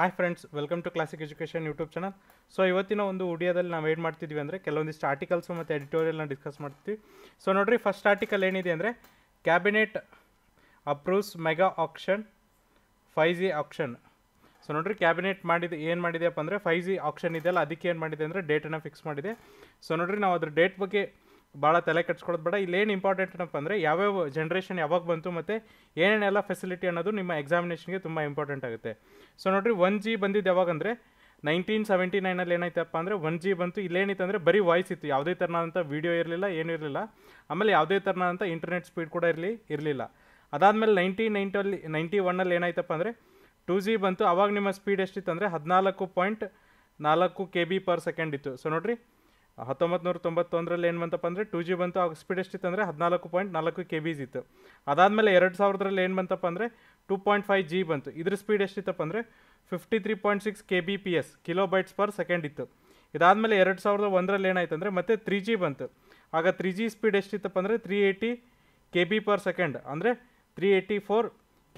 hi friends welcome to classic education YouTube channel so ಇವತ್ತಿನ ಒಂದು ಉಡಿಯಾದಲ್ಲಿ ನಾವು ಏನು ಮಾಡ್ತಿದ್ವಿ ಅಂದರೆ ಕೆಲವೊಂದಿಷ್ಟು ಆರ್ಟಿಕಲ್ಸು ಮತ್ತು ಎಡಿಟೋರಿಯಲ್ನ ಡಿಸ್ಕಸ್ ಮಾಡ್ತೀವಿ ಸೊ ನೋಡಿರಿ ಫಸ್ಟ್ ಆರ್ಟಿಕಲ್ ಏನಿದೆ ಅಂದರೆ cabinet approves mega auction five G auction so ನೋಡಿರಿ ಕ್ಯಾಬಿನೆಟ್ ಮಾಡಿದ ಏನು ಮಾಡಿದೆಯಪ್ಪ ಅಂದರೆ ಫೈ ಜಿ ಆಕ್ಷನ್ ಇದೆಯಲ್ಲ ಅದಕ್ಕೆ ಏನು ಮಾಡಿದೆ ಅಂದರೆ ಡೇಟನ್ನು ಫಿಕ್ಸ್ ಮಾಡಿದೆ ಸೊ ನೋಡಿರಿ ನಾವು ಅದ್ರ ಡೇಟ್ ಬಗ್ಗೆ ಭಾಳ ತಲೆ ಕಟ್ಸ್ಕೊಳೋದು ಬೇಡ ಇಲ್ಲೇನು ಇಂಪಾರ್ಟೆಂಟ್ ಏನಪ್ಪ ಅಂದರೆ ಯಾವ್ಯಾವ ಜನ್ರೇಷನ್ ಯಾವಾಗ ಬಂತು ಮತ್ತು ಏನೇನೆಲ್ಲ ಫೆಸಿಲಿಟಿ ಅನ್ನೋದು ನಿಮ್ಮ ಎಕ್ಸಾಮಿನೇಷನ್ಗೆ ತುಂಬ ಇಂಪಾರ್ಟೆಂಟ್ ಆಗುತ್ತೆ ಸೊ ನೋಡಿರಿ ಒನ್ ಜಿ ಬಂದಿದ್ದು ಅಂದರೆ ನೈನ್ಟೀನ್ ಸೆವೆಂಟಿ ನೈನಲ್ಲಿ ಏನಾಯ್ತಪ್ಪ ಅಂದರೆ ಒನ್ ಜಿ ಬಂತು ಇಲ್ಲೇನಿತ್ತು ಅಂದರೆ ಬರೀ ವಾಯ್ಸ್ ಇತ್ತು ಯಾವುದೇ ಥರನಾದಂಥ ವೀಡಿಯೋ ಇರಲಿಲ್ಲ ಏನೂ ಇರಲಿಲ್ಲ ಆಮೇಲೆ ಯಾವುದೇ ಥರನಾದಂಥ ಇಂಟರ್ನೆಟ್ ಸ್ಪೀಡ್ ಕೂಡ ಇರಲಿ ಇರಲಿಲ್ಲ ಅದಾದಮೇಲೆ ನೈನ್ಟೀನ್ ನೈಂಟಲ್ಲಿ ನೈಂಟಿ ಒನ್ನಲ್ಲಿ ಏನಾಯ್ತಪ್ಪ ಅಂದರೆ ಟೂ ಜಿ ಬಂತು ಅವಾಗ ನಿಮ್ಮ ಸ್ಪೀಡ್ ಎಷ್ಟಿತ್ತು ಅಂದರೆ ಹದಿನಾಲ್ಕು ಪಾಯಿಂಟ್ ನಾಲ್ಕು ಕೆ ಬಿ ಪರ್ ಸೆಕೆಂಡ್ ಇತ್ತು ಸೊ ನೋಡಿರಿ ಹತ್ತೊಂಬತ್ತು ನೂರ ತೊಂಬತ್ತೊಂದರಲ್ಲಿ ಏನು ಬಂತಪ್ಪ ಅಂದರೆ ಟೂ ಜಿ ಬಂತು ಆಗ ಸ್ಪೀಡ್ ಎಷ್ಟಿತ್ತು ಅಂದರೆ ಹದಿನಾಲ್ಕು ಪಾಯಿಂಟ್ ನಾಲ್ಕು ಕೆ ಬಿಸ್ ಇತ್ತು ಅದಾದಮೇಲೆ ಎರಡು ಸಾವಿರದಲ್ಲಿ ಏನು ಬಂತಪ್ಪ ಅಂದರೆ ಟೂ ಪಾಯಿಂಟ್ ಫೈವ್ ಜಿ ಬಂತು ಇದ್ರ ಸ್ಪೀಡ್ ಎಷ್ಟಿತ್ತಪ್ಪ ಅಂದರೆ fifty three point six K B P S kilobytes per second ಇತ್ತು ಇದಾದಮೇಲೆ ಎರಡು ಸಾವಿರದ ಒಂದರಲ್ಲಿ ಏನಾಯ್ತು ಅಂದರೆ ಮತ್ತೆ ತ್ರೀ ಜಿ ಬಂತು ಆಗ ತ್ರೀ ಜಿ ಸ್ಪೀಡ್ ಎಷ್ಟಿತ್ತಪ್ಪ ಅಂದರೆ three eighty K B per second ಅಂದರೆ three eighty four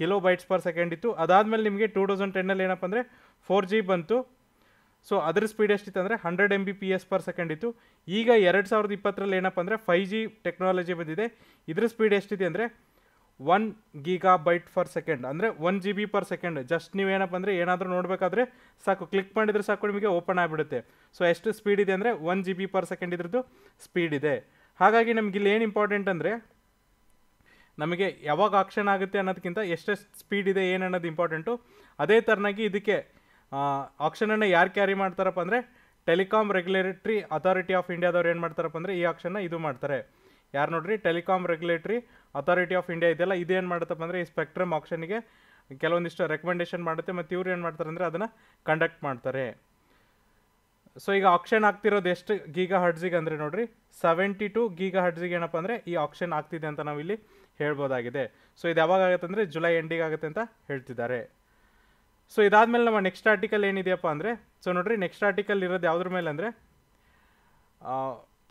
kilobytes per second ಇತ್ತು ಅದಾದಮೇಲೆ ನಿಮಗೆ ಟೂ ತೌಸಂಡ್ ಟೆನ್ನಲ್ಲಿ ಏನಪ್ಪ ಅಂದರೆ ಫೋರ್ ಜಿ ಬಂತು ಸೊ ಅದ್ರ ಸ್ಪೀಡ್ ಎಷ್ಟಿತ್ತು ಅಂದರೆ hundred M B P S per second ಇತ್ತು ಈಗ ಎರಡು ಸಾವಿರದ ಇಪ್ಪತ್ತರಲ್ಲಿ ಏನಪ್ಪ ಅಂದರೆ ಫೈ ಜಿ ಟೆಕ್ನಾಲಜಿ ಬಂದಿದೆ ಇದರ ಸ್ಪೀಡ್ ಎಷ್ಟಿದೆ ಅಂದರೆ one gigabyte per second ಅಂದರೆ one G B per second just ನೀವು ಏನಪ್ಪ ಅಂದರೆ ಏನಾದರೂ ನೋಡಬೇಕಾದ್ರೆ ಸಾಕು ಕ್ಲಿಕ್ ಮಾಡಿದರೆ ಸಾಕು ನಿಮಗೆ ಓಪನ್ ಆಗಿಬಿಡುತ್ತೆ ಸೊ ಎಷ್ಟು ಸ್ಪೀಡ್ ಇದೆ ಅಂದರೆ one G B per second ಇದ್ರದ್ದು ಸ್ಪೀಡ್ ಇದೆ ಹಾಗಾಗಿ ನಮಗೆ ಇಲ್ಲಿ ಏನು ಇಂಪಾರ್ಟೆಂಟ್ ಅಂದರೆ ನಮಗೆ ಯಾವಾಗ ಆಕ್ಷನ್ ಆಗುತ್ತೆ ಅನ್ನೋದಕ್ಕಿಂತ ಎಷ್ಟೆಷ್ಟು ಸ್ಪೀಡ್ ಇದೆ ಏನು ಅನ್ನೋದು ಇಂಪಾರ್ಟೆಂಟು ಅದೇ ಥರನಾಗಿ ಇದಕ್ಕೆ ಆಕ್ಷನನ್ನು ಯಾರು ಕ್ಯಾರಿ ಮಾಡ್ತಾರಪ್ಪ ಅಂದರೆ ಟೆಲಿಕಾಮ್ ರೆಗ್ಯುಲೇಟ್ರಿ ಅಥಾರಿಟಿ ಆಫ್ ಇಂಡಿಯಾದವ್ರು ಏನು ಮಾಡ್ತಾರಪ್ಪ ಅಂದರೆ ಈ ಆಕ್ಷನ್ನ ಇದು ಮಾಡ್ತಾರೆ ಯಾರು ನೋಡ್ರಿ telecom regulatory authority of India ಇದೆಲ್ಲ ಏನು ಮಾಡುತ್ತಪ್ಪ ಅಂದರೆ ಈ ಸ್ಪೆಕ್ಟ್ರಮ್ ಗೆ ಕೆಲವೊಂದಿಷ್ಟು ರೆಕಮೆಂಡೇಷನ್ ಮಾಡುತ್ತೆ ಮತ್ತು ಇವ್ರು ಏನು ಮಾಡ್ತಾರೆ ಅಂದರೆ ಅದನ್ನು ಕಂಡಕ್ಟ್ ಮಾಡ್ತಾರೆ ಸೊ ಈಗ ಆಕ್ಷನ್ ಆಗ್ತಿರೋದು ಎಷ್ಟು ಗೀಗಾ ಹಡ್ಜಿಗೆ ಅಂದರೆ ನೋಡ್ರಿ ಸೆವೆಂಟಿ ಟು ಗೀಗಾ ಹಡ್ಜಿಗೆ ಏನಪ್ಪ ಅಂದರೆ ಈ ಆಕ್ಷನ್ ಆಗ್ತಿದೆ ಅಂತ ನಾವಿಲ್ಲಿ ಹೇಳ್ಬೋದಾಗಿದೆ ಸೊ ಇದು ಯಾವಾಗ ಆಗುತ್ತೆ ಅಂದರೆ ಜುಲೈ ಎಂಡಿಗೆ ಆಗುತ್ತೆ ಅಂತ ಹೇಳ್ತಿದ್ದಾರೆ ಸೊ ಇದಾದಮೇಲೆ ನಮ್ಮ ನೆಕ್ಸ್ಟ್ ಆರ್ಟಿಕಲ್ ಏನಿದೆಯಪ್ಪ ಅಂದರೆ ಸೊ ನೋಡಿರಿ ನೆಕ್ಸ್ಟ್ ಆರ್ಟಿಕಲ್ ಇರೋದು ಯಾವುದ್ರ ಮೇಲೆ ಅಂದರೆ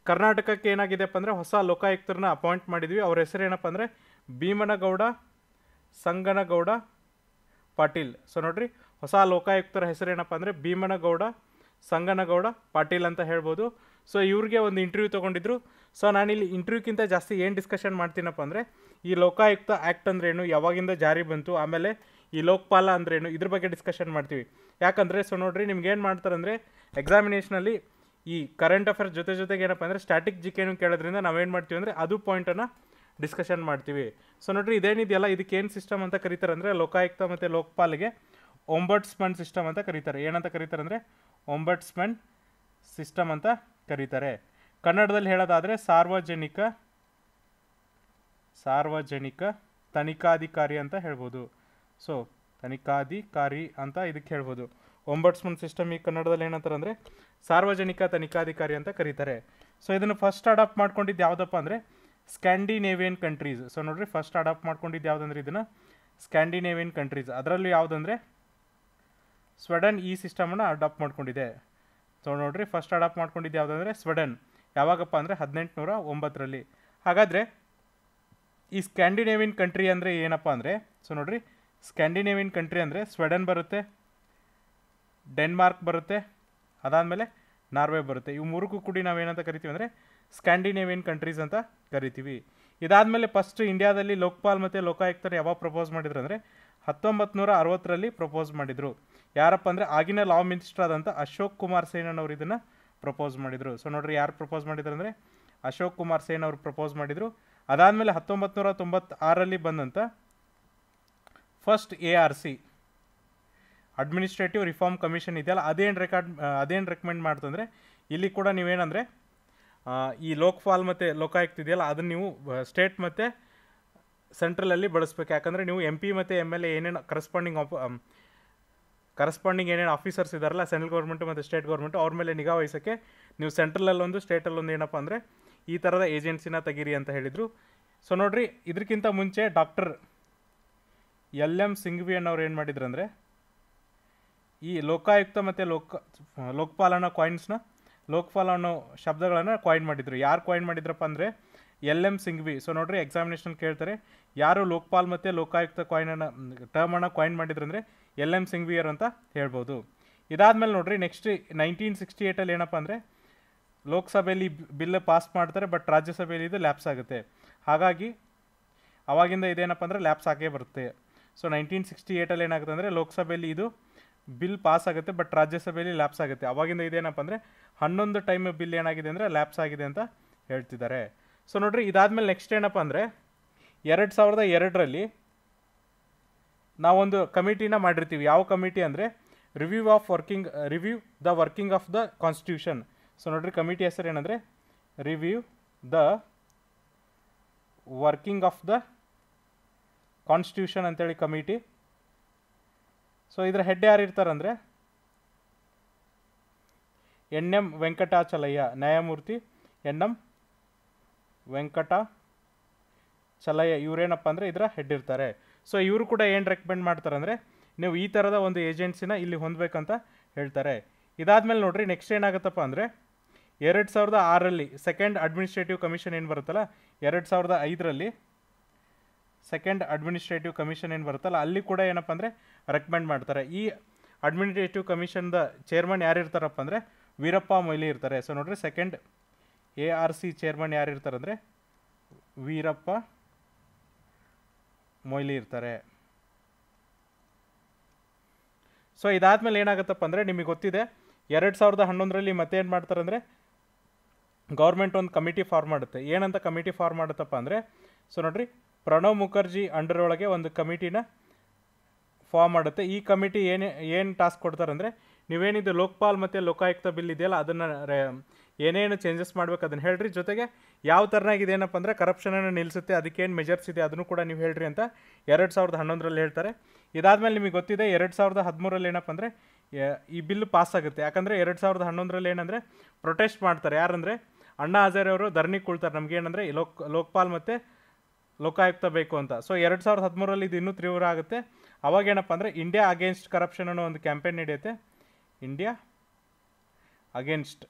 ಕರ್ನಾಟಕಕ್ಕೆ ಏನಾಗಿದೆಯಪ್ಪ ಅಂದರೆ ಹೊಸ ಲೋಕಾಯುಕ್ತರನ್ನ ಅಪಾಯಿಂಟ್ ಮಾಡಿದ್ವಿ ಅವ್ರ ಹೆಸರು ಏನಪ್ಪ ಅಂದರೆ ಭೀಮನಗೌಡ ಸಂಗನಗೌಡ ಪಾಟೀಲ್ ಸೊ ನೋಡಿರಿ ಹೊಸ ಲೋಕಾಯುಕ್ತರ ಹೆಸರು ಏನಪ್ಪ ಅಂದರೆ ಭೀಮನಗೌಡ ಸಂಗನಗೌಡ ಪಾಟೀಲ್ ಅಂತ ಹೇಳ್ಬೋದು ಸೊ ಇವ್ರಿಗೆ ಒಂದು ಇಂಟರ್ವ್ಯೂ ತೊಗೊಂಡಿದ್ರು ಸೊ ನಾನಿಲ್ಲಿ ಇಂಟರ್ವ್ಯೂಕ್ಕಿಂತ ಜಾಸ್ತಿ ಏನು ಡಿಸ್ಕಷನ್ ಮಾಡ್ತೀನಪ್ಪ ಅಂದರೆ ಈ ಲೋಕಾಯುಕ್ತ ಆ್ಯಕ್ಟ್ ಅಂದ್ರೇನು ಯಾವಾಗಿಂದ ಜಾರಿ ಬಂತು ಆಮೇಲೆ ಈ ಲೋಕಪಾಲ ಅಂದ್ರೇನು ಇದ್ರ ಬಗ್ಗೆ ಡಿಸ್ಕಷನ್ ಮಾಡ್ತೀವಿ ಯಾಕಂದರೆ ಸೊ ನೋಡಿರಿ ನಿಮ್ಗೆ ಏನು ಮಾಡ್ತಾರೆ ಅಂದರೆ ಎಕ್ಸಾಮಿನೇಷನಲ್ಲಿ ಈ ಕರೆಂಟ್ ಅಫೇರ್ಸ್ ಜೊತೆ ಜೊತೆಗೆ ಏನಪ್ಪ ಅಂದರೆ ಸ್ಟ್ಯಾಟಿಕ್ ಜಿ ಕೇಳೋದ್ರಿಂದ ನಾವೇನು ಮಾಡ್ತೀವಿ ಅಂದರೆ ಅದು ಪಾಯಿಂಟನ್ನು ಡಿಸ್ಕಷನ್ ಮಾಡ್ತೀವಿ ಸೊ ನೋಡ್ರಿ ಇದೇನಿದೆಯಲ್ಲ ಇದಕ್ಕೇನು ಸಿಸ್ಟಮ್ ಅಂತ ಕರೀತಾರೆ ಅಂದರೆ ಲೋಕಾಯುಕ್ತ ಮತ್ತು ಲೋಕಪಾಲಿಗೆ ಒಂಬಟ್ಸ್ಮನ್ ಸಿಸ್ಟಮ್ ಅಂತ ಕರೀತಾರೆ ಏನಂತ ಕರೀತಾರೆ ಅಂದರೆ ಒಂಬಟ್ಸ್ಮನ್ ಸಿಸ್ಟಮ್ ಅಂತ ಕರೀತಾರೆ ಕನ್ನಡದಲ್ಲಿ ಹೇಳೋದಾದರೆ ಸಾರ್ವಜನಿಕ ಸಾರ್ವಜನಿಕ ತನಿಖಾಧಿಕಾರಿ ಅಂತ ಹೇಳ್ಬೋದು ಸೊ ತನಿಖಾಧಿಕಾರಿ ಅಂತ ಇದಕ್ಕೆ ಹೇಳ್ಬೋದು ಒಂಬಟ್ಸ್ಮನ್ ಸಿಸ್ಟಮ್ ಈ ಕನ್ನಡದಲ್ಲಿ ಏನಂತಾರೆ ಅಂದರೆ ಸಾರ್ವಜನಿಕ ತನಿಖಾಧಿಕಾರಿ ಅಂತ ಕರೀತಾರೆ ಸೊ ಇದನ್ನು ಫಸ್ಟ್ ಅಡಾಪ್ಟ್ ಮಾಡ್ಕೊಂಡಿದ್ದು ಯಾವುದಪ್ಪ ಅಂದರೆ ಸ್ಕ್ಯಾಂಡಿನೇವಿಯನ್ ಕಂಟ್ರೀಸ್ ಸೊ ನೋಡ್ರಿ ಫಸ್ಟ್ ಅಡಾಪ್ಟ್ ಮಾಡ್ಕೊಂಡಿದ್ದು ಯಾವುದಂದ್ರೆ ಇದನ್ನು ಸ್ಕ್ಯಾಂಡಿನೇವಿಯನ್ ಕಂಟ್ರೀಸ್ ಅದರಲ್ಲೂ ಯಾವುದಂದರೆ ಸ್ವಡನ್ ಈ ಸಿಸ್ಟಮನ್ನು ಅಡಾಪ್ಟ್ ಮಾಡ್ಕೊಂಡಿದೆ ಸೊ ನೋಡ್ರಿ ಫಸ್ಟ್ ಅಡಾಪ್ಟ್ ಮಾಡ್ಕೊಂಡಿದ್ದು ಯಾವುದಂದರೆ ಸ್ವಡನ್ ಯಾವಾಗಪ್ಪ ಅಂದರೆ ಹದಿನೆಂಟುನೂರ ಒಂಬತ್ತರಲ್ಲಿ ಹಾಗಾದರೆ ಈ ಸ್ಕ್ಯಾಂಡಿನೇವಿಯನ್ ಕಂಟ್ರಿ ಅಂದರೆ ಏನಪ್ಪ ಅಂದರೆ ಸೊ ನೋಡ್ರಿ ಸ್ಕ್ಯಾಂಡಿನೇವಿಯನ್ ಕಂಟ್ರಿ ಅಂದರೆ ಸ್ವೆಡನ್ ಬರುತ್ತೆ ಡೆನ್ಮಾರ್ಕ್ ಬರುತ್ತೆ ಅದಾದಮೇಲೆ ನಾರ್ವೆ ಬರುತ್ತೆ ಇವು ಮೂರಕ್ಕೂ ಕೂಡಿ ನಾವೇನಂತ ಕರಿತೀವಿ ಅಂದರೆ ಸ್ಕ್ಯಾಂಡಿನೇವಿಯನ್ ಕಂಟ್ರೀಸ್ ಅಂತ ಕರಿತೀವಿ ಇದಾದಮೇಲೆ ಫಸ್ಟ್ ಇಂಡಿಯಾದಲ್ಲಿ ಲೋಕ್ಪಾಲ್ ಮತ್ತು ಲೋಕಾಯುಕ್ತರು ಯಾವಾಗ ಪ್ರಪೋಸ್ ಮಾಡಿದ್ರು ಅಂದರೆ ಹತ್ತೊಂಬತ್ತು ನೂರ ಅರವತ್ತರಲ್ಲಿ ಪ್ರಪೋಸ್ ಮಾಡಿದರು ಯಾರಪ್ಪ ಅಂದರೆ ಆಗಿನ ಲಾ ಮಿನಿಸ್ಟರ್ ಆದಂಥ ಅಶೋಕ್ ಕುಮಾರ್ ಸೇನ್ ಅವರು ಇದನ್ನು ಪ್ರಪೋಸ್ ಮಾಡಿದರು ಸೊ ನೋಡ್ರಿ ಯಾರು ಪ್ರಪೋಸ್ ಮಾಡಿದ್ರು ಅಂದರೆ ಅಶೋಕ್ ಕುಮಾರ್ ಸೇನ್ ಅವರು ಪ್ರಪೋಸ್ ಮಾಡಿದರು ಅದಾದಮೇಲೆ ಹತ್ತೊಂಬತ್ತು ನೂರ ತೊಂಬತ್ತಾರಲ್ಲಿ ಬಂದಂಥ first A R C administrative reform commission ಇದೆಯಲ್ಲ ಅದೇನು ರೆಕಾರ್ಡ್ ಅದೇನು ರೆಕಮೆಂಡ್ ಮಾಡ್ತಂದರೆ ಇಲ್ಲಿ ಕೂಡ ನೀವೇನಂದರೆ ಈ ಲೋಕಪಾಲ್ ಮತ್ತು ಲೋಕಾಯುಕ್ತ ಇದೆಯಲ್ಲ ಅದನ್ನು ನೀವು ಸ್ಟೇಟ್ ಮತ್ತು ಸೆಂಟ್ರಲಲ್ಲಿ ಬಳಸ್ಬೇಕು ಯಾಕಂದರೆ ನೀವು ಎಂ ಪಿ ಮತ್ತು ಎಮ್ ಎಲ್ ಎ ಏನೇನು ಕರೆಸ್ಪಾಂಡಿಂಗ್ ಆಫ್ ಕರೆಸ್ಪಾಂಡಿಂಗ್ ಏನೇನು ಆಫೀಸರ್ಸ್ ಇದ್ದಾರಲ್ಲ ಸೆಂಟ್ರಲ್ ಗೌರ್ಮೆಂಟ್ ಮತ್ತು ಸ್ಟೇಟ್ ಗೌರ್ಮೆಂಟು ಅವ್ರ ಮೇಲೆ ನಿಗಾ ವಹಿಸೋಕ್ಕೆ ನೀವು ಸೆಂಟ್ರಲಲ್ಲೊಂದು ಸ್ಟೇಟಲ್ಲೊಂದು ಏನಪ್ಪ ಅಂದರೆ ಈ ಥರದ ಏಜೆನ್ಸಿನ ತೆಗೀರಿ ಅಂತ ಹೇಳಿದರು ಸೊ ನೋಡಿರಿ ಇದಕ್ಕಿಂತ ಮುಂಚೆ ಡಾಕ್ಟರ್ ಎಲ್ ಎಂ ಸಿಂಘ್ವಿ ಅನ್ನೋರು ಏನು ಮಾಡಿದ್ರು ಅಂದರೆ ಈ ಲೋಕಾಯುಕ್ತ ಮತ್ತು ಲೋಕ ಲೋಕಪಾಲ ಅನ್ನೋ ಕಾಯಿನ್ಸ್ನ ಲೋಕಪಾಲ ಅನ್ನೋ ಶಬ್ದಗಳನ್ನು ಕಾಯಿನ್ ಮಾಡಿದರು ಯಾರು ಕಾಯಿನ್ ಮಾಡಿದ್ರಪ್ಪ ಅಂದರೆ ಎಲ್ ಎಮ್ ಸಿಂಘ್ವಿ ಸೊ ನೋಡಿರಿ ಎಕ್ಸಾಮಿನೇಷನ್ ಕೇಳ್ತಾರೆ ಯಾರು ಲೋಕಪಾಲ್ ಮತ್ತು ಲೋಕಾಯುಕ್ತ ಕಾಯಿನನ್ನು ಟರ್ಮನ್ನು ಕಾಯಿನ್ ಮಾಡಿದ್ರು ಅಂದರೆ ಎಲ್ ಎಮ್ ಸಿಂಘ್ವಿಯರ್ ಅಂತ ಹೇಳ್ಬೋದು ಇದಾದಮೇಲೆ ನೋಡಿರಿ ನೆಕ್ಸ್ಟ್ ನೈನ್ಟೀನ್ ಸಿಕ್ಸ್ಟಿ ಏಯ್ಟಲ್ಲಿ ಏನಪ್ಪ ಅಂದರೆ ಲೋಕಸಭೆಯಲ್ಲಿ ಬಿಲ್ ಪಾಸ್ ಮಾಡ್ತಾರೆ ಬಟ್ ರಾಜ್ಯಸಭೆಯಲ್ಲಿ ಇದು ಲ್ಯಾಪ್ಸ್ ಆಗುತ್ತೆ ಹಾಗಾಗಿ ಅವಾಗಿಂದ ಇದೇನಪ್ಪ ಅಂದರೆ ಲ್ಯಾಪ್ಸ್ ಆಗೇ ಬರುತ್ತೆ ಸೊ ನೈನ್ಟೀನ್ ಸಿಕ್ಸ್ಟಿ ಏಟಲ್ಲಿ ಏನಾಗುತ್ತೆ ಅಂದರೆ ಲೋಕಸಭೆಯಲ್ಲಿ ಇದು ಬಿಲ್ ಪಾಸ್ ಆಗುತ್ತೆ ಬಟ್ ರಾಜ್ಯಸಭೆಯಲ್ಲಿ ಲ್ಯಾಪ್ಸ್ ಆಗುತ್ತೆ ಅವಾಗಿಂದ ಇದೇನಪ್ಪ ಅಂದರೆ ಹನ್ನೊಂದು ಟೈಮ್ ಬಿಲ್ ಏನಾಗಿದೆ ಅಂದರೆ ಲ್ಯಾಪ್ಸ್ ಆಗಿದೆ ಅಂತ ಹೇಳ್ತಿದ್ದಾರೆ ಸೊ ನೋಡ್ರಿ ಇದಾದಮೇಲೆ ನೆಕ್ಸ್ಟ್ ಏನಪ್ಪ ಅಂದರೆ ಎರಡು ಸಾವಿರದ ಎರಡರಲ್ಲಿ ನಾವೊಂದು ಕಮಿಟಿನ ಮಾಡಿರ್ತೀವಿ ಯಾವ ಕಮಿಟಿ ಅಂದರೆ review of working review the working of the constitution so ನೋಡ್ರಿ ಕಮಿಟಿ ಹೆಸರು ಏನಂದರೆ review the working of the constitution ಅಂತೇಳಿ ಕಮಿಟಿ ಸೊ ಇದರ ಹೆಡ್ ಯಾರು ಇರ್ತಾರಂದರೆ ಎನ್ ಎಂ ವೆಂಕಟಾಚಲಯ್ಯ ನ್ಯಾಯಮೂರ್ತಿ ಎನ್ ಎಂ ವೆಂಕಟ ಚಲಯ್ಯ ಇವರೇನಪ್ಪ ಅಂದರೆ ಇದರ ಹೆಡ್ ಇರ್ತಾರೆ ಸೊ ಇವರು ಕೂಡ ಏನು ರೆಕಮೆಂಡ್ ಮಾಡ್ತಾರೆ ಅಂದರೆ ನೀವು ಈ ಥರದ ಒಂದು ಏಜೆನ್ಸಿನ ಇಲ್ಲಿ ಹೊಂದಬೇಕಂತ ಹೇಳ್ತಾರೆ ಇದಾದಮೇಲೆ ನೋಡಿರಿ ನೆಕ್ಸ್ಟ್ ಏನಾಗುತ್ತಪ್ಪ ಅಂದರೆ ಎರಡು ಸಾವಿರದ ಆರಲ್ಲಿ ಸೆಕೆಂಡ್ ಅಡ್ಮಿನಿಸ್ಟ್ರೇಟಿವ್ ಕಮಿಷನ್ ಏನು ಬರುತ್ತಲ್ಲ ಎರಡು ಸಾವಿರದ ಐದರಲ್ಲಿ ಸೆಕೆಂಡ್ ಅಡ್ಮಿನಿಸ್ಟ್ರೇಟಿವ್ ಕಮಿಷನ್ ಏನು ಬರುತ್ತಲ್ಲ ಅಲ್ಲಿ ಕೂಡ ಏನಪ್ಪ ಅಂದರೆ ರೆಕಮೆಂಡ್ ಮಾಡ್ತಾರೆ ಈ ಅಡ್ಮಿನಿಸ್ಟ್ರೇಟಿವ್ ಕಮಿಷನ್ದ ಚೇರ್ಮನ್ ಯಾರು ಇರ್ತಾರಪ್ಪ ಅಂದರೆ ವೀರಪ್ಪ ಮೊಯ್ಲಿ ಇರ್ತಾರೆ ಸೊ ನೋಡಿರಿ second A R C chairman ಯಾರು ಇರ್ತಾರಂದರೆ ವೀರಪ್ಪ ಮೊಯ್ಲಿ ಇರ್ತಾರೆ ಸೊ ಇದಾದಮೇಲೆ ಏನಾಗುತ್ತಪ್ಪ ಅಂದರೆ ನಿಮಗೆ ಗೊತ್ತಿದೆ ಎರಡು ಸಾವಿರದ ಹನ್ನೊಂದರಲ್ಲಿ ಮತ್ತೆ ಏನು ಮಾಡ್ತಾರೆ ಗೌರ್ಮೆಂಟ್ ಒಂದು ಕಮಿಟಿ ಫಾರ್ಮ್ ಮಾಡುತ್ತೆ ಏನಂತ ಕಮಿಟಿ ಫಾರ್ಮ್ ಮಾಡುತ್ತಪ್ಪ ಅಂದರೆ ಸೊ ನೋಡಿರಿ ಪ್ರಣವ್ ಮುಖರ್ಜಿ ಅಂಡರ್ ಒಳಗೆ ಒಂದು ಕಮಿಟಿನ ಫಾರ್ಮ್ ಮಾಡುತ್ತೆ ಈ ಕಮಿಟಿ ಏನು ಏನು ಟಾಸ್ಕ್ ಕೊಡ್ತಾರಂದರೆ ಅಂದರೆ ನೀವೇನಿದು ಲೋಕಪಾಲ್ ಮತ್ತು ಲೋಕಾಯುಕ್ತ ಬಿಲ್ ಇದೆಯಲ್ಲ ಅದನ್ನು ಏನೇನು ಚೇಂಜಸ್ ಮಾಡಬೇಕು ಅದನ್ನು ಹೇಳ್ರಿ ಜೊತೆಗೆ ಯಾವ ಥರನಾಗಿದೆ ಏನಪ್ಪ ಅಂದರೆ ಕರಪ್ಷನನ್ನು ನಿಲ್ಲಿಸುತ್ತೆ ಅದಕ್ಕೇನು ಮೆಜರ್ಸ್ ಇದೆ ಅದನ್ನು ಕೂಡ ನೀವು ಹೇಳ್ರಿ ಅಂತ ಎರಡು ಸಾವಿರದ ಹನ್ನೊಂದರಲ್ಲಿ ಹೇಳ್ತಾರೆ ಇದಾದಮೇಲೆ ನಿಮಗೆ ಗೊತ್ತಿದೆ ಎರಡು ಸಾವಿರದ ಹದಿಮೂರಲ್ಲಿ ಏನಪ್ಪ ಅಂದರೆ ಈ ಬಿಲ್ ಪಾಸ್ ಆಗುತ್ತೆ ಯಾಕಂದರೆ ಎರಡು ಸಾವಿರದ ಹನ್ನೊಂದರಲ್ಲಿ ಏನಂದರೆ ಪ್ರೊಟೆಸ್ಟ್ ಮಾಡ್ತಾರೆ ಯಾರಂದರೆ ಅಣ್ಣಾ ಹಜಾರೆ ಅವರು ಧರಣಿ ಕೊಳ್ತಾರೆ ನಮಗೇನಂದರೆ ಲೋಕ್ ಲೋಕಪಾಲ್ ಮತ್ತು ಲೋಕಾಯುಕ್ತ ಬೇಕು ಅಂತ ಸೊ ಎರಡು ಸಾವಿರದ ಹದಿಮೂರಲ್ಲಿ ಇದು ಇನ್ನೂ ತೀವ್ರ ಆಗುತ್ತೆ ಏನಪ್ಪ ಅಂದರೆ ಇಂಡಿಯಾ ಅಗೇನ್ಸ್ಟ್ ಕರಪ್ಷನ್ ಅನ್ನೋ ಒಂದು ಕ್ಯಾಂಪೇನ್ ನಡೆಯುತ್ತೆ ಇಂಡಿಯಾ ಅಗೇನ್ಸ್ಟ್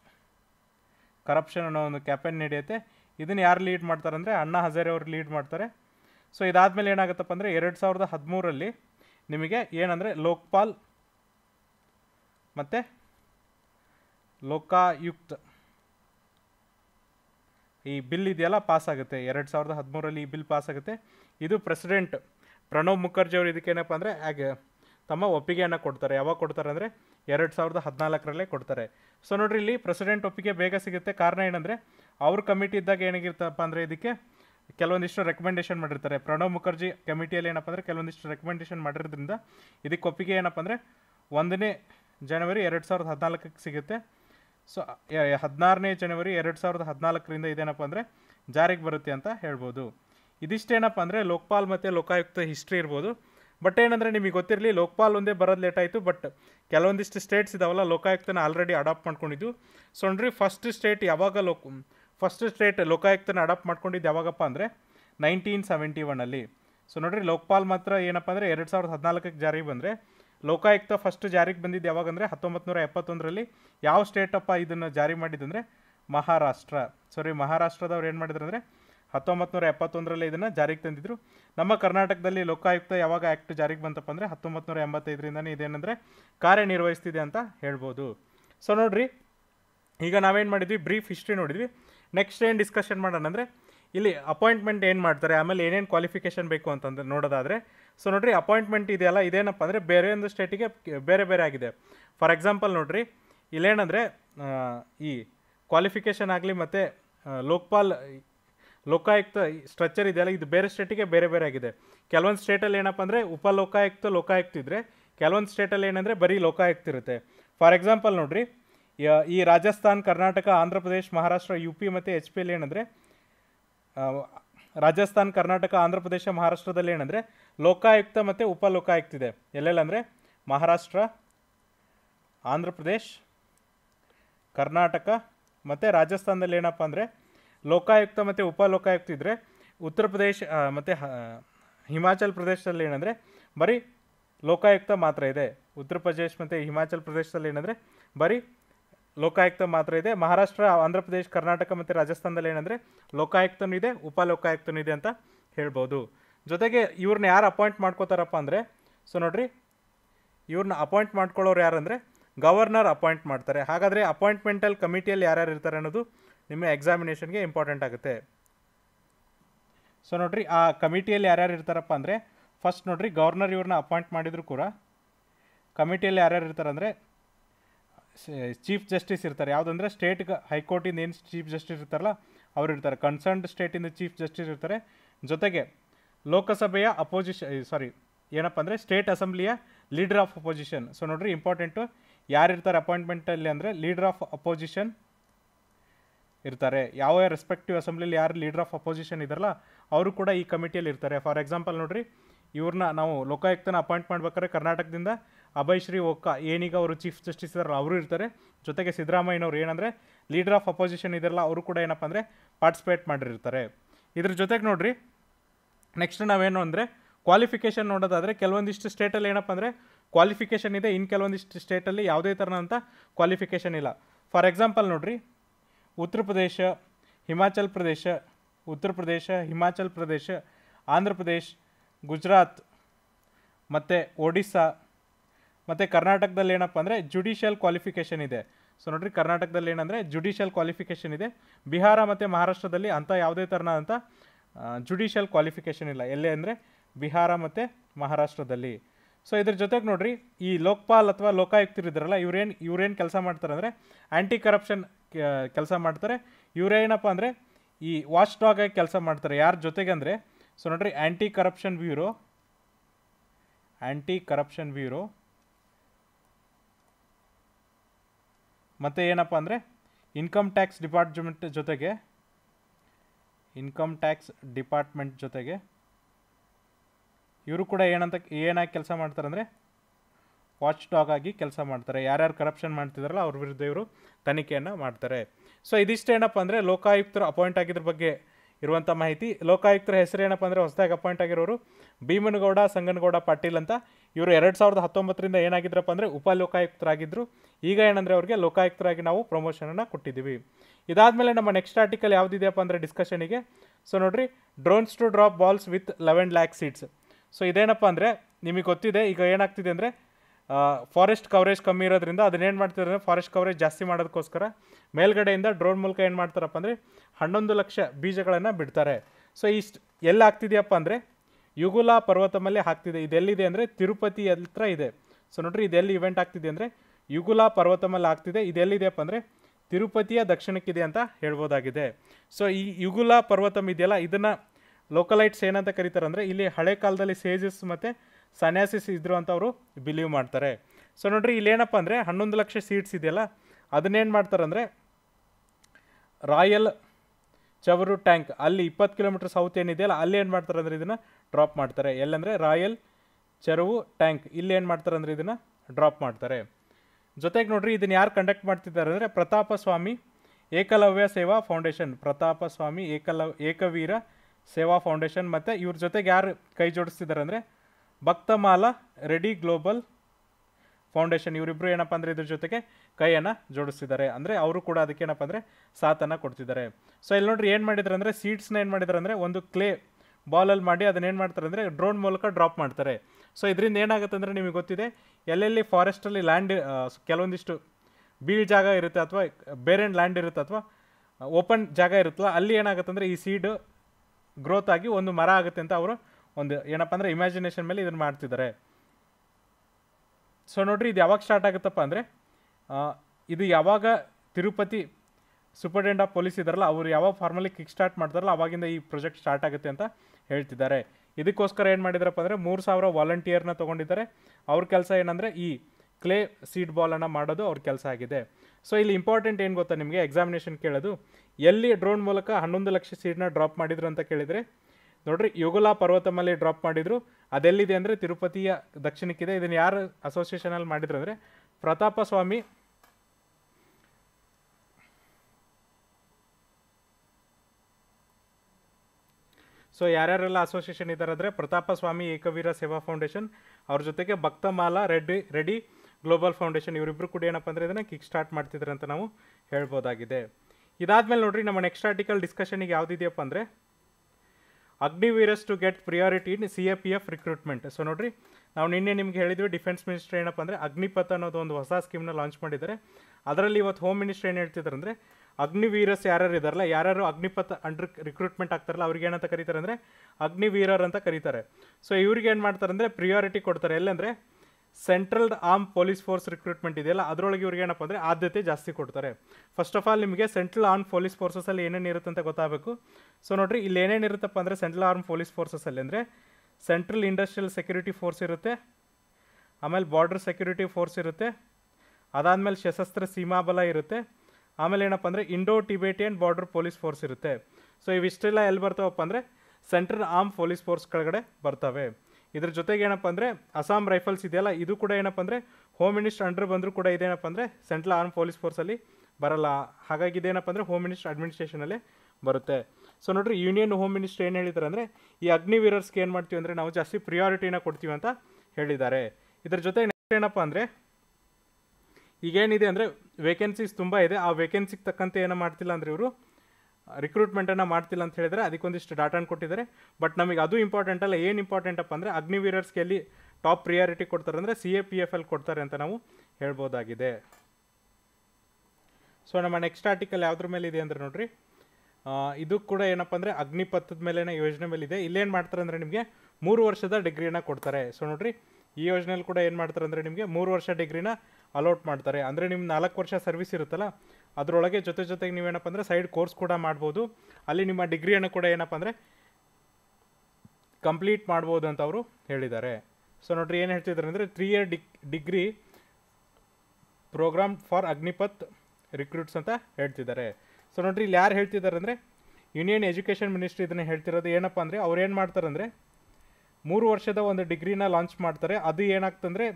ಕರಪ್ಷನ್ ಅನ್ನೋ ಒಂದು ಕ್ಯಾಂಪೇನ್ ನಡೆಯುತ್ತೆ ಇದನ್ನು ಯಾರು ಲೀಡ್ ಮಾಡ್ತಾರೆ ಅಂದರೆ ಅಣ್ಣಾ ಹಜಾರೆ ಅವರು ಲೀಡ್ ಮಾಡ್ತಾರೆ ಸೊ ಇದಾದಮೇಲೆ ಏನಾಗುತ್ತಪ್ಪ ಅಂದರೆ ಎರಡು ಸಾವಿರದ ಹದಿಮೂರಲ್ಲಿ ನಿಮಗೆ ಏನಂದರೆ ಲೋಕ್ಪಾಲ್ ಮತ್ತು ಲೋಕಾಯುಕ್ತ ಈ ಬಿಲ್ ಇದೆಯಲ್ಲ ಪಾಸ್ ಆಗುತ್ತೆ ಎರಡು ಸಾವಿರದ ಹದಿಮೂರಲ್ಲಿ ಈ ಬಿಲ್ ಪಾಸ್ ಆಗುತ್ತೆ ಇದು ಪ್ರೆಸಿಡೆಂಟ್ ಪ್ರಣವ್ ಮುಖರ್ಜಿ ಅವರು ಇದಕ್ಕೇನಪ್ಪ ಅಂದರೆ ಹಾಗೆ ತಮ್ಮ ಒಪ್ಪಿಗೆಯನ್ನು ಕೊಡ್ತಾರೆ ಯಾವಾಗ ಕೊಡ್ತಾರೆ ಅಂದರೆ ಎರಡು ಸಾವಿರದ ಹದಿನಾಲ್ಕರಲ್ಲೇ ಕೊಡ್ತಾರೆ ಸೊ ನೋಡಿರಿ ಇಲ್ಲಿ ಪ್ರೆಸಿಡೆಂಟ್ ಒಪ್ಪಿಗೆ ಬೇಗ ಸಿಗುತ್ತೆ ಕಾರಣ ಏನಂದರೆ ಅವ್ರ ಕಮಿಟಿ ಇದ್ದಾಗ ಏನಾಗಿರ್ತಪ್ಪ ಅಂದರೆ ಇದಕ್ಕೆ ಕೆಲವೊಂದಿಷ್ಟು ರೆಕಮೆಂಡೇಷನ್ ಮಾಡಿರ್ತಾರೆ ಪ್ರಣವ್ ಮುಖರ್ಜಿ ಕಮಿಟಿಯಲ್ಲಿ ಏನಪ್ಪ ಅಂದರೆ ಕೆಲವೊಂದಿಷ್ಟು ರೆಕಮೆಂಡೇಷನ್ ಮಾಡಿರೋದ್ರಿಂದ ಇದಕ್ಕೆ ಒಪ್ಪಿಗೆ ಏನಪ್ಪ ಅಂದರೆ ಒಂದನೇ ಜನವರಿ ಎರಡು ಸಾವಿರದ ಹದಿನಾಲ್ಕಕ್ಕೆ ಸಿಗುತ್ತೆ ಸೊ ಹದಿನಾರನೇ ಜನವರಿ ಎರಡು ಸಾವಿರದ ಹದಿನಾಲ್ಕರಿಂದ ಇದೇನಪ್ಪ ಅಂದರೆ ಜಾರಿಗೆ ಬರುತ್ತೆ ಅಂತ ಹೇಳ್ಬೋದು ಇದಿಷ್ಟೇನಪ್ಪ ಅಂದರೆ ಲೋಕಪಾಲ್ ಮತ್ತು ಲೋಕಾಯುಕ್ತ ಹಿಸ್ಟ್ರಿ ಇರ್ಬೋದು ಬಟ್ ಏನಂದರೆ ನಿಮಗೆ ಗೊತ್ತಿರಲಿ ಲೋಕಪಾಲ್ ಒಂದೇ ಬರೋದು ಲೇಟ್ ಆಯಿತು ಬಟ್ ಕೆಲವೊಂದಿಷ್ಟು ಸ್ಟೇಟ್ಸ್ ಇದಾವಲ್ಲ ಲೋಕಾಯುಕ್ತನ ಆಲ್ರೆಡಿ ಅಡಾಪ್ಟ್ ಮಾಡ್ಕೊಂಡಿದ್ದು ಸೊ ನೋಡ್ರಿ ಫಸ್ಟ್ ಸ್ಟೇಟ್ ಯಾವಾಗ ಲೋಕ್ ಫಸ್ಟ್ ಸ್ಟೇಟ್ ಲೋಕಾಯುಕ್ತನ ಅಡಾಪ್ಟ್ ಮಾಡ್ಕೊಂಡಿದ್ದು ಯಾವಾಗಪ್ಪ ಅಂದರೆ ನೈನ್ಟೀನ್ ಸೆವೆಂಟಿ ಒನ್ನಲ್ಲಿ ಸೊ ನೋಡ್ರಿ ಲೋಕಪಾಲ್ ಮಾತ್ರ ಏನಪ್ಪ ಅಂದರೆ ಎರಡು ಸಾವಿರದ ಹದಿನಾಲ್ಕಕ್ಕೆ ಜಾರಿಗೆ ಬಂದರೆ ಲೋಕಾಯುಕ್ತ ಫಸ್ಟ್ ಜಾರಿಗೆ ಬಂದಿದ್ದು ಯಾವಾಗಂದರೆ ಹತ್ತೊಂಬತ್ತು ನೂರ ಎಪ್ಪತ್ತೊಂದರಲ್ಲಿ ಯಾವ ಸ್ಟೇಟಪ್ಪ ಇದನ್ನು ಜಾರಿ ಮಾಡಿದ್ದಂದರೆ ಮಹಾರಾಷ್ಟ್ರ ಸಾರಿ ಮಹಾರಾಷ್ಟ್ರದವ್ರು ಏನು ಮಾಡಿದ್ರು ಅಂದರೆ ಹತ್ತೊಂಬತ್ತು ನೂರ ಎಪ್ಪತ್ತೊಂದರಲ್ಲಿ ಇದನ್ನು ಜಾರಿಗೆ ತಂದಿದ್ರು ನಮ್ಮ ಕರ್ನಾಟಕದಲ್ಲಿ ಲೋಕಾಯುಕ್ತ ಯಾವಾಗ ಆ್ಯಕ್ಟ್ ಜಾರಿಗೆ ಬಂತಪ್ಪ ಅಂದರೆ ಹತ್ತೊಂಬತ್ತು ನೂರ ಎಂಬತ್ತೈದರಿಂದನೇ ಇದೇನೆಂದರೆ ಕಾರ್ಯನಿರ್ವಹಿಸ್ತಿದೆ ಅಂತ ಹೇಳ್ಬೋದು ಸೊ ನೋಡಿರಿ ಈಗ ನಾವೇನು ಮಾಡಿದ್ವಿ ಬ್ರೀಫ್ ಹಿಸ್ಟ್ರಿ ನೋಡಿದ್ವಿ ನೆಕ್ಸ್ಟ್ ಏನು ಡಿಸ್ಕಷನ್ ಮಾಡೋಣ ಅಂದರೆ ಇಲ್ಲಿ ಅಪಾಯಿಂಟ್ಮೆಂಟ್ ಏನು ಮಾಡ್ತಾರೆ ಆಮೇಲೆ ಏನೇನು ಕ್ವಾಲಿಫಿಕೇಷನ್ ಬೇಕು ಅಂತಂದ್ರೆ ನೋಡೋದಾದರೆ ಸೊ ನೋಡಿರಿ ಅಪಾಯಿಂಟ್ಮೆಂಟ್ ಇದೆಯಲ್ಲ ಇದೇನಪ್ಪ ಅಂದರೆ ಬೇರೆ ಒಂದು ಸ್ಟೇಟಿಗೆ ಬೇರೆ ಬೇರೆ ಆಗಿದೆ ಫಾರ್ ಎಕ್ಸಾಂಪಲ್ ನೋಡ್ರಿ ಇಲ್ಲೇನಂದರೆ ಈ ಕ್ವಾಲಿಫಿಕೇಷನ್ ಆಗಲಿ ಮತ್ತು ಲೋಕ್ಪಾಲ್ ಲೋಕಾಯುಕ್ತ ಸ್ಟ್ರಕ್ಚರ್ ಇದೆಯಲ್ಲ ಇದು ಬೇರೆ ಸ್ಟೇಟಿಗೆ ಬೇರೆ ಬೇರೆ ಆಗಿದೆ ಕೆಲವೊಂದು ಸ್ಟೇಟಲ್ಲಿ ಏನಪ್ಪ ಅಂದರೆ ಉಪ ಲೋಕಾಯುಕ್ತ ಇದ್ದರೆ ಕೆಲವೊಂದು ಸ್ಟೇಟಲ್ಲಿ ಏನಂದರೆ ಬರೀ ಲೋಕಾಯುಕ್ತ ಇರುತ್ತೆ ಫಾರ್ ಎಕ್ಸಾಂಪಲ್ ನೋಡ್ರಿ ಈ ರಾಜಸ್ಥಾನ್ ಕರ್ನಾಟಕ ಆಂಧ್ರ ಪ್ರದೇಶ್ ಮಹಾರಾಷ್ಟ್ರ ಯು ಪಿ ಮತ್ತು ಎಚ್ ಪಿ ಎಲ್ ಏನಂದರೆ ರಾಜಸ್ಥಾನ್ ಕರ್ನಾಟಕ ಆಂಧ್ರ ಪ್ರದೇಶ ಮಹಾರಾಷ್ಟ್ರದಲ್ಲಿ ಏನಂದರೆ ಲೋಕಾಯುಕ್ತ ಮತ್ತು ಉಪ ಲೋಕಾಯುಕ್ತ ಇದೆ ಎಲ್ಲೆಲ್ಲಂದರೆ ಮಹಾರಾಷ್ಟ್ರ ಆಂಧ್ರ ಪ್ರದೇಶ್ ಕರ್ನಾಟಕ ಮತ್ತು ರಾಜಸ್ಥಾನದಲ್ಲಿ ಏನಪ್ಪ ಅಂದರೆ ಲೋಕಾಯುಕ್ತ ಮತ್ತು ಲೋಕಾಯುಕ್ತ ಇದ್ದರೆ ಉತ್ತರ ಪ್ರದೇಶ ಮತ್ತು ಹಿಮಾಚಲ್ ಪ್ರದೇಶದಲ್ಲಿ ಏನಂದರೆ ಬರೀ ಲೋಕಾಯುಕ್ತ ಮಾತ್ರ ಇದೆ ಉತ್ತರ ಪ್ರದೇಶ್ ಮತ್ತು ಹಿಮಾಚಲ್ ಪ್ರದೇಶದಲ್ಲಿ ಏನಂದರೆ ಬರೀ ಲೋಕಾಯುಕ್ತ ಮಾತ್ರ ಇದೆ ಮಹಾರಾಷ್ಟ್ರ ಆಂಧ್ರ ಪ್ರದೇಶ ಕರ್ನಾಟಕ ಮತ್ತು ರಾಜಸ್ಥಾನದಲ್ಲಿ ಏನಂದರೆ ಲೋಕಾಯುಕ್ತನೂ ಇದೆ ಉಪಲೋಕಾಯುಕ್ತನೂ ಇದೆ ಅಂತ ಹೇಳ್ಬೋದು ಜೊತೆಗೆ ಇವ್ರನ್ನ ಯಾರು ಅಪಾಯಿಂಟ್ ಮಾಡ್ಕೋತಾರಪ್ಪ ಅಂದರೆ ಸೊ ನೋಡ್ರಿ ಇವ್ರನ್ನ ಅಪಾಯಿಂಟ್ ಮಾಡ್ಕೊಳ್ಳೋರು ಯಾರಂದರೆ ಗವರ್ನರ್ ಅಪಾಯಿಂಟ್ ಮಾಡ್ತಾರೆ ಹಾಗಾದರೆ ಅಪಾಯಿಂಟ್ಮೆಂಟಲ್ ಕಮಿಟಿಯಲ್ಲಿ ಯಾರ್ಯಾರು ಇರ್ತಾರೆ ಅನ್ನೋದು ನಿಮ್ಮ ಎಕ್ಸಾಮಿನೇಷನ್ಗೆ ಇಂಪಾರ್ಟೆಂಟ್ ಆಗುತ್ತೆ ಸೊ ನೋಡ್ರಿ ಆ ಕಮಿಟಿಯಲ್ಲಿ ಯಾರ್ಯಾರು ಇರ್ತಾರಪ್ಪ ಅಂದರೆ ಫಸ್ಟ್ ನೋಡ್ರಿ ಗವರ್ನರ್ ಇವ್ರನ್ನ ಅಪಾಯಿಂಟ್ ಮಾಡಿದರೂ ಕೂಡ ಕಮಿಟಿಯಲ್ಲಿ ಯಾರ್ಯಾರು ಇರ್ತಾರಂದರೆ ಚೀಫ್ ಜಸ್ಟಿಸ್ ಇರ್ತಾರೆ ಯಾವುದಂದ್ರೆ ಸ್ಟೇಟ್ ಹೈಕೋರ್ಟಿಂದ ಏನು ಚೀಫ್ ಜಸ್ಟಿಸ್ ಇರ್ತಾರಲ್ಲ ಅವರು ಇರ್ತಾರೆ ಕನ್ಸರ್ನ್ಡ್ ಸ್ಟೇಟಿಂದ ಚೀಫ್ ಜಸ್ಟಿಸ್ ಇರ್ತಾರೆ ಜೊತೆಗೆ ಲೋಕಸಭೆಯ ಅಪೋಸಿಷನ್ ಸಾರಿ ಏನಪ್ಪ ಅಂದರೆ ಸ್ಟೇಟ್ ಅಸೆಂಬ್ಲಿಯ ಲೀಡರ್ ಆಫ್ ಅಪೋಸಿಷನ್ ಸೊ ನೋಡ್ರಿ ಇಂಪಾರ್ಟೆಂಟು ಇರ್ತಾರೆ ಅಪಾಯಿಂಟ್ಮೆಂಟಲ್ಲಿ ಅಂದರೆ ಲೀಡರ್ ಆಫ್ ಅಪೋಸಿಷನ್ ಇರ್ತಾರೆ ಯಾವ ರೆಸ್ಪೆಕ್ಟಿವ್ ಅಸೆಂಬ್ಲಿಲಿ ಯಾರು ಲೀಡರ್ ಆಫ್ ಅಪೋಸಿಷನ್ ಇದ್ದಾರಲ್ಲ ಅವರು ಕೂಡ ಈ ಕಮಿಟಿಯಲ್ಲಿ ಇರ್ತಾರೆ ಫಾರ್ ಎಕ್ಸಾಂಪಲ್ ನೋಡ್ರಿ ಇವ್ರನ್ನ ನಾವು ಲೋಕಾಯುಕ್ತನ ಅಪಾಯಿಂಟ್ ಮಾಡ್ಬೇಕಾದ್ರೆ ಕರ್ನಾಟಕದಿಂದ ಅಭಯ್ ಶ್ರೀ ಒಕ್ಕ ಏನೀಗ ಅವರು ಚೀಫ್ ಜಸ್ಟಿಸ್ ಇದಾರಲ್ಲ ಅವರು ಇರ್ತಾರೆ ಜೊತೆಗೆ ಸಿದ್ದರಾಮಯ್ಯನವರು ಏನಂದರೆ ಲೀಡರ್ ಆಫ್ ಅಪೋಸಿಷನ್ ಇದೆಲ್ಲ ಅವರು ಕೂಡ ಏನಪ್ಪ ಅಂದರೆ ಪಾರ್ಟಿಸಿಪೇಟ್ ಮಾಡಿರ್ತಾರೆ ಇದ್ರ ಜೊತೆಗೆ ನೋಡಿರಿ ನೆಕ್ಸ್ಟ್ ನಾವೇನು ಅಂದರೆ ಕ್ವಾಲಿಫಿಕೇಷನ್ ನೋಡೋದಾದರೆ ಕೆಲವೊಂದಿಷ್ಟು ಸ್ಟೇಟಲ್ಲಿ ಏನಪ್ಪ ಅಂದರೆ ಕ್ವಾಲಿಫಿಕೇಷನ್ ಇದೆ ಇನ್ನು ಕೆಲವೊಂದಿಷ್ಟು ಸ್ಟೇಟಲ್ಲಿ ಯಾವುದೇ ಥರನಂಥ ಕ್ವಾಲಿಫಿಕೇಷನ್ ಇಲ್ಲ ಫಾರ್ ಎಕ್ಸಾಂಪಲ್ ನೋಡಿರಿ ಉತ್ತರ ಪ್ರದೇಶ ಹಿಮಾಚಲ್ ಪ್ರದೇಶ ಉತ್ತರ ಪ್ರದೇಶ ಹಿಮಾಚಲ್ ಪ್ರದೇಶ ಆಂಧ್ರ ಪ್ರದೇಶ್ ಗುಜರಾತ್ ಮತ್ತು ಒಡಿಸ್ಸಾ ಮತ್ತು ಕರ್ನಾಟಕದಲ್ಲಿ ಏನಪ್ಪ ಅಂದರೆ ಜುಡಿಷಿಯಲ್ ಕ್ವಾಲಿಫಿಕೇಷನ್ ಇದೆ ಸೊ ನೋಡ್ರಿ ಕರ್ನಾಟಕದಲ್ಲಿ ಏನಂದರೆ ಜುಡಿಷಿಯಲ್ ಕ್ವಾಲಿಫಿಕೇಷನ್ ಇದೆ ಬಿಹಾರ ಮತ್ತು ಮಹಾರಾಷ್ಟ್ರದಲ್ಲಿ ಅಂಥ ಯಾವುದೇ ಥರನಾದಂಥ ಜುಡಿಷಿಯಲ್ ಕ್ವಾಲಿಫಿಕೇಷನ್ ಇಲ್ಲ ಎಲ್ಲೇ ಅಂದರೆ ಬಿಹಾರ ಮತ್ತು ಮಹಾರಾಷ್ಟ್ರದಲ್ಲಿ ಸೊ ಇದ್ರ ಜೊತೆಗೆ ನೋಡಿರಿ ಈ ಲೋಕ್ಪಾಲ್ ಅಥವಾ ಲೋಕಾಯುಕ್ತರಿದ್ದಾರಲ್ಲ ಇವ್ರೇನು ಇವ್ರೇನು ಕೆಲಸ ಮಾಡ್ತಾರೆ ಅಂದರೆ ಆ್ಯಂಟಿ ಕರಪ್ಷನ್ ಕೆಲಸ ಮಾಡ್ತಾರೆ ಇವರೇನಪ್ಪ ಅಂದರೆ ಈ ವಾಚ್ ಡಾಗ್ ಆಗಿ ಕೆಲಸ ಮಾಡ್ತಾರೆ ಯಾರ ಜೊತೆಗೆ ಅಂದರೆ ಸೊ ನೋಡ್ರಿ anti corruption bureau anti corruption bureau ಮತ್ತು ಏನಪ್ಪ ಅಂದರೆ ಇನ್ಕಮ್ ಟ್ಯಾಕ್ಸ್ ಡಿಪಾರ್ಟ್ಮೆಂಟ್ ಜೊತೆಗೆ ಇನ್ಕಮ್ ಟ್ಯಾಕ್ಸ್ ಡಿಪಾರ್ಟ್ಮೆಂಟ್ ಜೊತೆಗೆ ಇವರು ಕೂಡ ಏನಂತ ಏನಾಗಿ ಕೆಲಸ ಮಾಡ್ತಾರೆ ಅಂದರೆ ವಾಚ್ ಡಾಗ್ ಆಗಿ ಕೆಲಸ ಮಾಡ್ತಾರೆ ಯಾರ್ಯಾರು ಕರಪ್ಷನ್ ಮಾಡ್ತಿದ್ದಾರಲ್ಲ ಅವ್ರ ವಿರುದ್ಧ ಇವರು ತನಿಖೆಯನ್ನು ಮಾಡ್ತಾರೆ ಸೊ ಏನಪ್ಪ ಅಂದರೆ ಲೋಕಾಯುಕ್ತರು ಅಪಾಯಿಂಟ್ ಆಗಿದ್ರ ಬಗ್ಗೆ ಇರುವಂಥ ಮಾಹಿತಿ ಲೋಕಾಯುಕ್ತರ ಹೆಸರು ಏನಪ್ಪ ಅಂದರೆ ಹೊಸದಾಗಿ ಅಪಾಯಿಂಟ್ ಆಗಿರೋರು ಭೀಮನಗೌಡ ಸಂಗನಗೌಡ ಪಾಟೀಲ್ ಅಂತ ಇವರು ಎರಡು ಸಾವಿರದ ಹತ್ತೊಂಬತ್ತರಿಂದ ಏನಾಗಿದ್ರಪ್ಪ ಅಂದರೆ ಉಪ ಲೋಕಾಯುಕ್ತರಾಗಿದ್ದರು ಈಗ ಏನಂದರೆ ಅವರಿಗೆ ಲೋಕಾಯುಕ್ತರಾಗಿ ನಾವು ಪ್ರಮೋಷನನ್ನು ಕೊಟ್ಟಿದ್ದೀವಿ ಇದಾದಮೇಲೆ ನಮ್ಮ ನೆಕ್ಸ್ಟ್ ಆರ್ಟಿಕಲ್ ಯಾವುದಿದೆಯಪ್ಪ ಅಂದರೆ ಡಿಸ್ಕಷನಿಗೆ ಸೊ ನೋಡಿರಿ drones to drop balls with eleven lakh seats so ಇದೇನಪ್ಪ ಅಂದರೆ ನಿಮಗೆ ಗೊತ್ತಿದೆ ಈಗ ಏನಾಗ್ತಿದೆ ಅಂದರೆ ಫಾರೆಸ್ಟ್ ಕವರೇಜ್ ಕಮ್ಮಿ ಇರೋದ್ರಿಂದ ಅದನ್ನೇನು ಮಾಡ್ತಿದ್ದಾರೆ ಫಾರೆಸ್ಟ್ ಕವರೇಜ್ ಜಾಸ್ತಿ ಮಾಡೋದಕ್ಕೋಸ್ಕರ ಮೇಲ್ಗಡೆಯಿಂದ ಡ್ರೋನ್ ಮೂಲಕ ಏನು ಮಾಡ್ತಾರಪ್ಪ ಅಂದರೆ ಹನ್ನೊಂದು ಲಕ್ಷ ಬೀಜಗಳನ್ನು ಬಿಡ್ತಾರೆ ಸೊ ಇಷ್ಟು ಎಲ್ಲಿ ಆಗ್ತಿದೆಯಪ್ಪ ಅಂದರೆ ಯುಗುಲಾ ಪರ್ವತ ಮೇಲೆ ಹಾಕ್ತಿದೆ ಇದೆಲ್ಲಿದೆ ಅಂದರೆ ತಿರುಪತಿ ಹತ್ರ ಇದೆ ಸೊ ನೋಡ್ರಿ ಇದೆಲ್ಲಿ ಇವೆಂಟ್ ಆಗ್ತಿದೆ ಅಂದರೆ ಯುಗುಲಾ ಪರ್ವತ ಮೇಲೆ ಆಗ್ತಿದೆ ಇದೆಲ್ಲಿದೆಯಪ್ಪ ಅಂದರೆ ತಿರುಪತಿಯ ದಕ್ಷಿಣಕ್ಕಿದೆ ಅಂತ ಹೇಳ್ಬೋದಾಗಿದೆ ಸೊ ಈ ಯುಗುಲಾ ಪರ್ವತಮ್ ಇದೆಯಲ್ಲ ಇದನ್ನು ಲೋಕಲೈಟ್ಸ್ ಏನಂತ ಕರೀತಾರೆ ಅಂದರೆ ಇಲ್ಲಿ ಹಳೆ ಕಾಲದಲ್ಲಿ ಸೇಜಸ್ ಮತ್ತು ಸನ್ಯಾಸಿಸ್ ಇದ್ರು ಅಂತ ಅವರು ಬಿಲೀವ್ ಮಾಡ್ತಾರೆ ಸೊ ನೋಡ್ರಿ ಇಲ್ಲೇನಪ್ಪ ಅಂದರೆ ಹನ್ನೊಂದು ಲಕ್ಷ ಸೀಟ್ಸ್ ಇದೆಯಲ್ಲ ಅದನ್ನೇನು ಅಂದರೆ ರಾಯಲ್ ಚವರು ಟ್ಯಾಂಕ್ ಅಲ್ಲಿ ಇಪ್ಪತ್ತು ಕಿಲೋಮೀಟರ್ ಸೌತ್ ಏನಿದೆಯಲ್ಲ ಅಲ್ಲಿ ಏನು ಮಾಡ್ತಾರೆ ಅಂದರೆ ಇದನ್ನು ಡ್ರಾಪ್ ಮಾಡ್ತಾರೆ ಎಲ್ಲಂದರೆ ರಾಯಲ್ ಚೆರವು ಟ್ಯಾಂಕ್ ಇಲ್ಲಿ ಏನು ಮಾಡ್ತಾರೆ ಅಂದರೆ ಇದನ್ನು ಡ್ರಾಪ್ ಮಾಡ್ತಾರೆ ಜೊತೆಗೆ ನೋಡಿರಿ ಇದನ್ನು ಯಾರು ಕಂಡಕ್ಟ್ ಮಾಡ್ತಿದ್ದಾರೆ ಅಂದರೆ ಪ್ರತಾಪ ಸ್ವಾಮಿ ಏಕಲವ್ಯ ಸೇವಾ ಫೌಂಡೇಶನ್ ಪ್ರತಾಪ ಸ್ವಾಮಿ ಏಕಲವ್ ಏಕವೀರ ಸೇವಾ ಫೌಂಡೇಶನ್ ಮತ್ತು ಇವ್ರ ಜೊತೆಗೆ ಯಾರು ಕೈ ಜೋಡಿಸ್ತಿದ್ದಾರೆ ಅಂದರೆ ಭಕ್ತಮಾಲ ರೆಡಿ ಗ್ಲೋಬಲ್ ಫೌಂಡೇಶನ್ ಇವರಿಬ್ಬರು ಏನಪ್ಪ ಅಂದರೆ ಇದ್ರ ಜೊತೆಗೆ ಕೈಯನ್ನು ಜೋಡಿಸ್ತಿದ್ದಾರೆ ಅಂದರೆ ಅವರು ಕೂಡ ಅದಕ್ಕೆ ಏನಪ್ಪ ಅಂದರೆ ಸಾಥನ್ನು ಕೊಡ್ತಿದ್ದಾರೆ ಸೊ ಇಲ್ಲಿ ನೋಡ್ರಿ ಏನು ಮಾಡಿದಾರೆ ಅಂದರೆ ಸೀಡ್ಸ್ನ ಏನು ಮಾಡಿದ್ರು ಅಂದರೆ ಒಂದು ಕ್ಲೇ ಬಾಲಲ್ಲಿ ಮಾಡಿ ಅದನ್ನೇನು ಮಾಡ್ತಾರೆ ಅಂದರೆ ಡ್ರೋನ್ ಮೂಲಕ ಡ್ರಾಪ್ ಮಾಡ್ತಾರೆ ಸೊ ಇದರಿಂದ ಏನಾಗುತ್ತೆ ಅಂದರೆ ನಿಮಗೆ ಗೊತ್ತಿದೆ ಎಲ್ಲೆಲ್ಲಿ ಫಾರೆಸ್ಟಲ್ಲಿ ಲ್ಯಾಂಡ್ ಕೆಲವೊಂದಿಷ್ಟು ಬೀಳ್ ಜಾಗ ಇರುತ್ತೆ ಅಥವಾ ಬೇರೆ ಲ್ಯಾಂಡ್ ಇರುತ್ತೆ ಅಥವಾ ಓಪನ್ ಜಾಗ ಇರುತ್ತಲ್ಲ ಅಲ್ಲಿ ಏನಾಗುತ್ತೆ ಅಂದರೆ ಈ ಸೀಡ್ ಗ್ರೋತ್ ಆಗಿ ಒಂದು ಮರ ಆಗುತ್ತೆ ಅಂತ ಅವರು ಒಂದು ಏನಪ್ಪ ಅಂದರೆ ಇಮ್ಯಾಜಿನೇಷನ್ ಮೇಲೆ ಇದನ್ನು ಮಾಡ್ತಿದ್ದಾರೆ ಸೊ ನೋಡಿರಿ ಇದು ಯಾವಾಗ ಸ್ಟಾರ್ಟ್ ಆಗುತ್ತಪ್ಪ ಅಂದರೆ ಇದು ಯಾವಾಗ ತಿರುಪತಿ ಸೂಪರ್ಟೆಂಡ್ ಆಫ್ ಪೊಲೀಸ್ ಇದಾರಲ್ಲ ಅವರು ಯಾವಾಗ ಫಾರ್ಮಲಿ ಕಿಕ್ ಸ್ಟಾರ್ಟ್ ಮಾಡ್ತಾರಲ್ಲ ಅವಾಗಿಂದ ಈ ಪ್ರಾಜೆಕ್ಟ್ ಸ್ಟಾರ್ಟ್ ಆಗುತ್ತೆ ಅಂತ ಹೇಳ್ತಿದ್ದಾರೆ ಇದಕ್ಕೋಸ್ಕರ ಏನು ಮಾಡಿದಾರಪ್ಪ ಅಂದರೆ ಮೂರು ಸಾವಿರ ವಾಲಂಟಿಯರ್ನ ತೊಗೊಂಡಿದ್ದಾರೆ ಅವ್ರ ಕೆಲಸ ಏನಂದರೆ ಈ ಕ್ಲೇ ಸೀಡ್ ಬಾಲನ್ನು ಮಾಡೋದು ಅವ್ರ ಕೆಲಸ ಆಗಿದೆ ಸೊ ಇಲ್ಲಿ ಇಂಪಾರ್ಟೆಂಟ್ ಏನು ಗೊತ್ತಾ ನಿಮಗೆ ಎಕ್ಸಾಮಿನೇಷನ್ ಕೇಳೋದು ಎಲ್ಲಿ ಡ್ರೋನ್ ಮೂಲಕ ಹನ್ನೊಂದು ಲಕ್ಷ ಸೀಡನ್ನ ಡ್ರಾಪ್ ಮಾಡಿದ್ರು ಅಂತ ಕೇಳಿದರೆ ನೋಡ್ರಿ ಯುಗಲಾ ಪರ್ವತಮಲ್ಲಿ ಡ್ರಾಪ್ ಮಾಡಿದರು ಅದೆಲ್ಲಿದೆ ಅಂದರೆ ತಿರುಪತಿಯ ದಕ್ಷಿಣಕ್ಕಿದೆ ಇದನ್ನು ಯಾರು ಅಸೋಸಿಯೇಷನಲ್ಲಿ ಮಾಡಿದ್ರು ಅಂದರೆ ಪ್ರತಾಪ ಸ್ವಾಮಿ ಸೊ ಯಾರ್ಯಾರೆಲ್ಲ ಅಸೋಸಿಯೇಷನ್ ಇದ್ದಾರೆ ಪ್ರತಾಪ ಸ್ವಾಮಿ ಏಕವೀರ ಸೇವಾ ಫೌಂಡೇಶನ್ ಅವ್ರ ಜೊತೆಗೆ ಭಕ್ತಮಾಲಾ ರೆಡ್ಡಿ ರೆಡಿ ಗ್ಲೋಬಲ್ ಫೌಂಡೇಶನ್ ಇವರಿಬ್ಬರು ಕೂಡ ಏನಪ್ಪ ಅಂದರೆ ಇದನ್ನು ಕಿಕ್ ಸ್ಟಾರ್ಟ್ ಮಾಡ್ತಿದ್ರೆ ಅಂತ ನಾವು ಹೇಳ್ಬೋದಾಗಿದೆ ಇದಾದಮೇಲೆ ನೋಡ್ರಿ ನಮ್ಮ ನೆಕ್ಸ್ಟ್ ಆರ್ಟಿಕಲ್ ಡಿಸ್ಕಷನಿಗೆ ಯಾವುದಿದೆಯಪ್ಪ ಅಂದರೆ Agniveers to get priority in C A P F recruitment so ನೋಡಿರಿ ನಾವು ನಿನ್ನೆ ನಿಮ್ಗೆ ಹೇಳಿದ್ವಿ ಡಿಫೆನ್ಸ್ ಮಿನಿಸ್ಟ್ರಿ ಏನಪ್ಪ ಅಂದರೆ ಅಗ್ನಿಪಥ ಅನ್ನೋದು ಒಂದು ಹೊಸ ಸ್ಕೀಮ್ನ ಲಾಂಚ್ ಮಾಡಿದ್ದಾರೆ ಅದರಲ್ಲಿ ಇವತ್ತು ಹೋಮ್ ಮಿನಿಸ್ಟ್ರಿ ಏನು ಹೇಳ್ತಿದ್ದಾರೆ ಅಂದರೆ ಅಗ್ನಿವೀರಸ್ ಯಾರ್ಯಾರು ಇದ್ದಾರಲ್ಲ ಯಾರ್ಯಾರು ಅಗ್ನಿಪಥ ಅಂಡರ್ ರಿಕ್ರೂಟ್ಮೆಂಟ್ ಆಗ್ತಾರಲ್ಲ ಅವ್ರಿಗೆ ಏನಂತ ಕರೀತಾರೆ ಅಂದರೆ ಅಗ್ನಿವೀರರ್ ಅಂತ ಕರೀತಾರೆ ಸೊ ಇವ್ರಿಗೆ ಏನು ಮಾಡ್ತಾರೆ ಅಂದರೆ ಪ್ರಿಯಾರಿಟಿ ಕೊಡ್ತಾರೆ ಎಲ್ಲಂದರೆ central arm police force recruitment ಇದೆಯಲ್ಲ ಅದರೊಳಗೆ ಇವ್ರಿಗೆ ಏನಪ್ಪ ಅಂದರೆ ಆದ್ಯತೆ ಜಾಸ್ತಿ ಕೊಡ್ತಾರೆ ಫಸ್ಟ್ ಆಫ್ ಆಲ್ ನಿಮಗೆ ಸೆಂಟ್ರಲ್ ಆರ್ಮ್ ಪೊಲೀಸ್ ಫೋರ್ಸಸಲ್ಲಿ ಏನೇನು ಇರುತ್ತೆ ಅಂತ ಗೊತ್ತಾಗಬೇಕು ಸೊ ನೋಡಿರಿ ಇಲ್ಲಿ ಏನೇನು ಇರುತ್ತಪ್ಪ ಅಂದರೆ ಸೆಂಟ್ರಲ್ ಆರ್ಮ್ ಪೊಲೀಸ್ ಫೋರ್ಸಸಲ್ಲಿ ಅಂದರೆ ಸೆಂಟ್ರಲ್ ಇಂಡಸ್ಟ್ರಿಯಲ್ ಸೆಕ್ಯೂರಿಟಿ ಫೋರ್ಸ್ ಇರುತ್ತೆ ಆಮೇಲೆ ಬಾರ್ಡರ್ ಸೆಕ್ಯೂರಿಟಿ ಫೋರ್ಸ್ ಇರುತ್ತೆ ಅದಾದಮೇಲೆ ಸಶಸ್ತ್ರ ಸೀಮಾಬಲ ಇರುತ್ತೆ ಆಮೇಲೆ ಏನಪ್ಪ ಅಂದರೆ Indo Tibetan border police force ಇರುತ್ತೆ ಸೊ ಇವಿಷ್ಟೆಲ್ಲ ಎಲ್ಲಿ ಬರ್ತಾವಪ್ಪ ಅಂದರೆ ಸೆಂಟ್ರಲ್ ಆರ್ಮ್ ಪೊಲೀಸ್ ಫೋರ್ಸ್ ಕೆಳಗಡೆ ಬರ್ತವೆ ಇದ್ರ ಜೊತೆಗೆ ಏನಪ್ಪ ಅಂದರೆ ಅಸ್ಸಾಂ ರೈಫಲ್ಸ್ ಇದೆಯಲ್ಲ ಇದು ಕೂಡ ಏನಪ್ಪ ಅಂದರೆ ಹೋಮ್ ಮಿನಿಸ್ಟರ್ ಅಂಡರ್ ಬಂದರೂ ಕೂಡ ಇದೇನಪ್ಪ ಅಂದರೆ ಸೆಂಟ್ರಲ್ ಆರ್ಮ್ ಪೊಲೀಸ್ ಫೋರ್ಸಲ್ಲಿ ಬರಲ್ಲ ಹಾಗಾಗಿ ಇದೇನಪ್ಪ ಅಂದರೆ ಹೋಮ್ ಮಿನಿಸ್ಟರ್ ಅಡ್ಮಿನಿಸ್ಟ್ರೇಷನಲ್ಲೇ ಬರುತ್ತೆ ಸೊ ನೋಡ್ರಿ ಯೂನಿಯನ್ ಹೋಮ್ ಮಿನಿಸ್ಟರ್ ಏನು ಹೇಳಿದ್ದಾರೆ ಅಂದರೆ ಈ ಅಗ್ನಿವೀರರ್ಸ್ಗೆ ಏನು ಮಾಡ್ತೀವಿ ಅಂದರೆ ನಾವು ಜಾಸ್ತಿ ಪ್ರಿಯಾರಿಟಿನ ಕೊಡ್ತೀವಿ ಅಂತ ಹೇಳಿದ್ದಾರೆ ಇದ್ರ ಜೊತೆಗೆ ನೆಕ್ಸ್ಟ್ ಏನಪ್ಪ ಅಂದರೆ ಈಗೇನಿದೆ ಅಂದರೆ ವೇಕೆನ್ಸೀಸ್ ತುಂಬ ಇದೆ ಆ ವೇಕೆನ್ಸಿಗೆ ತಕ್ಕಂತೆ ಏನೋ ಮಾಡ್ತಿಲ್ಲ ಅಂದರೆ ಇವರು ರಿಕ್ರೂಟ್ಮೆಂಟನ್ನು ಮಾಡ್ತಿಲ್ಲ ಅಂತ ಹೇಳಿದರೆ ಅದಕ್ಕೊಂದಿಷ್ಟು ಡಾಟಾನ ಕೊಟ್ಟಿದ್ದಾರೆ ಬಟ್ ನಮಗೆ ಅದು ಇಂಪಾರ್ಟೆಂಟ್ ಅಲ್ಲ ಏನು ಅಪ್ಪ ಅಂದರೆ ಅಗ್ನಿವೀರರ್ಸ್ಗೆ ಎಲ್ಲಿ ಟಾಪ್ ಪ್ರಿಯಾರಿಟಿ ಕೊಡ್ತಾರೆ ಅಂದರೆ C A P F L ಕೊಡ್ತಾರೆ ಅಂತ ನಾವು ಹೇಳ್ಬೋದಾಗಿದೆ ಸೊ ನಮ್ಮ ನೆಕ್ಸ್ಟ್ ಆರ್ಟಿಕಲ್ ಯಾವುದ್ರ ಮೇಲೆ ಇದೆ ಅಂದರೆ ನೋಡಿರಿ ಇದು ಕೂಡ ಏನಪ್ಪ ಅಂದರೆ ಅಗ್ನಿಪಥದ ಮೇಲೇನ ಯೋಜನೆ ಮೇಲೆ ಇದೆ ಇಲ್ಲೇನು ಮಾಡ್ತಾರೆ ಅಂದರೆ ನಿಮಗೆ ಮೂರು ವರ್ಷದ ಡಿಗ್ರಿನ ಕೊಡ್ತಾರೆ ಸೊ ನೋಡಿರಿ ಈ ಯೋಜನೆಯಲ್ಲಿ ಕೂಡ ಏನು ಮಾಡ್ತಾರೆ ಅಂದರೆ ನಿಮಗೆ ಮೂರು ವರ್ಷ ಡಿಗ್ರಿನ ಅಲೌಟ್ ಮಾಡ್ತಾರೆ ಅಂದರೆ ನಿಮ್ಮ ನಾಲ್ಕು ವರ್ಷ ಸರ್ವಿಸ್ ಇರುತ್ತಲ್ಲ ಅದರೊಳಗೆ ಜೊತೆ ಜೊತೆಗೆ ನೀವೇನಪ್ಪ ಅಂದರೆ ಸೈಡ್ ಕೋರ್ಸ್ ಕೂಡ ಮಾಡ್ಬೋದು ಅಲ್ಲಿ ನಿಮ್ಮ ಡಿಗ್ರಿಯನ್ನು ಕೂಡ ಏನಪ್ಪ ಅಂದರೆ ಕಂಪ್ಲೀಟ್ ಮಾಡ್ಬೋದು ಅಂತ ಅವರು ಹೇಳಿದ್ದಾರೆ ಸೊ ನೋಡ್ರಿ ಏನು ಹೇಳ್ತಿದ್ದಾರೆ ಅಂದರೆ three year dig degree program for Agnipath recruits ಅಂತ ಹೇಳ್ತಿದ್ದಾರೆ ಸೊ ನೋಡ್ರಿ ಇಲ್ಲಿ ಯಾರು ಹೇಳ್ತಿದ್ದಾರೆ ಅಂದರೆ ಯೂನಿಯನ್ ಎಜುಕೇಷನ್ ಮಿನಿಸ್ಟ್ರಿ ಇದನ್ನು ಹೇಳ್ತಿರೋದು ಏನಪ್ಪ ಅಂದರೆ ಅವ್ರು ಏನು ಮಾಡ್ತಾರೆ ಅಂದರೆ ಮೂರು ವರ್ಷದ ಒಂದು ಡಿಗ್ರಿನ ಲಾಂಚ್ ಮಾಡ್ತಾರೆ ಅದು ಏನಾಗ್ತಂದ್ರೆ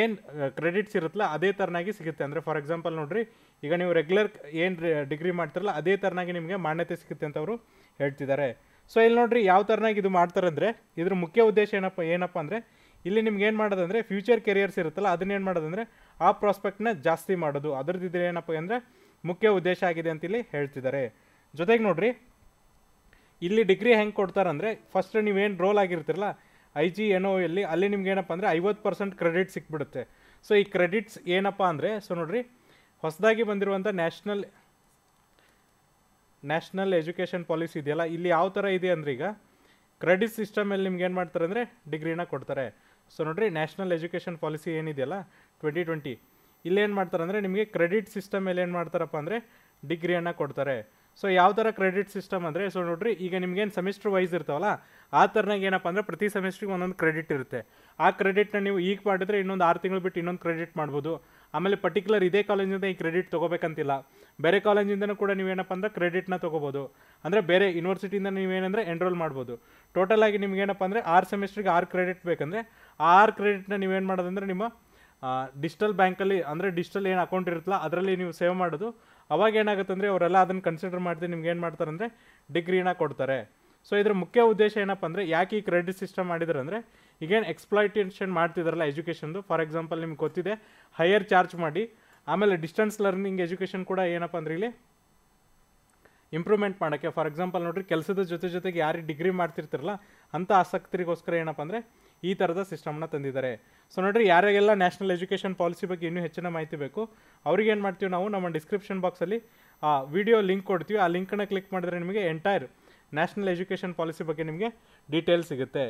ಏನು ಕ್ರೆಡಿಟ್ಸ್ ಇರುತ್ತಲ್ಲ ಅದೇ ಥರನಾಗಿ ಸಿಗುತ್ತೆ ಅಂದರೆ ಫಾರ್ ಎಕ್ಸಾಂಪಲ್ ನೋಡಿರಿ ಈಗ ನೀವು ರೆಗ್ಯುಲರ್ ಏನು ಡಿಗ್ರಿ ಮಾಡ್ತಿರಲ್ಲ ಅದೇ ಥರನಾಗಿ ನಿಮಗೆ ಮಾನ್ಯತೆ ಸಿಗುತ್ತೆ ಅಂತ ಅವರು ಹೇಳ್ತಿದ್ದಾರೆ ಸೊ ಇಲ್ಲಿ ನೋಡ್ರಿ ಯಾವ ಥರನಾಗಿ ಇದು ಮಾಡ್ತಾರೆ ಅಂದರೆ ಇದ್ರ ಮುಖ್ಯ ಉದ್ದೇಶ ಏನಪ್ಪ ಏನಪ್ಪ ಅಂದರೆ ಇಲ್ಲಿ ನಿಮ್ಗೆ ಏನು ಮಾಡೋದಂದರೆ ಫ್ಯೂಚರ್ ಕೆರಿಯರ್ಸ್ ಇರುತ್ತಲ್ಲ ಅದನ್ನೇನು ಮಾಡೋದಂದರೆ ಆ ಪ್ರಾಸ್ಪೆಕ್ಟ್ನ ಜಾಸ್ತಿ ಮಾಡೋದು ಅದರದ್ದು ಇದ್ರೆ ಏನಪ್ಪ ಅಂದರೆ ಮುಖ್ಯ ಉದ್ದೇಶ ಆಗಿದೆ ಅಂತ ಇಲ್ಲಿ ಹೇಳ್ತಿದ್ದಾರೆ ಜೊತೆಗೆ ನೋಡ್ರಿ ಇಲ್ಲಿ ಡಿಗ್ರಿ ಹೆಂಗೆ ಕೊಡ್ತಾರಂದರೆ ಫಸ್ಟ್ ನೀವೇನು ರೋಲ್ ಆಗಿರ್ತಿರಲ್ಲ ಐ ಜಿ ಎನ್ ಒ ಅಲ್ಲಿ ನಿಮ್ಗೆ ಏನಪ್ಪ ಅಂದರೆ ಐವತ್ತು ಪರ್ಸೆಂಟ್ ಕ್ರೆಡಿಟ್ ಸಿಕ್ಬಿಡುತ್ತೆ ಸೊ ಈ ಕ್ರೆಡಿಟ್ಸ್ ಏನಪ್ಪ ಅಂದರೆ ಸೊ ನೋಡಿರಿ ಹೊಸದಾಗಿ ಬಂದಿರುವಂಥ ನ್ಯಾಷನಲ್ ನ್ಯಾಷನಲ್ ಎಜುಕೇಷನ್ ಪಾಲಿಸಿ ಇದೆಯಲ್ಲ ಇಲ್ಲಿ ಯಾವ ಥರ ಇದೆ ಅಂದರೆ ಈಗ ಕ್ರೆಡಿಟ್ ಸಿಸ್ಟಮಲ್ಲಿ ನಿಮ್ಗೆ ಏನು ಮಾಡ್ತಾರೆ ಅಂದರೆ ಡಿಗ್ರಿನ ಕೊಡ್ತಾರೆ ಸೊ ನೋಡಿರಿ ನ್ಯಾಷನಲ್ ಎಜುಕೇಷನ್ ಪಾಲಿಸಿ ಏನಿದೆಯಲ್ಲ ಟ್ವೆಂಟಿ ಟ್ವೆಂಟಿ ಇಲ್ಲೇನು ಮಾಡ್ತಾರೆ ಅಂದರೆ ನಿಮಗೆ ಕ್ರೆಡಿಟ್ ಸಿಸ್ಟಮ್ ಏನು ಮಾಡ್ತಾರಪ್ಪ ಅಂದರೆ ಡಿಗ್ರಿಯನ್ನು ಕೊಡ್ತಾರೆ ಸೊ ಯಾವ ಥರ ಕ್ರೆಡಿಟ್ ಸಿಸ್ಟಮ್ ಅಂದರೆ ಸೊ ನೋಡ್ರಿ ಈಗ ನಿಮ್ಗೇನು ಸೆಮಿಸ್ಟರ್ ವೈಸ್ ಇರ್ತಾವಲ್ಲ ಆ ಥರನಾಗ ಏನಪ್ಪ ಅಂದರೆ ಪ್ರತಿ ಸೆಮಿಸ್ಟ್ರಿಗೆ ಒಂದೊಂದು ಕ್ರೆಡಿಟ್ ಇರುತ್ತೆ ಆ ಕ್ರೆಡಿಟ್ನ ನೀವು ಈಗ ಮಾಡಿದ್ರೆ ಇನ್ನೊಂದು ಆರು ತಿಂಗಳು ಬಿಟ್ಟು ಇನ್ನೊಂದು ಕ್ರೆಡಿಟ್ ಮಾಡ್ಬೋದು ಆಮೇಲೆ ಪರ್ಟಿಕ್ಯುಲರ್ ಇದೇ ಕಾಲೇಜಿಂದ ಈ ಕ್ರೆಡಿಟ್ ತೊಗೋಬೇಕಂತಿಲ್ಲ ಬೇರೆ ಕಾಲೇಜಿಂದನೂ ಕೂಡ ನೀವೇನಪ್ಪ ಅಂದರೆ ಕ್ರೆಡಿಟ್ನ ತೊಗೋಬೋದು ಅಂದರೆ ಬೇರೆ ಯೂನಿವರ್ಸಿಟಿಯಿಂದ ನೀವೇನಂದರೆ ಎನ್ರೋಲ್ ಮಾಡ್ಬೋದು ಟೋಟಲ್ ಆಗಿ ಏನಪ್ಪ ಅಂದರೆ ಆರು ಸೆಮಿಸ್ಟ್ರಿಗೆ ಆರು ಕ್ರೆಡಿಟ್ ಬೇಕಂದರೆ ಆರು ಕ್ರೆಡಿಟ್ನ ನೀವೇನು ಮಾಡೋದಂದರೆ ನಿಮ್ಮ ಡಿಜಿಟಲ್ ಬ್ಯಾಂಕಲ್ಲಿ ಅಂದರೆ ಡಿಜಿಟಲ್ ಏನು ಅಕೌಂಟ್ ಇರುತ್ತಲ್ಲ ಅದರಲ್ಲಿ ನೀವು ಸೇವ್ ಮಾಡೋದು ಅವಾಗ ಏನಾಗುತ್ತೆ ಅಂದರೆ ಅವರೆಲ್ಲ ಅದನ್ನು ಕನ್ಸಿಡರ್ ಮಾಡಿದ್ರೆ ನಿಮ್ಗೆ ಏನು ಮಾಡ್ತಾರೆ ಅಂದರೆ ಡಿಗ್ರಿನ ಕೊಡ್ತಾರೆ ಸೊ ಇದರ ಮುಖ್ಯ ಉದ್ದೇಶ ಏನಪ್ಪ ಅಂದರೆ ಯಾಕೆ ಈ ಕ್ರೆಡಿಟ್ ಸಿಸ್ಟಮ್ ಮಾಡಿದ್ರು ಅಂದರೆ ಈಗೇನು ಎಕ್ಸ್ಪ್ಲಾಯ್ಟೇಷನ್ ಮಾಡ್ತಿದ್ದಾರಲ್ಲ ಎಜುಕೇಷನ್ದು ಫಾರ್ ಎಕ್ಸಾಂಪಲ್ ನಿಮ್ಗೆ ಗೊತ್ತಿದೆ ಹೈಯರ್ ಚಾರ್ಜ್ ಮಾಡಿ ಆಮೇಲೆ ಡಿಸ್ಟೆನ್ಸ್ ಲರ್ನಿಂಗ್ ಎಜುಕೇಷನ್ ಕೂಡ ಏನಪ್ಪ ಅಂದರೆ ಇಲ್ಲಿ ಇಂಪ್ರೂವ್ಮೆಂಟ್ ಮಾಡೋಕ್ಕೆ ಫಾರ್ ಎಕ್ಸಾಂಪಲ್ ನೋಡಿರಿ ಕೆಲಸದ ಜೊತೆ ಜೊತೆಗೆ ಯಾರಿಗೆ ಡಿಗ್ರಿ ಮಾಡ್ತಿರ್ತಿರಲ್ಲ ಅಂಥ ಆಸಕ್ತಿಗೋಸ್ಕರ ಏನಪ್ಪ ಅಂದರೆ ಈ ಥರದ ಸಿಸ್ಟಮ್ನ ತಂದಿದ್ದಾರೆ ಸೊ ನೋಡಿರಿ ಯಾರಿಗೆಲ್ಲ ನ್ಯಾಷನಲ್ ಎಜುಕೇಷನ್ ಪಾಲಿಸಿ ಬಗ್ಗೆ ಇನ್ನೂ ಹೆಚ್ಚಿನ ಮಾಹಿತಿ ಬೇಕು ಅವ್ರಿಗೆ ಏನು ಮಾಡ್ತೀವಿ ನಾವು ನಮ್ಮ ಡಿಸ್ಕ್ರಿಪ್ಷನ್ ಬಾಕ್ಸಲ್ಲಿ ಆ ವಿಡಿಯೋ ಲಿಂಕ್ ಕೊಡ್ತೀವಿ ಆ ಲಿಂಕನ್ನು ಕ್ಲಿಕ್ ಮಾಡಿದ್ರೆ ನಿಮಗೆ ಎಂಟೈರ್ ನ್ಯಾಷನಲ್ ಎಜುಕೇಷನ್ ಪಾಲಿಸಿ ಬಗ್ಗೆ ನಿಮಗೆ ಡೀಟೇಲ್ ಸಿಗುತ್ತೆ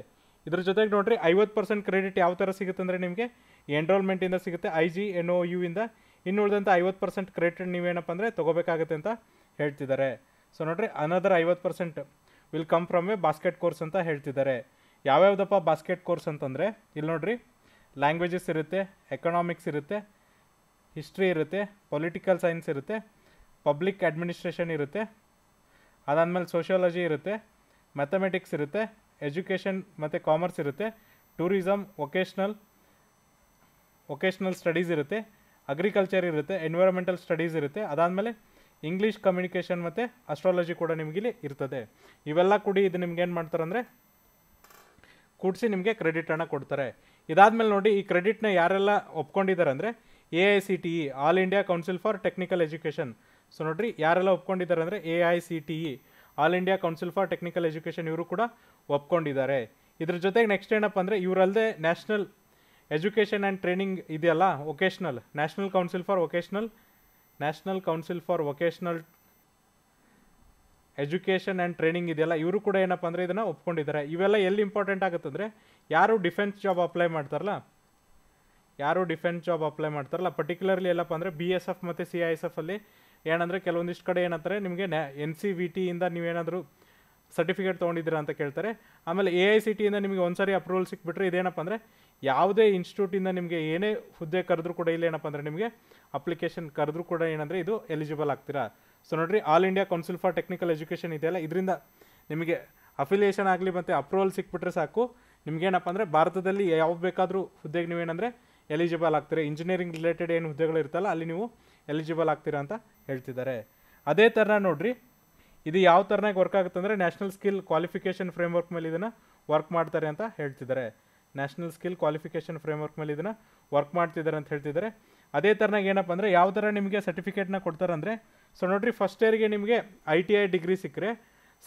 ಇದ್ರ ಜೊತೆಗೆ ನೋಡಿರಿ ಐವತ್ತು ಪರ್ಸೆಂಟ್ ಕ್ರೆಡಿಟ್ ಯಾವ ಥರ ಸಿಗುತ್ತೆ ಅಂದರೆ ನಿಮಗೆ ಎನ್ರೋಲ್ಮೆಂಟಿಂದ ಸಿಗುತ್ತೆ I G N O U ಇಂದ ಇನ್ನು ಉಳಿದಂಥ ಐವತ್ತು ಪರ್ಸೆಂಟ್ ಕ್ರೆಡಿಟ್ ನೀವೇನಪ್ಪ ಅಂದರೆ ತಗೋಬೇಕಾಗುತ್ತೆ ಅಂತ ಹೇಳ್ತಿದ್ದಾರೆ ಸೊ ನೋಡ್ರಿ ಅನದರ್ ಐವತ್ತು percent will come from a basket course ಅಂತ ಹೇಳ್ತಿದ್ದಾರೆ ಯಾವ್ಯಾವ್ದಪ್ಪ ಬಾಸ್ಕೆಟ್ ಕೋರ್ಸ್ ಅಂತಂದರೆ ಇಲ್ಲಿ ನೋಡ್ರಿ ಲ್ಯಾಂಗ್ವೇಜಸ್ ಇರುತ್ತೆ ಎಕನಾಮಿಕ್ಸ್ ಇರುತ್ತೆ ಹಿಸ್ಟ್ರಿ ಇರುತ್ತೆ ಪೊಲಿಟಿಕಲ್ ಸೈನ್ಸ್ ಇರುತ್ತೆ ಪಬ್ಲಿಕ್ ಅಡ್ಮಿನಿಸ್ಟ್ರೇಷನ್ ಇರುತ್ತೆ ಅದಾದಮೇಲೆ ಸೋಷಿಯಾಲಜಿ ಇರುತ್ತೆ ಮ್ಯಾಥಮೆಟಿಕ್ಸ್ ಇರುತ್ತೆ ಎಜುಕೇಷನ್ ಮತ್ತು ಕಾಮರ್ಸ್ ಇರುತ್ತೆ ಟೂರಿಸಮ್ ವೊಕೇಶ್ನಲ್ ವೊಕೇಶ್ನಲ್ ಸ್ಟಡೀಸ್ ಇರುತ್ತೆ ಅಗ್ರಿಕಲ್ಚರ್ ಇರುತ್ತೆ ಎನ್ವಿರಾನ್ಮೆಂಟಲ್ ಸ್ಟಡೀಸ್ ಇರುತ್ತೆ ಅದಾದಮೇಲೆ ಇಂಗ್ಲೀಷ್ ಕಮ್ಯುನಿಕೇಷನ್ ಮತ್ತು ಅಸ್ಟ್ರಾಲಜಿ ಕೂಡ ಇಲ್ಲಿ ಇರ್ತದೆ ಇವೆಲ್ಲ ಕೂಡಿ ಇದು ನಿಮ್ಗೆ ಏನು ಮಾಡ್ತಾರೆ ಅಂದರೆ ಕೂಡಿಸಿ ನಿಮಗೆ ಕ್ರೆಡಿಟನ್ನು ಕೊಡ್ತಾರೆ ಇದಾದಮೇಲೆ ನೋಡಿ ಈ ಕ್ರೆಡಿಟ್ನ ಯಾರೆಲ್ಲ ಒಪ್ಕೊಂಡಿದ್ದಾರೆ ಅಂದರೆ A I C T E all India council for technical education so ನೋಡಿರಿ ಯಾರೆಲ್ಲ ಒಪ್ಕೊಂಡಿದ್ದಾರೆ ಅಂದರೆ A I C T E all India council for technical education ಇವರು ಕೂಡ ಒಪ್ಕೊಂಡಿದ್ದಾರೆ ಇದ್ರ ಜೊತೆಗೆ ನೆಕ್ಸ್ಟ್ ಏನಪ್ಪ ಅಂದರೆ ಇವರಲ್ಲದೆ ನ್ಯಾಷನಲ್ ಎಜುಕೇಷನ್ ಆ್ಯಂಡ್ ಟ್ರೈನಿಂಗ್ ಇದೆಯಲ್ಲ vocational national council for vocational national council for vocational education and training ಇದೆಯಲ್ಲ ಇವರು ಕೂಡ ಏನಪ್ಪ ಅಂದರೆ ಇದನ್ನು ಒಪ್ಕೊಂಡಿದ್ದಾರೆ ಇವೆಲ್ಲ ಎಲ್ಲಿ ಇಂಪಾರ್ಟೆಂಟ್ ಆಗುತ್ತಂದರೆ ಯಾರು ಡಿಫೆನ್ಸ್ ಜಾಬ್ ಅಪ್ಲೈ ಮಾಡ್ತಾರಲ್ಲ ಯಾರು ಡಿಫೆನ್ಸ್ ಜಾಬ್ ಅಪ್ಲೈ ಮಾಡ್ತಾರಲ್ಲ ಪರ್ಟಿಕ್ಯುಲರ್ಲಿ ಎಲ್ಲಪ್ಪ ಅಂದರೆ ಬಿ ಎಸ್ ಎಫ್ ಮತ್ತು ಸಿ ಐ ಎಸ್ ಎಫಲ್ಲಿ ಏನಂದರೆ ಕೆಲವೊಂದಿಷ್ಟು ಕಡೆ ಏನಂತಾರೆ ನಿಮಗೆ ಎನ್ ಸಿ ವಿ ಟಿಯಿಂದ ನೀವೇನಾದರೂ ಸರ್ಟಿಫಿಕೇಟ್ ತೊಗೊಂಡಿದ್ದೀರಾ ಅಂತ ಕೇಳ್ತಾರೆ ಆಮೇಲೆ ಎ ಐ ಸಿ ಟಿಯಿಂದ ನಿಮಗೆ ಒಂದು ಸಾರಿ ಅಪ್ರೂವಲ್ ಸಿಕ್ಬಿಟ್ರೆ ಇದೇನಪ್ಪ ಅಂದರೆ ಯಾವುದೇ ಇನ್ಸ್ಟಿಟ್ಯೂಟಿಂದ ನಿಮಗೆ ಏನೇ ಹುದ್ದೆ ಕರೆದ್ರೂ ಕೂಡ ಇಲ್ಲೇನಪ್ಪ ಅಂದರೆ ನಿಮಗೆ ಅಪ್ಲಿಕೇಶನ್ ಕರೆದ್ರೂ ಕೂಡ ಏನಂದರೆ ಇದು ಎಲಿಜಿಬಲ್ ಆಗ್ತೀರಾ ಸೊ ನೋಡಿರಿ all India council for technical education ಇದೆಯಲ್ಲ ಇದರಿಂದ ನಿಮಗೆ ಅಫಿಲಿಯೇಷನ್ ಆಗಲಿ ಮತ್ತು ಅಪ್ರೂವಲ್ ಸಿಕ್ಬಿಟ್ರೆ ಸಾಕು ನಿಮಗೇನಪ್ಪ ಅಂದರೆ ಭಾರತದಲ್ಲಿ ಯಾವ ಬೇಕಾದರೂ ಹುದ್ದೆಗೆ ನೀವೇನಂದರೆ ಎಲಿಜಿಬಲ್ ಆಗ್ತೀರಿ ಇಂಜಿನಿಯರಿಂಗ್ ರಿಲೇಟೆಡ್ ಏನು ಹುದ್ದೆಗಳು ಇರ್ತಲ್ಲ ಅಲ್ಲಿ ನೀವು ಎಲಿಜಿಬಲ್ ಆಗ್ತೀರಾ ಅಂತ ಹೇಳ್ತಿದ್ದಾರೆ ಅದೇ ಥರ ನೋಡಿರಿ ಇದು ಯಾವ ಥರನಾಗಿ ವರ್ಕ್ ಆಗುತ್ತೆ ಅಂದರೆ ನ್ಯಾಷನಲ್ ಸ್ಕಿಲ್ ಕ್ವಾಲಿಫಿಕೇಷನ್ ಫ್ರೇಮ್ವರ್ಕ್ ಮೇಲೆ ಇದನ್ನು ವರ್ಕ್ ಮಾಡ್ತಾರೆ ಅಂತ ಹೇಳ್ತಿದ್ದಾರೆ ನ್ಯಾಷನಲ್ ಸ್ಕಿಲ್ ಕ್ವಾಲಿಫಿಕೇಷನ್ ಫ್ರೇಮ್ವರ್ಕ್ ಮೇಲೆ ಇದನ್ನು ವರ್ಕ್ ಮಾಡ್ತಿದ್ದಾರೆ ಅಂತ ಹೇಳ್ತಿದ್ದಾರೆ ಅದೇ ಥರನಾಗಿ ಏನಪ್ಪ ಅಂದರೆ ಯಾವ ಥರ ನಿಮಗೆ ಸರ್ಟಿಫಿಕೇಟ್ನ ಕೊಡ್ತಾರೆ ಅಂದರೆ ಸೊ ನೋಡಿರಿ ಫಸ್ಟ್ ಇಯರ್ಗೆ ನಿಮಗೆ ಐ ಟಿ ಐ ಡಿಗ್ರಿ ಸಿಕ್ಕರೆ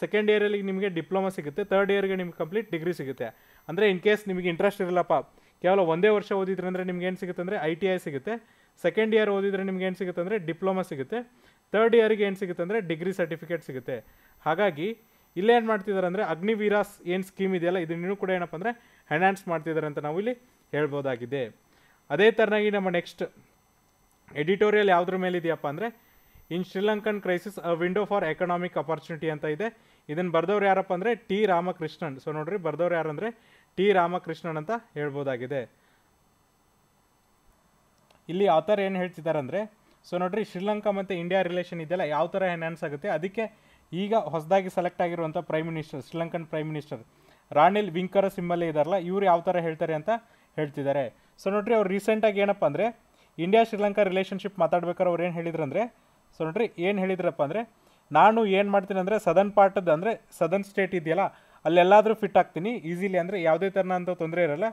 ಸೆಕೆಂಡ್ ಇಯರಲ್ಲಿ ನಿಮಗೆ ಡಿಪ್ಲೊಮಾ ಸಿಗುತ್ತೆ ತರ್ಡ್ ಇಯರ್ಗೆ ನಿಮ್ಗೆ ಕಂಪ್ಲೀಟ್ ಡಿಗ್ರಿ ಸಿಗುತ್ತೆ ಅಂದರೆ ಇನ್ ಕೇಸ್ ನಿಮಗೆ ಇಂಟ್ರೆಸ್ಟ್ ಇರಲ್ಲಪ್ಪ ಕೇವಲ ಒಂದೇ ವರ್ಷ ಓದಿದ್ರೆ ಅಂದರೆ ನಿಮ್ಗೆ ಏನು ಸಿಗುತ್ತೆ ಅಂದರೆ ಐ ಟಿ ಐ ಸಿಗುತ್ತೆ ಸೆಕೆಂಡ್ ಇಯರ್ ಓದಿದರೆ ನಿಮ್ಗೆ ಏನು ಸಿಗುತ್ತೆ ಅಂದರೆ ಡಿಪ್ಲೊಮಾ ಸಿಗುತ್ತೆ ಥರ್ಡ್ ಇಯರಿಗೆ ಏನು ಸಿಗುತ್ತೆ ಅಂದರೆ ಡಿಗ್ರಿ ಸರ್ಟಿಫಿಕೇಟ್ ಸಿಗುತ್ತೆ ಹಾಗಾಗಿ ಇಲ್ಲೇನು ಮಾಡ್ತಿದ್ದಾರೆ ಅಂದರೆ ಅಗ್ನಿವೀರಾಸ್ ಏನು ಸ್ಕೀಮ್ ಇದೆಯಲ್ಲ ಇದನ್ನೂ ಕೂಡ ಏನಪ್ಪ ಅಂದರೆ ಎನ್ಹ್ಯಾನ್ಸ್ ಮಾಡ್ತಿದ್ದಾರೆ ಅಂತ ನಾವು ಇಲ್ಲಿ ಹೇಳ್ಬೋದಾಗಿದೆ ಅದೇ ಥರನಾಗಿ ನಮ್ಮ ನೆಕ್ಸ್ಟ್ ಎಡಿಟೋರಿಯಲ್ ಯಾವುದ್ರ ಮೇಲೆ ಇದೆಯಪ್ಪ ಅಂದರೆ in Sri Lankan crisis a window for economic opportunity ಅಂತ ಇದೆ ಇದನ್ನು ಬರೆದವ್ರು ಯಾರಪ್ಪ ಅಂದರೆ ಟಿ ರಾಮಕೃಷ್ಣನ್ ಸೊ ನೋಡ್ರಿ ಬರೆದವ್ರು ಯಾರು ಅಂದರೆ ಟಿ ರಾಮಕೃಷ್ಣನ್ ಅಂತ ಹೇಳ್ಬೋದಾಗಿದೆ ಇಲ್ಲಿ ಥರ ಏನು ಹೇಳ್ತಿದ್ದಾರೆ ಅಂದರೆ ಸೊ ನೋಡ್ರಿ ಶ್ರೀಲಂಕಾ ಮತ್ತು ಇಂಡಿಯಾ ರಿಲೇಷನ್ ಇದೆಯಲ್ಲ ಯಾವ ಥರ ಎನ್ಹ್ಯಾನ್ಸ್ ಆಗುತ್ತೆ ಅದಕ್ಕೆ ಈಗ ಹೊಸದಾಗಿ ಸೆಲೆಕ್ಟ್ ಆಗಿರುವಂಥ prime minister Sri Lankan prime minister Ranil ವಿಂಕರ ಸಿಂಬಲೆ ಇದಾರಲ್ಲ ಇವರು ಯಾವ ಥರ ಹೇಳ್ತಾರೆ ಅಂತ ಹೇಳ್ತಿದ್ದಾರೆ ಸೊ ನೋಡ್ರಿ ಅವ್ರು ರೀಸೆಂಟಾಗಿ ಏನಪ್ಪ ಅಂದರೆ ಇಂಡಿಯಾ ಶ್ರೀಲಂಕಾ ರಿಲೇಷನ್ಶಿಪ್ ಮಾತಾಡ್ಬೇಕಾದ್ರೆ ಅವ್ರು ಏನು ಹೇಳಿದ್ರು ಅಂದರೆ ಸೊ ನೋಡ್ರಿ ಏನು ಹೇಳಿದ್ರಪ್ಪ ಅಂದರೆ ನಾನು ಏನು ಮಾಡ್ತೀನಿ ಅಂದರೆ ಸದನ್ ಪಾರ್ಟದ್ದು ಅಂದರೆ ಸದನ್ ಸ್ಟೇಟ್ ಇದೆಯಲ್ಲ ಅಲ್ಲೆಲ್ಲಾದರೂ ಫಿಟ್ ಆಗ್ತೀನಿ ಈಸಿಲಿ ಅಂದರೆ ಯಾವುದೇ ಥರನಂಥ ತೊಂದರೆ ಇರಲ್ಲ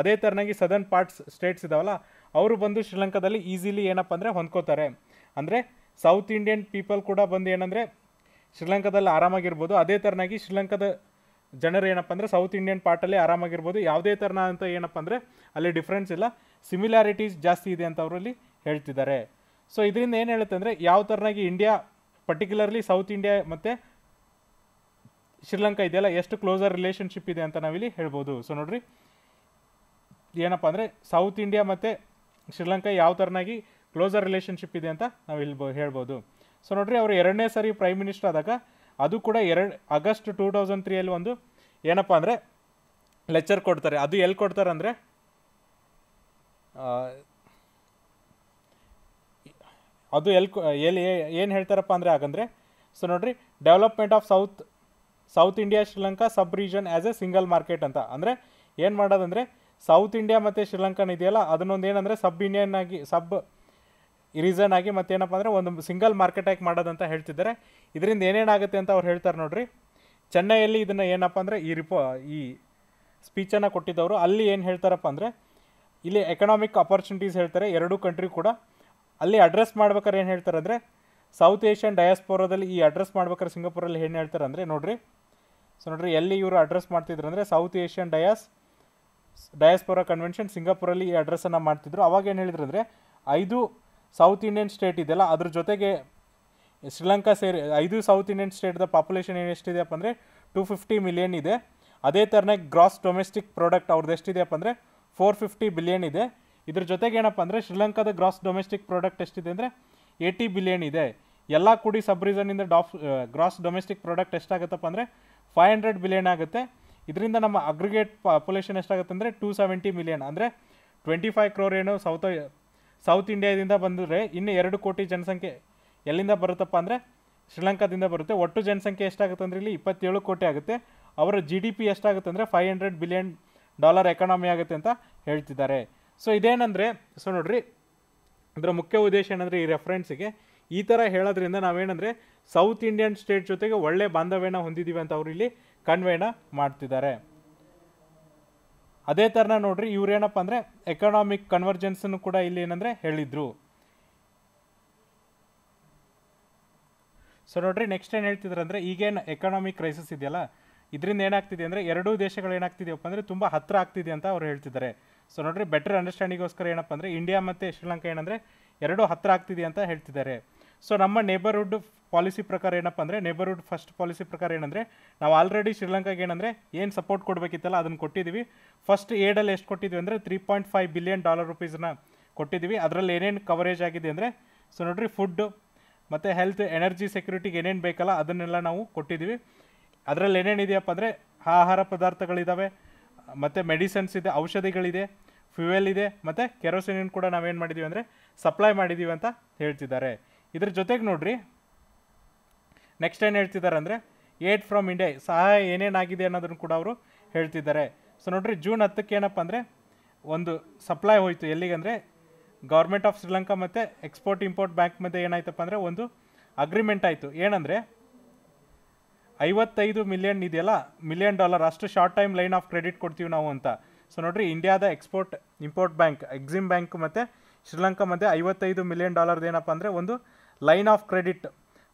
ಅದೇ ಥರನಾಗಿ ಸದರ್ನ್ ಪಾರ್ಟ್ಸ್ ಸ್ಟೇಟ್ಸ್ ಇದಾವಲ್ಲ ಅವರು ಬಂದು ಶ್ರೀಲಂಕಾದಲ್ಲಿ ಈಸಿಲಿ ಏನಪ್ಪ ಅಂದರೆ ಹೊಂದ್ಕೋತಾರೆ ಅಂದರೆ ಸೌತ್ ಇಂಡಿಯನ್ ಪೀಪಲ್ ಕೂಡ ಬಂದು ಏನಂದರೆ ಶ್ರೀಲಂಕಾದಲ್ಲಿ ಆರಾಮಾಗಿರ್ಬೋದು ಅದೇ ಥರನಾಗಿ ಶ್ರೀಲಂಕಾದ ಜನರು ಏನಪ್ಪ ಅಂದರೆ ಸೌತ್ ಇಂಡಿಯನ್ ಪಾರ್ಟಲ್ಲಿ ಆರಾಮಾಗಿರ್ಬೋದು ಯಾವುದೇ ಥರನ ಅಂತ ಏನಪ್ಪ ಅಂದರೆ ಅಲ್ಲಿ ಡಿಫ್ರೆನ್ಸ್ ಇಲ್ಲ ಸಿಮಿಲ್ಯಾರಿಟೀಸ್ ಜಾಸ್ತಿ ಇದೆ ಅಂತ ಅವರಲ್ಲಿ ಹೇಳ್ತಿದ್ದಾರೆ ಸೊ ಇದರಿಂದ ಏನು ಹೇಳುತ್ತೆ ಅಂದರೆ ಯಾವ ಥರನಾಗಿ ಇಂಡಿಯಾ ಪರ್ಟಿಕ್ಯುಲರ್ಲಿ ಸೌತ್ ಇಂಡಿಯಾ ಮತ್ತು ಶ್ರೀಲಂಕಾ ಇದೆಯಲ್ಲ ಎಷ್ಟು ಕ್ಲೋಸರ್ ರಿಲೇಷನ್ಶಿಪ್ ಇದೆ ಅಂತ ನಾವಿಲ್ಲಿ ಹೇಳ್ಬೋದು ಸೊ ನೋಡ್ರಿ ಏನಪ್ಪ ಅಂದರೆ ಸೌತ್ ಇಂಡಿಯಾ ಮತ್ತು ಶ್ರೀಲಂಕಾ ಯಾವ ಥರನಾಗಿ ಕ್ಲೋಸರ್ ರಿಲೇಷನ್ಶಿಪ್ ಇದೆ ಅಂತ ನಾವು ಇಲ್ಲಿ ಹೇಳ್ಬೋದು ಸೊ ನೋಡ್ರಿ ಅವರು ಎರಡನೇ ಸಾರಿ ಪ್ರೈಮ್ ಮಿನಿಸ್ಟರ್ ಆದಾಗ ಅದು ಕೂಡ ಎರಡು ಆಗಸ್ಟ್ ಟೂ ತೌಸಂಡ್ ತ್ರೀಯಲ್ಲಿ ಒಂದು ಏನಪ್ಪ ಅಂದರೆ ಲೆಕ್ಚರ್ ಕೊಡ್ತಾರೆ ಅದು ಎಲ್ಲಿ ಕೊಡ್ತಾರೆ ಅಂದರೆ ಅದು ಎಲ್ಲಿ ಎಲ್ಲಿ ಏನು ಹೇಳ್ತಾರಪ್ಪ ಅಂದರೆ ಹಾಗಂದರೆ ಸೊ ನೋಡ್ರಿ development of south south India Sri Lanka sub region as a single market ಅಂತ ಅಂದರೆ ಏನು ಮಾಡೋದಂದರೆ ಸೌತ್ ಇಂಡಿಯಾ ಮತ್ತು ಶ್ರೀಲಂಕನ್ ಇದೆಯಲ್ಲ ಅದನ್ನೊಂದು ಏನಂದರೆ ಸಬ್ ಇಂಡಿಯನ್ ಆಗಿ ಸಬ್ ರೀಸನ್ ಆಗಿ ಮತ್ತೇನಪ್ಪ ಅಂದರೆ ಒಂದು ಸಿಂಗಲ್ ಮಾರ್ಕೆಟ್ ಆಗಿ ಮಾಡೋದಂತ ಹೇಳ್ತಿದ್ದಾರೆ ಇದರಿಂದ ಏನೇನಾಗುತ್ತೆ ಅಂತ ಅವ್ರು ಹೇಳ್ತಾರೆ ನೋಡಿರಿ ಚೆನ್ನೈಯಲ್ಲಿ ಇದನ್ನು ಏನಪ್ಪ ಅಂದರೆ ಈ ರಿಪೋ ಈ ಸ್ಪೀಚನ್ನು ಕೊಟ್ಟಿದ್ದವರು ಅಲ್ಲಿ ಏನು ಹೇಳ್ತಾರಪ್ಪ ಅಂದರೆ ಇಲ್ಲಿ ಎಕನಾಮಿಕ್ ಅಪರ್ಚುನಿಟೀಸ್ ಹೇಳ್ತಾರೆ ಎರಡೂ ಕಂಟ್ರಿ ಕೂಡ ಅಲ್ಲಿ ಅಡ್ರೆಸ್ ಮಾಡ್ಬೇಕಾದ್ರೆ ಏನು ಹೇಳ್ತಾರೆ ಅಂದರೆ ಸೌತ್ ಏಷ್ಯನ್ ಡಯಾಸ್ಪೋರಾದಲ್ಲಿ ಈ ಅಡ್ರೆಸ್ ಮಾಡ್ಬೇಕಾದ್ರೆ ಸಿಂಗಾಪುರಲ್ಲಿ ಏನು ಹೇಳ್ತಾರೆ ಅಂದರೆ ನೋಡಿರಿ ಸೊ ನೋಡಿರಿ ಎಲ್ಲಿ ಇವರು ಅಡ್ರೆಸ್ ಮಾಡ್ತಿದ್ರು ಅಂದರೆ south Asian dias diaspora convention ಸಿಂಗಾಪುರಲ್ಲಿ ಈ ಅಡ್ರೆಸ್ಸನ್ನು ಮಾಡ್ತಿದ್ರು ಅವಾಗ ಏನು ಹೇಳಿದ್ರು ಅಂದರೆ ಐದು ಸೌತ್ ಇಂಡಿಯನ್ ಸ್ಟೇಟ್ ಇದೆಯಲ್ಲ ಅದ್ರ ಜೊತೆಗೆ ಶ್ರೀಲಂಕಾ ಸೇರಿ ಐದು ಸೌತ್ ಇಂಡಿಯನ್ ಸ್ಟೇಟ್ದ ಪಾಪ್ಯುಲೇಷನ್ ಎಷ್ಟಿದೆಯಪ್ಪ ಅಂದರೆ ಟೂ ಫಿಫ್ಟಿ ಮಿಲಿಯನ್ ಇದೆ ಅದೇ ಥರನೇ ಗ್ರಾಸ್ ಡೊಮೆಸ್ಟಿಕ್ ಪ್ರಾಡಕ್ಟ್ ಅವ್ರದ್ದು ಎಷ್ಟಿದೆಯಪ್ಪ ಅಂದರೆ ಫೋರ್ ಫಿಫ್ಟಿ ಬಿಲಿಯನ್ ಇದೆ ಇದ್ರ ಜೊತೆಗೆ ಏನಪ್ಪ ಅಂದರೆ ಶ್ರೀಲಂಕಾದ ಗ್ರಾಸ್ ಡೊಮೆಸ್ಟಿಕ್ ಪ್ರಾಡಕ್ಟ್ ಎಷ್ಟಿದೆ ಅಂದರೆ ಏಯ್ಟಿ ಬಿಲಿಯನ್ ಇದೆ ಎಲ್ಲ ಕೂಡಿ ಸಬ್ ರೀಸನಿಂದ ಡಾಫ್ ಗ್ರಾಸ್ ಡೊಮೆಸ್ಟಿಕ್ ಪ್ರಾಡಕ್ಟ್ ಎಷ್ಟಾಗುತ್ತಪ್ಪ ಅಂದರೆ ಫೈವ್ ಹಂಡ್ರೆಡ್ ಬಿಲಿಯನ್ ಆಗುತ್ತೆ ಇದರಿಂದ ನಮ್ಮ ಅಗ್ರಿಗೇಟ್ ಪಾಪ್ಯುಲೇಷನ್ ಎಷ್ಟಾಗುತ್ತೆ ಅಂದರೆ ಟೂ ಸೆವೆಂಟಿ ಮಿಲಿಯನ್ ಅಂದರೆ ಟ್ವೆಂಟಿ ಫೈವ್ ಕ್ರೋರ್ ಏನು ಸೌತ್ ಸೌತ್ ಇಂಡಿಯಾದಿಂದ ಬಂದರೆ ಇನ್ನು ಎರಡು ಕೋಟಿ ಜನಸಂಖ್ಯೆ ಎಲ್ಲಿಂದ ಬರುತ್ತಪ್ಪ ಅಂದರೆ ಶ್ರೀಲಂಕಾದಿಂದ ಬರುತ್ತೆ ಒಟ್ಟು ಜನಸಂಖ್ಯೆ ಎಷ್ಟಾಗುತ್ತೆ ಅಂದರೆ ಇಲ್ಲಿ ಇಪ್ಪತ್ತೇಳು ಕೋಟಿ ಆಗುತ್ತೆ ಅವರ ಜಿ ಡಿ ಪಿ ಎಷ್ಟಾಗುತ್ತೆ ಅಂದರೆ five hundred billion dollar economy ಆಗುತ್ತೆ ಅಂತ ಹೇಳ್ತಿದ್ದಾರೆ ಸೊ ಇದೇನಂದರೆ ಸೊ ನೋಡಿರಿ ಅದರ ಮುಖ್ಯ ಉದ್ದೇಶ ಏನಂದರೆ ಈ ರೆಫರೆನ್ಸಿಗೆ ಈ ಥರ ಹೇಳೋದ್ರಿಂದ ನಾವೇನಂದರೆ ಸೌತ್ ಇಂಡಿಯನ್ ಸ್ಟೇಟ್ ಜೊತೆಗೆ ಒಳ್ಳೆ ಬಾಂಧವ್ಯನ ಹೊಂದಿದ್ದೀವಿ ಅಂತ ಅವರು ಇಲ್ಲಿ ಕನ್ವೇನ ಮಾಡ್ತಿದ್ದಾರೆ ಅದೇ ಥರನ ನೋಡ್ರಿ ಇವ್ರೇನಪ್ಪ ಅಂದರೆ ಎಕನಾಮಿಕ್ ಕನ್ವರ್ಜೆನ್ಸನ್ನು ಕೂಡ ಇಲ್ಲಿ ಏನಂದರೆ ಹೇಳಿದರು ಸೊ ನೋಡ್ರಿ ನೆಕ್ಸ್ಟ್ ಏನು ಹೇಳ್ತಿದ್ರು ಅಂದರೆ ಈಗೇನು ಎಕನಾಮಿಕ್ ಕ್ರೈಸಿಸ್ ಇದೆಯಲ್ಲ ಇದರಿಂದ ಏನಾಗ್ತಿದೆ ಅಂದರೆ ಎರಡೂ ದೇಶಗಳು ಏನಾಗ್ತಿದೆಯಪ್ಪ ಅಂದರೆ ತುಂಬ ಹತ್ತಿರ ಆಗ್ತಿದೆ ಅಂತ ಅವ್ರು ಹೇಳ್ತಿದ್ದಾರೆ ಸೊ ನೋಡ್ರಿ ಬೆಟರ್ ಅಂಡರ್ಸ್ಟ್ಯಾಂಡಿಗೋಸ್ಕರ ಏನಪ್ಪ ಅಂದರೆ ಇಂಡಿಯಾ ಮತ್ತು ಶ್ರೀಲಂಕಾ ಏನಂದರೆ ಎರಡೂ ಹತ್ತಿರ ಆಗ್ತಿದೆ ಅಂತ ಹೇಳ್ತಿದ್ದಾರೆ ಸೊ ನಮ್ಮ ನೇಬರ್ಹುಡ್ ಪಾಲಿಸಿ ಪ್ರಕಾರ ಏನಪ್ಪ ಅಂದರೆ ನೇಬರ್ಹುಡ್ ಫಸ್ಟ್ ಪಾಲಿಸಿ ಪ್ರಕಾರ ಏನಂದರೆ ನಾವು ಆಲ್ರೆಡಿ ಶ್ರೀಲಂಕಾಗೆ ಏನಂದರೆ ಏನು ಸಪೋರ್ಟ್ ಕೊಡಬೇಕಿತ್ತಲ್ಲ ಅದನ್ನು ಕೊಟ್ಟಿದ್ದೀವಿ ಫಸ್ಟ್ ಏಡಲ್ಲಿ ಎಷ್ಟು ಕೊಟ್ಟಿದ್ವಿ ಅಂದರೆ three point five billion dollar ರುಪೀಸನ್ನ ಕೊಟ್ಟಿದ್ದೀವಿ ಅದರಲ್ಲಿ ಏನೇನು ಕವರೇಜ್ ಆಗಿದೆ ಅಂದರೆ ಸೊ ನೋಡಿರಿ ಫುಡ್ಡು ಮತ್ತು ಹೆಲ್ತ್ ಎನರ್ಜಿ ಸೆಕ್ಯೂರಿಟಿಗೆ ಏನೇನು ಬೇಕಲ್ಲ ಅದನ್ನೆಲ್ಲ ನಾವು ಕೊಟ್ಟಿದ್ದೀವಿ ಅದರಲ್ಲಿ ಏನೇನಿದೆಯಪ್ಪ ಅಂದರೆ ಆಹಾರ ಪದಾರ್ಥಗಳಿದ್ದಾವೆ ಮತ್ತು ಮೆಡಿಸನ್ಸ್ ಇದೆ ಔಷಧಿಗಳಿದೆ ಫ್ಯೂಯಲ್ ಇದೆ ಮತ್ತು ಕೆರೋಸಿನ್ ಕೂಡ ನಾವೇನು ಮಾಡಿದ್ದೀವಿ ಅಂದರೆ ಸಪ್ಲೈ ಮಾಡಿದ್ದೀವಿ ಅಂತ ಹೇಳ್ತಿದ್ದಾರೆ ಇದ್ರ ಜೊತೆಗೆ ನೋಡ್ರಿ ನೆಕ್ಸ್ಟ್ ಏನು ಹೇಳ್ತಿದ್ದಾರೆ ಅಂದರೆ ಏಡ್ ಫ್ರಮ್ ಇಂಡಿಯಾ ಸಹಾಯ ಏನೇನಾಗಿದೆ ಅನ್ನೋದನ್ನು ಕೂಡ ಅವರು ಹೇಳ್ತಿದ್ದಾರೆ ಸೊ ನೋಡ್ರಿ ಜೂನ್ ಹತ್ತಕ್ಕೆ ಏನಪ್ಪ ಅಂದರೆ ಒಂದು ಸಪ್ಲೈ ಹೋಯಿತು ಅಂದರೆ ಗೌರ್ಮೆಂಟ್ ಆಫ್ ಶ್ರೀಲಂಕಾ ಮತ್ತು ಎಕ್ಸ್ಪೋರ್ಟ್ ಇಂಪೋರ್ಟ್ ಬ್ಯಾಂಕ್ ಮಧ್ಯೆ ಏನಾಯ್ತಪ್ಪ ಅಂದರೆ ಒಂದು ಅಗ್ರಿಮೆಂಟ್ ಆಯಿತು ಏನಂದರೆ ಐವತ್ತೈದು ಮಿಲಿಯನ್ ಇದೆಯಲ್ಲ ಮಿಲಿಯನ್ ಡಾಲರ್ ಅಷ್ಟು short time line of credit ಕೊಡ್ತೀವಿ ನಾವು ಅಂತ ಸೊ ನೋಡ್ರಿ ಇಂಡಿಯಾದ export import bank exim bank ಮತ್ತು ಶ್ರೀಲಂಕಾ ಮಧ್ಯೆ ಐವತ್ತೈದು ಮಿಲಿಯನ್ ಡಾಲರ್ದು ಏನಪ್ಪ ಅಂದರೆ ಒಂದು ಲೈನ್ ಆಫ್ ಕ್ರೆಡಿಟ್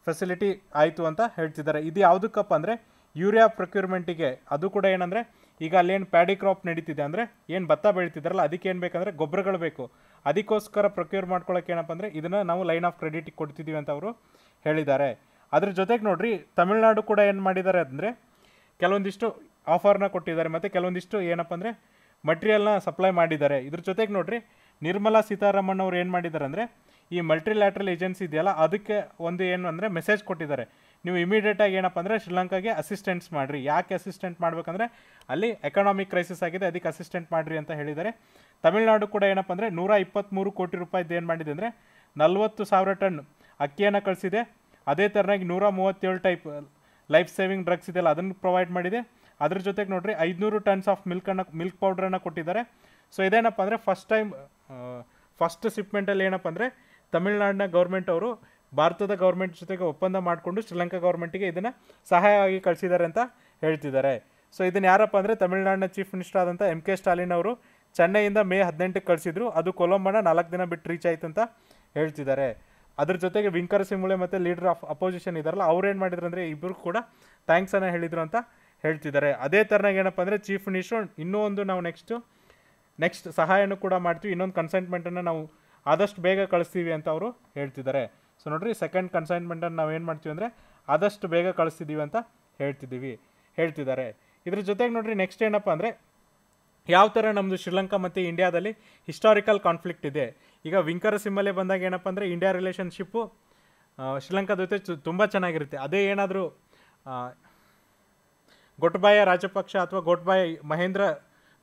ಫೆಸಿಲಿಟಿ ಆಯಿತು ಅಂತ ಹೇಳ್ತಿದ್ದಾರೆ ಇದು ಯಾವುದಕ್ಕಪ್ಪ ಅಂದರೆ ಯೂರಿಯಾ ಪ್ರೊಕ್ಯೂರ್ಮೆಂಟಿಗೆ ಅದು ಕೂಡ ಏನಂದರೆ ಈಗ ಅಲ್ಲೇನು ಪ್ಯಾಡಿ ಕ್ರಾಪ್ ನಡೀತಿದೆ ಅಂದರೆ ಏನು ಭತ್ತ ಬೆಳೀತಿದ್ದಾರಲ್ಲ ಅದಕ್ಕೆ ಏನು ಬೇಕಂದರೆ ಗೊಬ್ಬರಗಳು ಬೇಕು ಅದಕ್ಕೋಸ್ಕರ ಪ್ರೊಕ್ಯೂರ್ ಮಾಡ್ಕೊಳ್ಳೋಕೆ ಏನಪ್ಪ ಅಂದರೆ ಇದನ್ನು ನಾವು ಲೈನ್ ಆಫ್ ಕ್ರೆಡಿಟಿಗೆ ಕೊಡ್ತಿದ್ದೀವಿ ಅಂತ ಅವರು ಹೇಳಿದ್ದಾರೆ ಅದ್ರ ಜೊತೆಗೆ ನೋಡಿರಿ ತಮಿಳ್ನಾಡು ಕೂಡ ಏನು ಮಾಡಿದ್ದಾರೆ ಅಂದರೆ ಕೆಲವೊಂದಿಷ್ಟು ಆಫರ್ನ ಕೊಟ್ಟಿದ್ದಾರೆ ಮತ್ತು ಕೆಲವೊಂದಿಷ್ಟು ಏನಪ್ಪ ಅಂದರೆ ಮಟೀರಿಯಲ್ನ ಸಪ್ಲೈ ಮಾಡಿದ್ದಾರೆ ಇದ್ರ ಜೊತೆಗೆ ನೋಡಿರಿ ನಿರ್ಮಲಾ ಸೀತಾರಾಮನ್ ಅವರು ಏನು ಮಾಡಿದ್ದಾರೆ ಅಂದರೆ ಈ ಮಲ್ಟಿಲ್ಯಾಟ್ರಲ್ ಏಜೆನ್ಸಿ ಇದೆಯಲ್ಲ ಅದಕ್ಕೆ ಒಂದು ಏನು ಅಂದರೆ ಮೆಸೇಜ್ ಕೊಟ್ಟಿದ್ದಾರೆ ನೀವು ಇಮಿಡಿಯೇಟಾಗಿ ಏನಪ್ಪ ಅಂದರೆ ಶ್ರೀಲಂಕಾಗೆ ಅಸಿಸ್ಟೆಂಟ್ಸ್ ಮಾಡಿರಿ ಯಾಕೆ ಅಸಿಸ್ಟೆಂಟ್ ಮಾಡಬೇಕಂದ್ರೆ ಅಲ್ಲಿ ಎಕನಾಮಿಕ್ ಕ್ರೈಸಿಸ್ ಆಗಿದೆ ಅದಕ್ಕೆ ಅಸಿಸ್ಟೆಂಟ್ ಮಾಡಿರಿ ಅಂತ ಹೇಳಿದ್ದಾರೆ ತಮಿಳುನಾಡು ಕೂಡ ಏನಪ್ಪ ಅಂದರೆ ನೂರ ಇಪ್ಪತ್ತ್ಮೂರು ಕೋಟಿ ರೂಪಾಯಿದ್ದು ಏನು ಮಾಡಿದೆ ಅಂದರೆ ನಲ್ವತ್ತು ಸಾವಿರ ಟನ್ ಅಕ್ಕಿಯನ್ನು ಕಳಿಸಿದೆ ಅದೇ ಥರನಾಗಿ ನೂರ ಮೂವತ್ತೇಳು ಟೈಪ್ ಲೈಫ್ ಸೇವಿಂಗ್ ಡ್ರಗ್ಸ್ ಇದೆಯಲ್ಲ ಅದನ್ನು ಪ್ರೊವೈಡ್ ಮಾಡಿದೆ ಅದ್ರ ಜೊತೆಗೆ ನೋಡಿರಿ ಐದುನೂರು ಟನ್ಸ್ ಆಫ್ ಮಿಲ್ಕನ್ನು ಮಿಲ್ಕ್ ಪೌಡ್ರನ್ನು ಕೊಟ್ಟಿದ್ದಾರೆ ಸೊ ಇದೇನಪ್ಪ ಅಂದರೆ ಫಸ್ಟ್ ಟೈಮ್ ಫಸ್ಟ್ ಸಿಪ್ಮೆಂಟಲ್ಲಿ ಏನಪ್ಪ ಅಂದರೆ ತಮಿಳ್ನಾಡಿನ ಗೌರ್ಮೆಂಟ್ ಅವರು ಭಾರತದ ಗೌರ್ಮೆಂಟ್ ಜೊತೆಗೆ ಒಪ್ಪಂದ ಮಾಡಿಕೊಂಡು ಶ್ರೀಲಂಕಾ ಗೌರ್ಮೆಂಟಿಗೆ ಇದನ್ನು ಸಹಾಯವಾಗಿ ಕಳಿಸಿದ್ದಾರೆ ಅಂತ ಹೇಳ್ತಿದ್ದಾರೆ ಸೊ ಇದನ್ನು ಯಾರಪ್ಪ ಅಂದರೆ ತಮಿಳ್ನಾಡಿನ ಚೀಫ್ ಮಿನಿಸ್ಟರ್ ಆದಂಥ ಎಂ ಕೆ ಸ್ಟಾಲಿನ್ ಅವರು ಚೆನ್ನೈಯಿಂದ ಮೇ ಹದಿನೆಂಟಕ್ಕೆ ಕಳಿಸಿದ್ರು ಅದು ಕೊಲಂಬನ ನಾಲ್ಕು ದಿನ ಬಿಟ್ಟು ರೀಚ್ ಆಯಿತು ಅಂತ ಹೇಳ್ತಿದ್ದಾರೆ ಅದ್ರ ಜೊತೆಗೆ ವಿಂಕರ್ ಸಿಂಗುಳೆ ಮತ್ತು ಲೀಡರ್ ಆಫ್ ಅಪೋಸಿಷನ್ ಇದ್ದಾರಲ್ಲ ಅವ್ರೇನು ಮಾಡಿದ್ರು ಅಂದರೆ ಇಬ್ಬರು ಕೂಡ ಥ್ಯಾಂಕ್ಸನ್ನು ಹೇಳಿದರು ಅಂತ ಹೇಳ್ತಿದ್ದಾರೆ ಅದೇ ಥರನಾಗ ಏನಪ್ಪ ಅಂದರೆ ಚೀಫ್ ಮಿನಿಸ್ಟರ್ ಇನ್ನೂ ಒಂದು ನಾವು ನೆಕ್ಸ್ಟು ನೆಕ್ಸ್ಟ್ ಸಹಾಯನೂ ಕೂಡ ಮಾಡ್ತೀವಿ ಇನ್ನೊಂದು ಕನ್ಸೆಂಟ್ಮೆಂಟನ್ನು ನಾವು ಆದಷ್ಟು ಬೇಗ ಕಳಿಸ್ತೀವಿ ಅಂತ ಅವರು ಹೇಳ್ತಿದ್ದಾರೆ ಸೊ ನೋಡಿರಿ ಸೆಕೆಂಡ್ ಕನ್ಸೈನ್ಮೆಂಟನ್ನು ನಾವು ಏನು ಮಾಡ್ತೀವಿ ಅಂದರೆ ಆದಷ್ಟು ಬೇಗ ಕಳಿಸ್ತಿದ್ದೀವಿ ಅಂತ ಹೇಳ್ತಿದ್ದೀವಿ ಹೇಳ್ತಿದ್ದಾರೆ ಇದ್ರ ಜೊತೆಗೆ ನೋಡಿರಿ ನೆಕ್ಸ್ಟ್ ಏನಪ್ಪ ಅಂದರೆ ಯಾವ ಥರ ನಮ್ಮದು ಶ್ರೀಲಂಕಾ ಮತ್ತು ಇಂಡಿಯಾದಲ್ಲಿ ಹಿಸ್ಟಾರಿಕಲ್ ಕಾನ್ಫ್ಲಿಕ್ಟ್ ಇದೆ ಈಗ ವಿಂಕರ ಸಿಮ್ಮಲ್ಲೇ ಬಂದಾಗ ಏನಪ್ಪ ಅಂದರೆ ಇಂಡಿಯಾ ರಿಲೇಷನ್ಶಿಪ್ಪು ಶ್ರೀಲಂಕಾದ ಜೊತೆ ತುಂಬ ಚೆನ್ನಾಗಿರುತ್ತೆ ಅದೇ ಏನಾದರೂ ಗೊಟ್ಬಾಯ ರಾಜಪಕ್ಷ ಅಥವಾ ಗೊಟ್ಬಾಯ್ ಮಹೇಂದ್ರ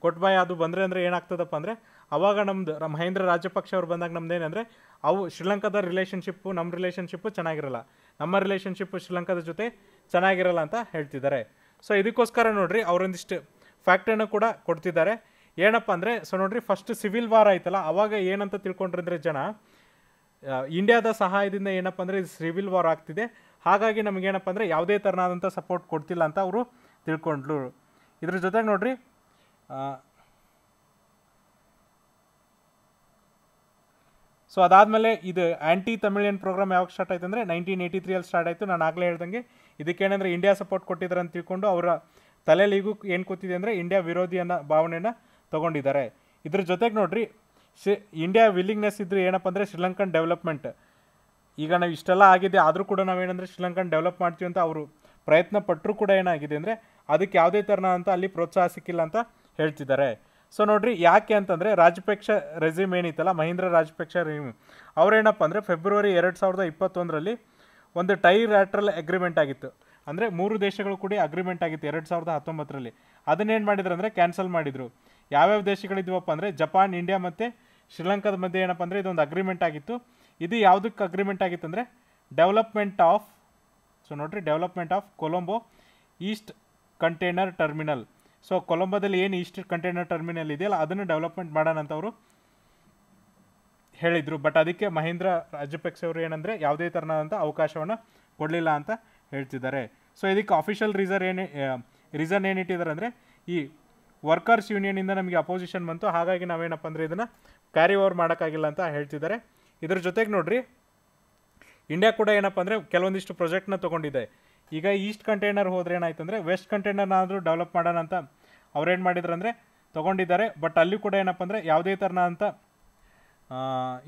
ಗೊಟ್ಬಾಯ ಅದು ಬಂದರೆ ಅಂದರೆ ಏನಾಗ್ತದಪ್ಪ ಅಂದರೆ ಅವಾಗ ನಮ್ಮದು ಮಹೇಂದ್ರ ರಾಜಪಕ್ಷ ಅವ್ರು ಬಂದಾಗ ನಮ್ದು ಏನಂದರೆ ಅವು ಶ್ರೀಲಂಕಾದ ರಿಲೇಷನ್ಶಿಪ್ಪು ನಮ್ಮ ರಿಲೇಷನ್ಶಿಪ್ಪು ಚೆನ್ನಾಗಿರಲ್ಲ ನಮ್ಮ ರಿಲೇಷನ್ಶಿಪ್ಪು ಶ್ರೀಲಂಕಾದ ಜೊತೆ ಚೆನ್ನಾಗಿರಲ್ಲ ಅಂತ ಹೇಳ್ತಿದ್ದಾರೆ ಸೊ ಇದಕ್ಕೋಸ್ಕರ ನೋಡ್ರಿ ಅವರೊಂದಿಷ್ಟು ಫ್ಯಾಕ್ಟ್ರಿನೂ ಕೂಡ ಕೊಡ್ತಿದ್ದಾರೆ ಏನಪ್ಪ ಅಂದರೆ ಸೊ ನೋಡ್ರಿ ಫಸ್ಟ್ ಸಿವಿಲ್ ವಾರ್ ಆಯ್ತಲ್ಲ ಅವಾಗ ಏನಂತ ತಿಳ್ಕೊಂಡ್ರಂದ್ರೆ ಜನ ಇಂಡಿಯಾದ ಸಹಾಯದಿಂದ ಏನಪ್ಪ ಅಂದರೆ ಇದು ಸಿವಿಲ್ ವಾರ್ ಆಗ್ತಿದೆ ಹಾಗಾಗಿ ನಮಗೇನಪ್ಪ ಅಂದರೆ ಯಾವುದೇ ಥರನಾದಂಥ ಸಪೋರ್ಟ್ ಕೊಡ್ತಿಲ್ಲ ಅಂತ ಅವರು ತಿಳ್ಕೊಂಡ್ರು ಇದ್ರ ಜೊತೆಗೆ ನೋಡ್ರಿ ಸೊ ಅದಾದಮೇಲೆ ಇದು ಆ್ಯಂಟಿ ತಮಿಳಿಯನ್ ಪ್ರೋಗ್ರಾಮ್ ಯಾವಾಗ ಸ್ಟಾರ್ಟ್ ಆಯ್ತು ಅಂದರೆ ನೈನ್ಟೀನ್ ಏಯ್ಟಿ ತ್ರೀಯಲ್ಲಿ ಸ್ಟಾರ್ಟ್ ಆಯಿತು ನಾನು ಆಗಲೇ ಹೇಳ್ದಂಗೆ ಇದಕ್ಕೇನೆಂದರೆ ಇಂಡಿಯಾ ಸಪೋರ್ಟ್ ಕೊಟ್ಟಿದ್ದಾರೆ ಅಂತ ತಿಳ್ಕೊಂಡು ಅವರ ತಲೆಲಿಗೂ ಏನು ಕೂತಿದೆ ಅಂದರೆ ಇಂಡಿಯಾ ವಿರೋಧಿಯನ್ನ ಅನ್ನೋ ಭಾವನೆಯನ್ನು ತೊಗೊಂಡಿದ್ದಾರೆ ಇದ್ರ ಜೊತೆಗೆ ನೋಡಿರಿ ಶಿ ಇಂಡಿಯಾ ವಿಲ್ಲಿಂಗ್ನೆಸ್ ಇದ್ದರೆ ಏನಪ್ಪ ಅಂದರೆ ಶ್ರೀಲಂಕನ್ ಡೆವಲಪ್ಮೆಂಟ್ ಈಗ ನಾವು ಇಷ್ಟೆಲ್ಲ ಆಗಿದೆ ಆದರೂ ಕೂಡ ನಾವೇನಂದರೆ ಶ್ರೀಲಂಕನ್ ಡೆವಲಪ್ ಮಾಡ್ತೀವಿ ಅಂತ ಅವರು ಪ್ರಯತ್ನ ಪಟ್ಟರೂ ಕೂಡ ಏನಾಗಿದೆ ಅಂದರೆ ಅದಕ್ಕೆ ಯಾವುದೇ ಥರನ ಅಂತ ಅಲ್ಲಿ ಪ್ರೋತ್ಸಾಹ ಸಿಕ್ಕಿಲ್ಲ ಅಂತ ಹೇಳ್ತಿದ್ದಾರೆ ಸೊ ನೋಡ್ರಿ ಯಾಕೆ ಅಂತಂದರೆ ರಾಜಪೇಕ್ಷ ರೆಸ್ಯೂಮ್ ಏನಿತ್ತಲ್ಲ ಮಹೀಂದ್ರ ರಾಜಪೇಕ್ಷ ರೆಸ್ಯೂಮ್ ಅವರೇನಪ್ಪ ಅಂದರೆ ಫೆಬ್ರವರಿ ಎರಡು ಸಾವಿರದ ಇಪ್ಪತ್ತೊಂದರಲ್ಲಿ ಒಂದು ಟೈ ರ್ಯಾಟ್ರಲ್ ಅಗ್ರಿಮೆಂಟ್ ಆಗಿತ್ತು ಅಂದರೆ ಮೂರು ದೇಶಗಳು ಕೂಡ ಅಗ್ರಿಮೆಂಟ್ ಆಗಿತ್ತು ಎರಡು ಸಾವಿರದ ಹತ್ತೊಂಬತ್ತರಲ್ಲಿ ಅದನ್ನೇನು ಮಾಡಿದ್ರು ಅಂದರೆ ಕ್ಯಾನ್ಸಲ್ ಮಾಡಿದರು ಯಾವ್ಯಾವ ದೇಶಗಳಿದ್ವಪ್ಪ ಅಂದರೆ ಜಪಾನ್ ಇಂಡಿಯಾ ಮತ್ತು ಶ್ರೀಲಂಕಾದ ಮಧ್ಯೆ ಏನಪ್ಪ ಅಂದರೆ ಇದೊಂದು ಅಗ್ರಿಮೆಂಟ್ ಆಗಿತ್ತು ಇದು ಯಾವುದಕ್ಕೆ ಅಗ್ರಿಮೆಂಟ್ ಆಗಿತ್ತು ಅಂದರೆ ಡೆವಲಪ್ಮೆಂಟ್ ಆಫ್ ಸೊ ನೋಡ್ರಿ development of Colombo east container terminal so ಕೊಲಂಬೋದಲ್ಲಿ ಏನು ಈಸ್ಟ್ ಕಂಟೈನರ್ ಟರ್ಮಿನಲ್ ಇದೆಯಲ್ಲ ಅದನ್ನು ಡೆವಲಪ್ಮೆಂಟ್ ಮಾಡೋಣ ಅಂತ ಅವರು ಹೇಳಿದರು ಬಟ್ ಅದಕ್ಕೆ ಮಹೇಂದ್ರ ರಾಜಪಕ್ಸೆ ಅವರು ಏನಂದರೆ ಯಾವುದೇ ಥರನಾದಂಥ ಅವಕಾಶವನ್ನು ಕೊಡಲಿಲ್ಲ ಅಂತ ಹೇಳ್ತಿದ್ದಾರೆ ಸೊ ಇದಕ್ಕೆ ಅಫಿಷಿಯಲ್ ರೀಸನ್ ಏನು ರೀಸನ್ ಏನಿಟ್ಟಿದ್ದಾರೆ ಅಂದರೆ ಈ ವರ್ಕರ್ಸ್ ಯೂನಿಯನಿಂದ ನಮಗೆ ಅಪೋಸಿಷನ್ ಬಂತು ಹಾಗಾಗಿ ನಾವೇನಪ್ಪ ಅಂದರೆ ಇದನ್ನು ಕ್ಯಾರಿ ಓವರ್ ಮಾಡೋಕ್ಕಾಗಿಲ್ಲ ಅಂತ ಹೇಳ್ತಿದ್ದಾರೆ ಇದ್ರ ಜೊತೆಗೆ ನೋಡಿರಿ ಇಂಡಿಯಾ ಕೂಡ ಏನಪ್ಪ ಅಂದರೆ ಕೆಲವೊಂದಿಷ್ಟು ಪ್ರೊಜೆಕ್ಟ್ನ ತೊಗೊಂಡಿದೆ ಈಗ ಈಸ್ಟ್ ಕಂಟೈನರ್ ಹೋದ್ರೆ ಅಂದರೆ ವೆಸ್ಟ್ ಕಂಟೈನರ್ನಾದರೂ ಡೆವಲಪ್ ಮಾಡೋಣ ಅಂತ ಅವ್ರೇನು ಮಾಡಿದ್ರಂದ್ರೆ ತೊಗೊಂಡಿದ್ದಾರೆ ಬಟ್ ಅಲ್ಲಿ ಕೂಡ ಏನಪ್ಪ ಅಂದರೆ ಯಾವುದೇ ಅಂತ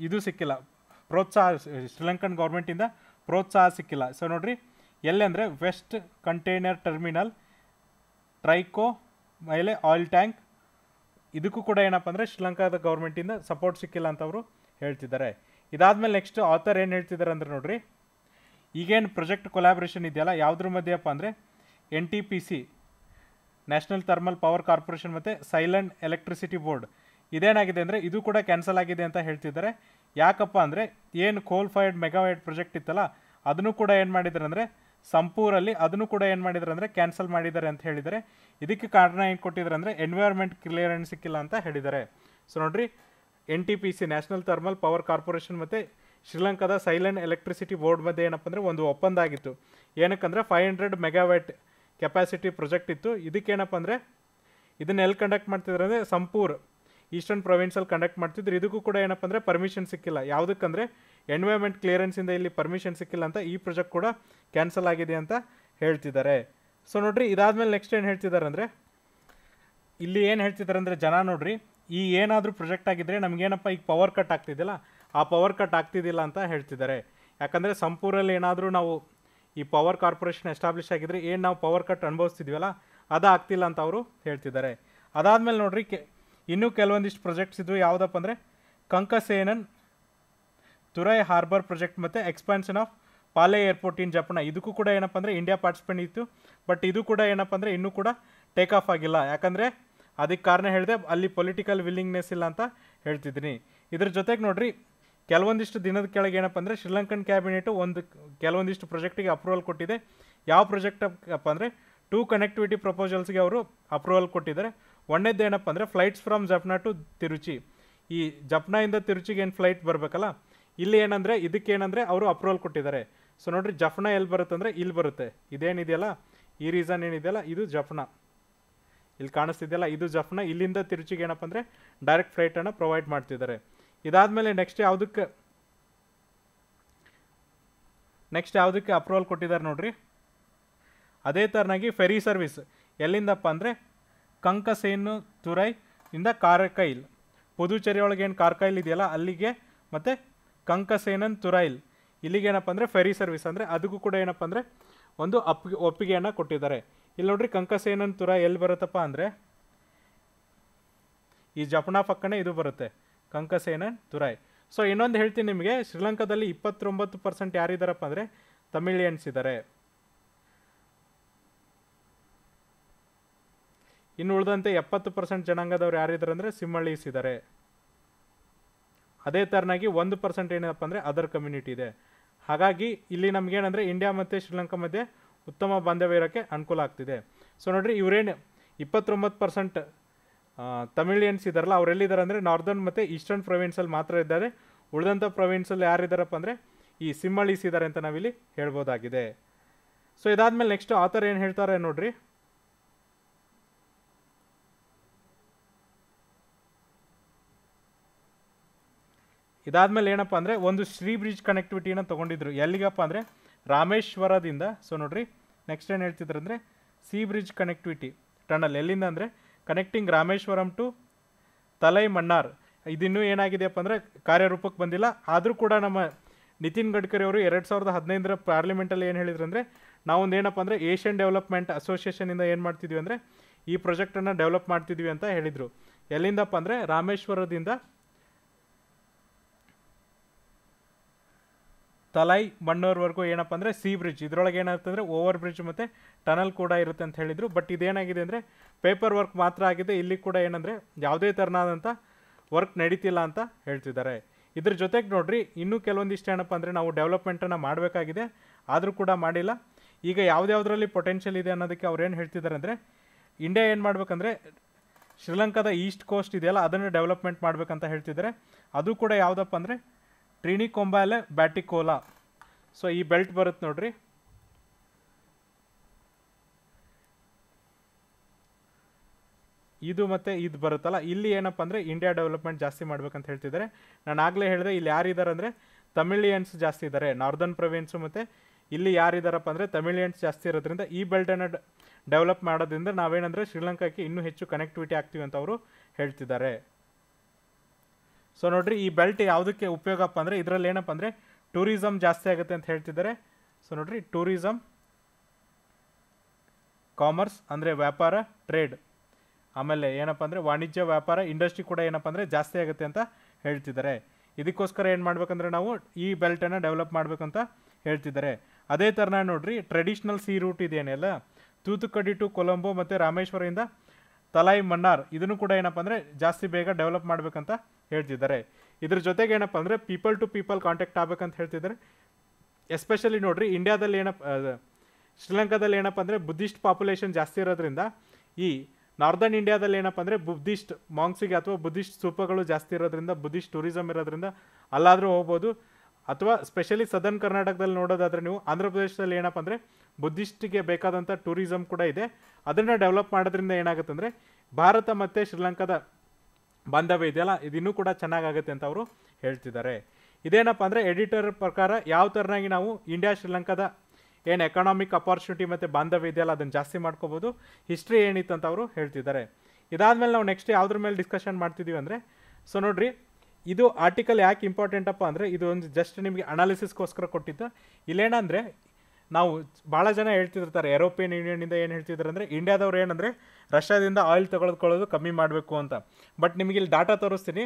ಇದು ಸಿಕ್ಕಿಲ್ಲ ಪ್ರೋತ್ಸಾಹ ಶ್ರೀಲಂಕನ್ ಗೌರ್ಮೆಂಟಿಂದ ಪ್ರೋತ್ಸಾಹ ಸಿಕ್ಕಿಲ್ಲ ಸೊ ನೋಡಿರಿ ಅಂದರೆ ವೆಸ್ಟ್ ಕಂಟೈನರ್ ಟರ್ಮಿನಲ್ ಟ್ರೈಕೋ ಮೇಲೆ ಆಯಿಲ್ ಟ್ಯಾಂಕ್ ಇದಕ್ಕೂ ಕೂಡ ಏನಪ್ಪ ಅಂದರೆ ಶ್ರೀಲಂಕಾದ ಗೌರ್ಮೆಂಟಿಂದ ಸಪೋರ್ಟ್ ಸಿಕ್ಕಿಲ್ಲ ಅಂತ ಅವರು ಹೇಳ್ತಿದ್ದಾರೆ ಇದಾದಮೇಲೆ ನೆಕ್ಸ್ಟ್ ಆಥರ್ ಏನು ಹೇಳ್ತಿದ್ದಾರೆ ಅಂದರೆ ನೋಡಿರಿ ಈಗೇನು ಪ್ರೊಜೆಕ್ಟ್ ಕೊಲಾಬ್ರೇಷನ್ ಇದೆಯಲ್ಲ ಯಾವುದ್ರ ಮಧ್ಯೆಯಪ್ಪ ಅಂದರೆ N T P C national thermal power corporation ಮತ್ತು ಸೈಲೆಂಟ್ ಎಲೆಕ್ಟ್ರಿಸಿಟಿ ಬೋರ್ಡ್ ಇದೇನಾಗಿದೆ ಅಂದರೆ ಇದು ಕೂಡ ಕ್ಯಾನ್ಸಲ್ ಆಗಿದೆ ಅಂತ ಹೇಳ್ತಿದ್ದಾರೆ ಯಾಕಪ್ಪ ಅಂದರೆ ಏನು ಕೋಲ್ ಫೈರ್ಡ್ ಮೆಗಾವೈಡ್ ಪ್ರೊಜೆಕ್ಟ್ ಇತ್ತಲ್ಲ ಅದನ್ನು ಕೂಡ ಏನು ಮಾಡಿದ್ದಾರೆ ಸಂಪೂರಲ್ಲಿ ಅದನ್ನು ಕೂಡ ಏನು ಮಾಡಿದ್ದಾರೆ ಕ್ಯಾನ್ಸಲ್ ಮಾಡಿದ್ದಾರೆ ಅಂತ ಹೇಳಿದ್ದಾರೆ ಇದಕ್ಕೆ ಕಾರಣ ಏನು ಕೊಟ್ಟಿದ್ದಾರೆ ಅಂದರೆ ಎನ್ವೈರ್ಮೆಂಟ್ ಕ್ಲಿಯರೆನ್ಸ್ ಸಿಕ್ಕಿಲ್ಲ ಅಂತ ಹೇಳಿದ್ದಾರೆ ಸೊ ನೋಡಿರಿ N T P C national thermal power corporation ಮತ್ತು ಶ್ರೀಲಂಕಾದ ಸೈಲೆಂಟ್ ಎಲೆಕ್ಟ್ರಿಸಿಟಿ ಬೋರ್ಡ್ ಮಧ್ಯೆ ಏನಪ್ಪ ಅಂದರೆ ಒಂದು ಒಪ್ಪಂದ ಆಗಿತ್ತು ಏನಕ್ಕಂದರೆ five hundred megawatt capacity project ಇತ್ತು ಇದಕ್ಕೇನಪ್ಪ ಅಂದರೆ ಇದನ್ನ ಎಲ್ಲಿ ಕಂಡಕ್ಟ್ ಮಾಡ್ತಿದ್ರು ಅಂದರೆ ಸಂಪೂರ್ ಈಸ್ಟರ್ನ್ ಪ್ರೊವಿನ್ಸಲ್ಲಿ ಕಂಡಕ್ಟ್ ಮಾಡ್ತಿದ್ರು ಇದಕ್ಕೂ ಕೂಡ ಏನಪ್ಪ ಅಂದರೆ ಪರ್ಮಿಷನ್ ಸಿಕ್ಕಿಲ್ಲ ಯಾವುದಕ್ಕಂದರೆ ಎನ್ವೈರ್ಮೆಂಟ್ ಕ್ಲಿಯರೆನ್ಸಿಂದ ಇಲ್ಲಿ ಪರ್ಮಿಷನ್ ಸಿಕ್ಕಿಲ್ಲ ಅಂತ ಈ ಪ್ರೊಜೆಕ್ಟ್ ಕೂಡ ಕ್ಯಾನ್ಸಲ್ ಆಗಿದೆ ಅಂತ ಹೇಳ್ತಿದ್ದಾರೆ ಸೊ ನೋಡ್ರಿ ಇದಾದಮೇಲೆ ನೆಕ್ಸ್ಟ್ ಏನು ಹೇಳ್ತಿದ್ದಾರೆ ಅಂದರೆ ಇಲ್ಲಿ ಏನು ಹೇಳ್ತಿದ್ದಾರೆ ಅಂದರೆ ಜನ ನೋಡ್ರಿ ಈ ಏನಾದರೂ ಪ್ರೊಜೆಕ್ಟ್ ಆಗಿದ್ದರೆ ನಮಗೇನಪ್ಪ ಈಗ ಪವರ್ ಕಟ್ ಆಗ್ತಿದ್ದಿಲ್ಲ ಆ ಪವರ್ ಕಟ್ ಆಗ್ತಿದ್ದಿಲ್ಲ ಅಂತ ಹೇಳ್ತಿದ್ದಾರೆ ಯಾಕಂದರೆ ಸಂಪೂರಲ್ಲಿ ಏನಾದರೂ ನಾವು ಈ ಪವರ್ ಕಾರ್ಪೊರೇಷನ್ ಎಸ್ಟಾಬ್ಲಿಷ್ ಆಗಿದ್ರೆ ಏನು ನಾವು ಪವರ್ ಕಟ್ ಅನುಭವಿಸ್ತಿದ್ವಲ್ಲ ಅದು ಆಗ್ತಿಲ್ಲ ಅಂತ ಅವರು ಹೇಳ್ತಿದ್ದಾರೆ ಅದಾದಮೇಲೆ ನೋಡಿರಿ ಕೆ ಇನ್ನೂ ಕೆಲವೊಂದಿಷ್ಟು ಪ್ರೊಜೆಕ್ಟ್ಸ್ ಇದ್ವು ಯಾವುದಪ್ಪ ಅಂದರೆ ಕಂಕಸೇನನ್ ತುರೈ ಹಾರ್ಬರ್ ಪ್ರಾಜೆಕ್ಟ್ ಮತ್ತು expansion of Palaly airport in Jaffna ಇದಕ್ಕೂ ಕೂಡ ಏನಪ್ಪ ಅಂದರೆ ಇಂಡಿಯಾ ಪಾರ್ಟಿಸಿಪೇಟ್ ಇತ್ತು ಬಟ್ ಇದು ಕೂಡ ಏನಪ್ಪ ಅಂದರೆ ಇನ್ನೂ ಕೂಡ ಟೇಕ್ ಆಫ್ ಆಗಿಲ್ಲ ಯಾಕಂದರೆ ಅದಕ್ಕೆ ಕಾರಣ ಹೇಳಿದೆ ಅಲ್ಲಿ ಪೊಲಿಟಿಕಲ್ ವಿಲ್ಲಿಂಗ್ನೆಸ್ ಇಲ್ಲ ಅಂತ ಹೇಳ್ತಿದ್ದೀನಿ ಇದ್ರ ಜೊತೆಗೆ ನೋಡಿರಿ ಕೆಲವೊಂದಿಷ್ಟು ದಿನದ ಕೆಳಗೆ ಏನಪ್ಪ ಅಂದರೆ ಶ್ರೀಲಂಕನ್ ಕ್ಯಾಬಿನೆಟು ಒಂದು ಕೆಲವೊಂದಿಷ್ಟು ಪ್ರೊಜೆಕ್ಟಿಗೆ ಅಪ್ರೂವಲ್ ಕೊಟ್ಟಿದೆ ಯಾವ ಪ್ರೊಜೆಕ್ಟಪ್ಪ ಅಂದರೆ ಟೂ ಕನೆಕ್ಟಿವಿಟಿ ಪ್ರಪೋಸಲ್ಸ್ಗೆ ಅವರು ಅಪ್ರೂವಲ್ ಕೊಟ್ಟಿದ್ದಾರೆ ಒಂದೇದ್ದು ಏನಪ್ಪ ಅಂದರೆ ಫ್ಲೈಟ್ಸ್ ಫ್ರಮ್ ಜಫ್ನಾ ಟು ತಿರುಚಿ ಈ ಜಪ್ನಾಯಿಂದ ತಿರುಚಿಗೆ ಏನು ಫ್ಲೈಟ್ ಬರಬೇಕಲ್ಲ ಇಲ್ಲಿ ಏನಂದರೆ ಇದಕ್ಕೇನಂದರೆ ಅವರು ಅಪ್ರೂವಲ್ ಕೊಟ್ಟಿದ್ದಾರೆ ಸೊ ನೋಡಿರಿ ಜಫ್ನಾ ಎಲ್ಲಿ ಬರುತ್ತೆ ಅಂದರೆ ಇಲ್ಲಿ ಬರುತ್ತೆ ಇದೇನಿದೆಯಲ್ಲ ಈ ರೀಸನ್ ಏನಿದೆಯಲ್ಲ ಇದು ಜಫ್ನಾ ಇಲ್ಲಿ ಕಾಣಿಸ್ತಿದೆಯಲ್ಲ ಇದು ಜಫ್ನಾ ಇಲ್ಲಿಂದ ತಿರುಚಿಗೆ ಏನಪ್ಪ ಅಂದರೆ ಡೈರೆಕ್ಟ್ ಫ್ಲೈಟನ್ನು ಪ್ರೊವೈಡ್ ಮಾಡ್ತಿದ್ದಾರೆ ಇದಾದ ಮೇಲೆ ನೆಕ್ಸ್ಟ್ ಯಾವುದಕ್ಕೆ ನೆಕ್ಸ್ಟ್ ಯಾವುದಕ್ಕೆ ಅಪ್ರೂವಲ್ ಕೊಟ್ಟಿದ್ದಾರೆ ನೋಡ್ರಿ ಅದೇ ಥರನಾಗಿ ಫೆರಿ ಸರ್ವಿಸ್ ಎಲ್ಲಿಂದಪ್ಪ ಅಂದರೆ ಕಂಕಸೇನು ತುರೈ ಇಂದ ಕಾರ್ಕೈಲ್ ಪುದುಚೇರಿ ಏನು ಕಾರ್ಕೈಲ್ ಇದೆಯಲ್ಲ ಅಲ್ಲಿಗೆ ಮತ್ತು ಕಂಕಸೇನನ್ ತುರೈಲ್ ಇಲ್ಲಿಗೆ ಏನಪ್ಪ ಅಂದರೆ ಫೆರಿ ಸರ್ವಿಸ್ ಅಂದರೆ ಅದಕ್ಕೂ ಕೂಡ ಏನಪ್ಪ ಅಂದರೆ ಒಂದು ಅಪ್ ಒಪ್ಪಿಗೆಯನ್ನು ಕೊಟ್ಟಿದ್ದಾರೆ ಇಲ್ಲಿ ನೋಡ್ರಿ ಕಂಕಸೇನನ್ ತುರೈ ಎಲ್ಲಿ ಬರುತ್ತಪ್ಪ ಅಂದರೆ ಈ ಜಪನಾ ಪಕ್ಕನೇ ಇದು ಬರುತ್ತೆ ಕಂಕಸೇನನ್ ತುರಾಯ್ ಸೊ ಇನ್ನೊಂದು ಹೇಳ್ತೀನಿ ನಿಮಗೆ ಶ್ರೀಲಂಕಾದಲ್ಲಿ ಇಪ್ಪತ್ತೊಂಬತ್ತು ಪರ್ಸೆಂಟ್ ಯಾರಿದ್ದಾರಪ್ಪ ಅಂದರೆ ತಮಿಳಿಯನ್ಸ್ ಇದ್ದಾರೆ ಇನ್ನು ಉಳಿದಂತೆ ಎಪ್ಪತ್ತು ಪರ್ಸೆಂಟ್ ಜನಾಂಗದವ್ರು ಯಾರಿದ್ದಾರೆ ಅಂದರೆ ಸಿಂಹಳೀಸ್ ಇದ್ದಾರೆ ಅದೇ ಥರನಾಗಿ ಒಂದು ಪರ್ಸೆಂಟ್ ಏನಪ್ಪ ಅಂದರೆ ಅದರ್ ಕಮ್ಯುನಿಟಿ ಇದೆ ಹಾಗಾಗಿ ಇಲ್ಲಿ ನಮಗೇನಂದರೆ ಇಂಡಿಯಾ ಮತ್ತು ಶ್ರೀಲಂಕಾ ಮಧ್ಯೆ ಉತ್ತಮ ಬಾಂಧವ್ಯ ಇರೋಕ್ಕೆ ಅನುಕೂಲ ಆಗ್ತಿದೆ ಸೊ ನೋಡಿರಿ ಇವರೇನು ಇಪ್ಪತ್ತೊಂಬತ್ತು ಪರ್ಸೆಂಟ್ ತಮಿಳಿಯನ್ಸ್ ಇದ್ದಾರಲ್ಲ ಅವರೆಲ್ಲಿದ್ದಾರೆ ಅಂದರೆ ನಾರ್ದರ್ನ್ ಮತ್ತು ಈಸ್ಟರ್ನ್ ಪ್ರೊವಿನ್ಸಲ್ಲಿ ಮಾತ್ರ ಇದ್ದಾರೆ ಉಳಿದಂಥ ಪ್ರೊವಿನ್ಸಲ್ಲಿ ಯಾರಿದ್ದಾರಪ್ಪ ಅಂದರೆ ಈ ಸಿಂಹಳೀಸ್ ಇದ್ದಾರೆ ಅಂತ ನಾವಿಲ್ಲಿ ಹೇಳ್ಬೋದಾಗಿದೆ ಸೊ ಇದಾದಮೇಲೆ ನೆಕ್ಸ್ಟ್ ಆಥರ್ ಏನು ಹೇಳ್ತಾರೆ ನೋಡ್ರಿ ಇದಾದ್ಮೇಲೆ ಏನಪ್ಪ ಅಂದರೆ ಒಂದು ಶ್ರೀ ಬ್ರಿಡ್ಜ್ ಕನೆಕ್ಟಿವಿಟಿನ ತೊಗೊಂಡಿದ್ರು ಎಲ್ಲಿಗಪ್ಪ ಅಂದರೆ ರಾಮೇಶ್ವರದಿಂದ ಸೊ ನೋಡ್ರಿ ನೆಕ್ಸ್ಟ್ ಏನು ಹೇಳ್ತಿದ್ರು ಅಂದರೆ ಸಿ ಬ್ರಿಡ್ಜ್ ಕನೆಕ್ಟಿವಿಟಿ ಟನಲ್ ಎಲ್ಲಿಂದ ಅಂದರೆ connecting Rameswaram to Talaimannar ಇದಿನ್ನೂ ಏನಾಗಿದೆಯಪ್ಪ ಅಂದರೆ ಕಾರ್ಯರೂಪಕ್ಕೆ ಬಂದಿಲ್ಲ ಆದರೂ ಕೂಡ ನಮ್ಮ ನಿತಿನ್ ಗಡ್ಕರಿ ಅವರು ಎರಡು ಸಾವಿರದ ಹದಿನೈದರ ಪಾರ್ಲಿಮೆಂಟಲ್ಲಿ ಏನು ಹೇಳಿದ್ರು ಅಂದರೆ ನಾವೊಂದು ಏನಪ್ಪ ಅಂದರೆ ಏಷ್ಯನ್ ಡೆವಲಪ್ಮೆಂಟ್ ಅಸೋಸಿಯೇಷನಿಂದ ಏನು ಮಾಡ್ತಿದ್ವಿ ಅಂದರೆ ಈ ಪ್ರೊಜೆಕ್ಟನ್ನು ಡೆವಲಪ್ ಮಾಡ್ತಿದ್ವಿ ಅಂತ ಹೇಳಿದರು ಎಲ್ಲಿಂದಪ್ಪ ಅಂದರೆ ರಾಮೇಶ್ವರದಿಂದ ತಲೈ ಬಣ್ಣವರ್ವರೆಗೂ ಏನಪ್ಪ ಅಂದರೆ ಸಿ ಬ್ರಿಡ್ಜ್ ಇದರೊಳಗೆ ಏನಾಗ್ತಂದರೆ ಓವರ್ ಬ್ರಿಡ್ಜ್ ಮತ್ತು ಟನಲ್ ಕೂಡ ಇರುತ್ತೆ ಅಂತ ಹೇಳಿದರು ಬಟ್ ಇದೇನಾಗಿದೆ ಅಂದರೆ ಪೇಪರ್ ವರ್ಕ್ ಮಾತ್ರ ಆಗಿದೆ ಇಲ್ಲಿ ಕೂಡ ಏನಂದರೆ ಯಾವುದೇ ಥರನಾದಂಥ ವರ್ಕ್ ನಡೀತಿಲ್ಲ ಅಂತ ಹೇಳ್ತಿದ್ದಾರೆ ಇದ್ರ ಜೊತೆಗೆ ನೋಡಿರಿ ಇನ್ನೂ ಕೆಲವೊಂದಿಷ್ಟು ಏನಪ್ಪ ಅಂದರೆ ನಾವು ಡೆವಲಪ್ಮೆಂಟನ್ನು ಮಾಡಬೇಕಾಗಿದೆ ಆದರೂ ಕೂಡ ಮಾಡಿಲ್ಲ ಈಗ ಯಾವುದ್ಯಾವುದರಲ್ಲಿ ಪೊಟೆನ್ಷಿಯಲ್ ಇದೆ ಅನ್ನೋದಕ್ಕೆ ಅವ್ರು ಏನು ಹೇಳ್ತಿದ್ದಾರೆ ಅಂದರೆ ಇಂಡಿಯಾ ಏನು ಮಾಡ್ಬೇಕಂದ್ರೆ ಶ್ರೀಲಂಕಾದ ಈಸ್ಟ್ ಕೋಸ್ಟ್ ಇದೆಯಲ್ಲ ಅದನ್ನು ಡೆವಲಪ್ಮೆಂಟ್ ಮಾಡಬೇಕಂತ ಹೇಳ್ತಿದ್ದಾರೆ ಅದು ಕೂಡ ಯಾವುದಪ್ಪ ಅಂದರೆ ಕೊಂಬಾಲೆ ಬ್ಯಾಟಿಕೋಲಾ ಸೊ ಈ ಬೆಲ್ಟ್ ಬರುತ್ತೆ ನೋಡ್ರಿ ಇದು ಮತ್ತೆ ಇದು ಬರುತ್ತಲ್ಲ ಇಲ್ಲಿ ಏನಪ್ಪ ಅಂದರೆ ಇಂಡಿಯಾ ಡೆವಲಪ್ಮೆಂಟ್ ಜಾಸ್ತಿ ಮಾಡ್ಬೇಕಂತ ಹೇಳ್ತಿದ್ದಾರೆ ನಾನು ಆಗಲೇ ಹೇಳಿದೆ ಇಲ್ಲಿ ಯಾರಿದ್ದಾರೆ ಅಂದರೆ ತಮಿಳಿಯನ್ಸ್ ಜಾಸ್ತಿ ಇದ್ದಾರೆ ನಾರ್ದನ್ ಪ್ರೊವಿನ್ಸು ಮತ್ತು ಇಲ್ಲಿ ಯಾರಿದ್ದಾರಪ್ಪ ಅಂದರೆ ತಮಿಳಿಯನ್ಸ್ ಜಾಸ್ತಿ ಇರೋದ್ರಿಂದ ಈ ಬೆಲ್ಟನ್ನು ಡೆವಲಪ್ ಮಾಡೋದ್ರಿಂದ ನಾವೇನಂದರೆ ಶ್ರೀಲಂಕಾಕ್ಕೆ ಇನ್ನೂ ಹೆಚ್ಚು ಕನೆಕ್ಟಿವಿಟಿ ಆಗ್ತೀವಿ ಅಂತ ಅವರು ಹೇಳ್ತಿದ್ದಾರೆ ಸೊ ನೋಡ್ರಿ ಈ ಬೆಲ್ಟ್ ಯಾವುದಕ್ಕೆ ಉಪಯೋಗಪ್ಪ ಅಂದರೆ ಇದರಲ್ಲಿ ಏನಪ್ಪ ಅಂದರೆ ಟೂರಿಸಮ್ ಜಾಸ್ತಿ ಆಗುತ್ತೆ ಅಂತ ಹೇಳ್ತಿದ್ದಾರೆ ಸೊ ನೋಡ್ರಿ ಟೂರಿಸಮ್ ಕಾಮರ್ಸ್ ಅಂದರೆ ವ್ಯಾಪಾರ ಟ್ರೇಡ್ ಆಮೇಲೆ ಏನಪ್ಪ ಅಂದರೆ ವಾಣಿಜ್ಯ ವ್ಯಾಪಾರ ಇಂಡಸ್ಟ್ರಿ ಕೂಡ ಏನಪ್ಪ ಅಂದರೆ ಜಾಸ್ತಿ ಆಗುತ್ತೆ ಅಂತ ಹೇಳ್ತಿದ್ದಾರೆ ಇದಕ್ಕೋಸ್ಕರ ಏನು ಮಾಡಬೇಕಂದ್ರೆ ನಾವು ಈ ಬೆಲ್ಟನ್ನು ಡೆವಲಪ್ ಮಾಡಬೇಕಂತ ಹೇಳ್ತಿದ್ದಾರೆ ಅದೇ ಥರನ ನೋಡ್ರಿ ಟ್ರೆಡಿಷ್ನಲ್ ಸೀ ರೂಟ್ ಇದೆಯೇನೆಲ್ಲ ತೂತುಕಡಿ ಟು ಕೊಲಂಬೋ ಮತ್ತು ರಾಮೇಶ್ವರದಿಂದ ತಲಾಯಿ ಮನ್ನಾರ್ ಇದನ್ನು ಕೂಡ ಏನಪ್ಪ ಅಂದರೆ ಜಾಸ್ತಿ ಬೇಗ ಡೆವಲಪ್ ಮಾಡಬೇಕಂತ ಹೇಳ್ತಿದ್ದಾರೆ ಇದ್ರ ಜೊತೆಗೆ ಏನಪ್ಪ ಅಂದರೆ ಪೀಪಲ್ ಟು ಪೀಪಲ್ ಕಾಂಟ್ಯಾಕ್ಟ್ ಆಗಬೇಕಂತ ಹೇಳ್ತಿದ್ದಾರೆ ಎಸ್ಪೆಷಲಿ ನೋಡ್ರಿ ಇಂಡಿಯಾದಲ್ಲಿ ಏನಪ್ಪ ಶ್ರೀಲಂಕಾದಲ್ಲಿ ಏನಪ್ಪ ಅಂದರೆ ಬುದ್ಧಿಸ್ಟ್ ಪಾಪ್ಯುಲೇಷನ್ ಜಾಸ್ತಿ ಇರೋದ್ರಿಂದ ಈ ನಾರ್ದರ್ನ್ ಇಂಡಿಯಾದಲ್ಲಿ ಏನಪ್ಪ ಅಂದರೆ ಬುದ್ಧಿಸ್ಟ್ ಮಾಂಗ್ಸಿಗೆ ಅಥವಾ ಬುದ್ಧಿಸ್ಟ್ ಸೂಪಗಳು ಜಾಸ್ತಿ ಇರೋದ್ರಿಂದ ಬುದ್ಧಿಸ್ಟ್ ಟೂರಿಸಮ್ ಇರೋದ್ರಿಂದ ಅಲ್ಲಾದರೂ ಹೋಗ್ಬೋದು ಅಥವಾ ಸ್ಪೆಷಲಿ ಸದರ್ನ್ ಕರ್ನಾಟಕದಲ್ಲಿ ನೋಡೋದಾದರೆ ನೀವು ಆಂಧ್ರ ಪ್ರದೇಶದಲ್ಲಿ ಏನಪ್ಪ ಅಂದರೆ ಬುದ್ಧಿಸ್ಟ್ಗೆ ಬೇಕಾದಂಥ ಟೂರಿಸಮ್ ಕೂಡ ಇದೆ ಅದನ್ನು ಡೆವಲಪ್ ಮಾಡೋದ್ರಿಂದ ಏನಾಗುತ್ತೆ ಅಂದರೆ ಭಾರತ ಮತ್ತು ಶ್ರೀಲಂಕಾದ ಬಾಂಧವ್ಯ ಇದೆಯಲ್ಲ ಇದಿನ್ನೂ ಕೂಡ ಚೆನ್ನಾಗಾಗುತ್ತೆ ಅಂತ ಅವರು ಹೇಳ್ತಿದ್ದಾರೆ ಇದೇನಪ್ಪ ಅಂದರೆ ಎಡಿಟರ್ ಪ್ರಕಾರ ಯಾವ ಥರನಾಗಿ ನಾವು ಇಂಡಿಯಾ ಶ್ರೀಲಂಕಾದ ಏನು ಎಕನಾಮಿಕ್ ಅಪಾರ್ಚುನಿಟಿ ಮತ್ತು ಬಾಂಧವ್ಯ ಇದೆಯಲ್ಲ ಅದನ್ನು ಜಾಸ್ತಿ ಮಾಡ್ಕೋಬೋದು ಹಿಸ್ಟ್ರಿ ಏನಿತ್ತು ಅಂತ ಅವರು ಹೇಳ್ತಿದ್ದಾರೆ ಇದಾದಮೇಲೆ ನಾವು ನೆಕ್ಸ್ಟ್ ಯಾವುದ್ರ ಮೇಲೆ ಡಿಸ್ಕಷನ್ ಮಾಡ್ತಿದ್ದೀವಿ ಅಂದರೆ ಸೊ ನೋಡ್ರಿ ಇದು ಆರ್ಟಿಕಲ್ ಯಾಕೆ ಇಂಪಾರ್ಟೆಂಟಪ್ಪ ಅಂದರೆ ಇದು ಒಂದು ಜಸ್ಟ್ ನಿಮಗೆ ಅನಾಲಿಸಿಸ್ಗೋಸ್ಕರ ಕೊಟ್ಟಿದ್ದು ಇಲ್ಲೇನಂದರೆ ನಾವು ಭಾಳ ಜನ ಹೇಳ್ತಿರ್ತಾರೆ ಯುರೋಪಿಯನ್ ಯೂನಿಯನಿಂದ ಏನು ಹೇಳ್ತಿದ್ರು ಅಂದರೆ ಇಂಡಿಯಾದವ್ರು ಏನಂದರೆ ರಷ್ಯಾದಿಂದ ಆಯಿಲ್ ತೊಗೊಳ್ಕೊಳ್ಳೋದು ಕಮ್ಮಿ ಮಾಡಬೇಕು ಅಂತ ಬಟ್ ನಿಮಗೆ ಇಲ್ಲಿ ಡಾಟಾ ತೋರಿಸ್ತೀನಿ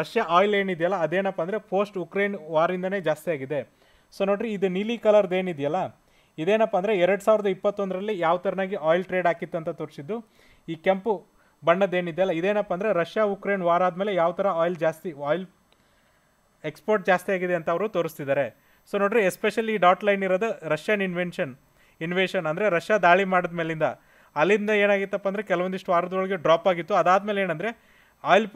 ರಷ್ಯಾ ಆಯಿಲ್ ಏನಿದೆಯಲ್ಲ ಅದೇನಪ್ಪ ಅಂದರೆ ಪೋಸ್ಟ್ ಉಕ್ರೇನ್ ವಾರಿಂದನೇ ಜಾಸ್ತಿ ಆಗಿದೆ ಸೊ ನೋಡಿರಿ ಇದು ನೀಲಿ ಕಲರ್ದು ಏನಿದೆಯಲ್ಲ ಇದೇನಪ್ಪ ಅಂದರೆ ಎರಡು ಸಾವಿರದ ಇಪ್ಪತ್ತೊಂದರಲ್ಲಿ ಯಾವ ಥರನಾಗಿ ಆಯಿಲ್ ಟ್ರೇಡ್ ಹಾಕಿತ್ತು ಅಂತ ತೋರಿಸಿದ್ದು ಈ ಕೆಂಪು ಬಣ್ಣದ ಏನಿದೆಯಲ್ಲ ಇದೇನಪ್ಪ ಅಂದರೆ ರಷ್ಯಾ ಉಕ್ರೇನ್ ವಾರ ಆದಮೇಲೆ ಯಾವ ಥರ ಆಯಿಲ್ ಜಾಸ್ತಿ ಆಯಿಲ್ ಎಕ್ಸ್ಪೋರ್ಟ್ ಜಾಸ್ತಿ ಆಗಿದೆ ಅಂತ ಅವರು ತೋರಿಸ್ತಿದ್ದಾರೆ ಸೊ ನೋಡ್ರಿ ಎಸ್ಪೆಷಲಿ ಡಾಟ್ ಲೈನ್ ಇರೋದು ರಷ್ಯನ್ ಇನ್ವೆನ್ಷನ್ ಇನ್ವೇಷನ್ ಅಂದರೆ ರಷ್ಯಾ ದಾಳಿ ಮಾಡಿದ ಮೇಲಿಂದ ಅಲ್ಲಿಂದ ಏನಾಗಿತ್ತಪ್ಪ ಅಂದರೆ ಕೆಲವೊಂದಿಷ್ಟು ವಾರದೊಳಗೆ ಡ್ರಾಪ್ ಆಗಿತ್ತು ಅದಾದಮೇಲೆ ಏನಂದರೆ ಆಯಿಲ್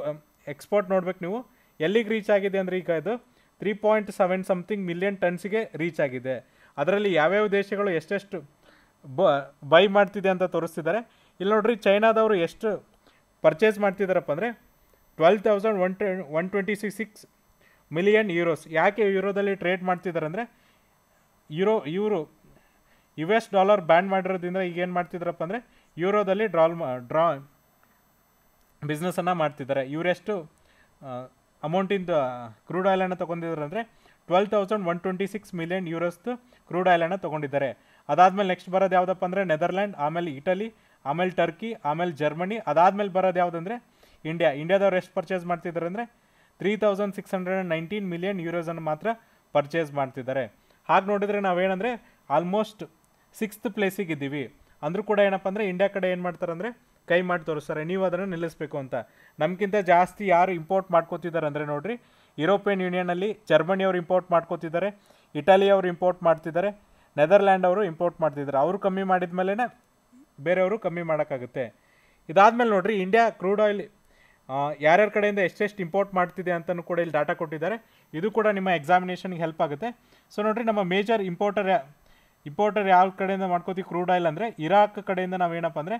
ಎಕ್ಸ್ಪೋರ್ಟ್ ನೋಡ್ಬೇಕು ನೀವು ಎಲ್ಲಿಗೆ ರೀಚ್ ಆಗಿದೆ ಅಂದರೆ ಈಗ ಇದು three point seven something million ಟನ್ಸ್ಗೆ ರೀಚ್ ಆಗಿದೆ ಅದರಲ್ಲಿ ಯಾವ್ಯಾವ ದೇಶಗಳು ಎಷ್ಟೆಷ್ಟು ಬ ಬೈ ಮಾಡ್ತಿದೆ ಅಂತ ತೋರಿಸ್ತಿದ್ದಾರೆ ಇಲ್ಲಿ ನೋಡ್ರಿ ಚೈನಾದವರು ಎಷ್ಟು ಪರ್ಚೇಸ್ ಮಾಡ್ತಿದ್ದಾರಪ್ಪ ಅಂದರೆ ಟ್ವೆಲ್ ತೌಸಂಡ್ ಒನ್ ಟ್ವೆ one twenty six six million euros ಯಾಕೆ ಯೂರೋದಲ್ಲಿ ಟ್ರೇಡ್ ಮಾಡ್ತಿದ್ದಾರೆ ಅಂದರೆ ಯೂರೋ ಇವರು ಯು ಎಸ್ ಡಾಲರ್ ಬ್ಯಾನ್ ಮಾಡಿರೋದ್ರಿಂದ ಈಗೇನು ಮಾಡ್ತಿದ್ರಪ್ಪ ಅಂದರೆ ಯೂರೋದಲ್ಲಿ ಡ್ರಾಲ್ ಡ್ರಾ ಬಿಸ್ನೆಸ್ಸನ್ನು ಮಾಡ್ತಿದ್ದಾರೆ ಇವರೆಷ್ಟು ಅಮೌಂಟಿಂದು ಕ್ರೂಡ್ ಆಯಿಲನ್ನು ತೊಗೊಂಡಿದ್ದಾರೆ ಅಂದರೆ twelve thousand one twenty six million ಯೂರೋಸ್ದು ಕ್ರೂಡ್ ಆಯಿಲನ್ನು ತೊಗೊಂಡಿದ್ದಾರೆ ಅದಾದಮೇಲೆ ನೆಕ್ಸ್ಟ್ ಬರೋದು ಯಾವುದಪ್ಪ ಅಂದರೆ ನೆದರ್ಲ್ಯಾಂಡ್ ಆಮೇಲೆ ಇಟಲಿ ಆಮೇಲೆ ಟರ್ಕಿ ಆಮೇಲೆ ಜರ್ಮನಿ ಅದಾದಮೇಲೆ ಬರೋದು ಯಾವುದಂದ್ರೆ ಇಂಡಿಯಾ ಇಂಡಿಯಾದವ್ರು ಎಷ್ಟು ಪರ್ಚೇಸ್ ಮಾಡ್ತಿದ್ದಾರೆ ಅಂದರೆ three thousand six hundred and nineteen million ಯೂರೋಸನ್ನು ಮಾತ್ರ ಪರ್ಚೇಸ್ ಮಾಡ್ತಿದ್ದಾರೆ ಹಾಗೆ ನೋಡಿದರೆ ನಾವೇನಂದರೆ ಆಲ್ಮೋಸ್ಟ್ ಸಿಕ್ಸ್ತ್ ಪ್ಲೇಸಿಗೆ ಇದ್ದೀವಿ ಅಂದರೂ ಕೂಡ ಏನಪ್ಪ ಅಂದರೆ ಇಂಡಿಯಾ ಕಡೆ ಏನು ಮಾಡ್ತಾರೆ ಅಂದರೆ ಕೈ ಮಾಡಿ ತೋರಿಸ್ತಾರೆ ನೀವು ಅದನ್ನು ನಿಲ್ಲಿಸಬೇಕು ಅಂತ ನಮಗಿಂತ ಜಾಸ್ತಿ ಯಾರು ಇಂಪೋರ್ಟ್ ಮಾಡ್ಕೋತಿದ್ದಾರೆ ಅಂದರೆ ನೋಡಿರಿ ಯುರೋಪಿಯನ್ ಯೂನಿಯನಲ್ಲಿ ಜರ್ಮನಿಯವರು ಇಂಪೋರ್ಟ್ ಮಾಡ್ಕೋತಿದ್ದಾರೆ ಇಟಲಿಯವರು ಇಂಪೋರ್ಟ್ ಮಾಡ್ತಿದ್ದಾರೆ ನೆದರ್ಲ್ಯಾಂಡ್ ಅವರು ಇಂಪೋರ್ಟ್ ಮಾಡ್ತಿದ್ದಾರೆ ಅವರು ಕಮ್ಮಿ ಮಾಡಿದ ಮೇಲೇ ಬೇರೆಯವರು ಕಮ್ಮಿ ಮಾಡೋಕ್ಕಾಗುತ್ತೆ ಇದಾದಮೇಲೆ ನೋಡಿರಿ ಇಂಡಿಯಾ ಕ್ರೂಡ್ ಆಯಿಲ್ ಯಾರ್ಯಾರ ಕಡೆಯಿಂದ ಎಷ್ಟೆಷ್ಟು ಇಂಪೋರ್ಟ್ ಮಾಡ್ತಿದೆ ಅಂತಲೂ ಕೂಡ ಇಲ್ಲಿ ಡಾಟಾ ಕೊಟ್ಟಿದ್ದಾರೆ ಇದು ಕೂಡ ನಿಮ್ಮ ಎಕ್ಸಾಮಿನೇಷನ್ಗೆ ಹೆಲ್ಪ್ ಆಗುತ್ತೆ ಸೊ ನೋಡಿರಿ ನಮ್ಮ ಮೇಜರ್ ಇಂಪೋರ್ಟರ್ ಇಂಪೋರ್ಟರ್ ಯಾವ ಕಡೆಯಿಂದ ಮಾಡ್ಕೋತೀವಿ ಕ್ರೂಡ್ ಆಯಿಲ್ ಅಂದರೆ ಇರಾಕ್ ಕಡೆಯಿಂದ ಏನಪ್ಪ ಅಂದರೆ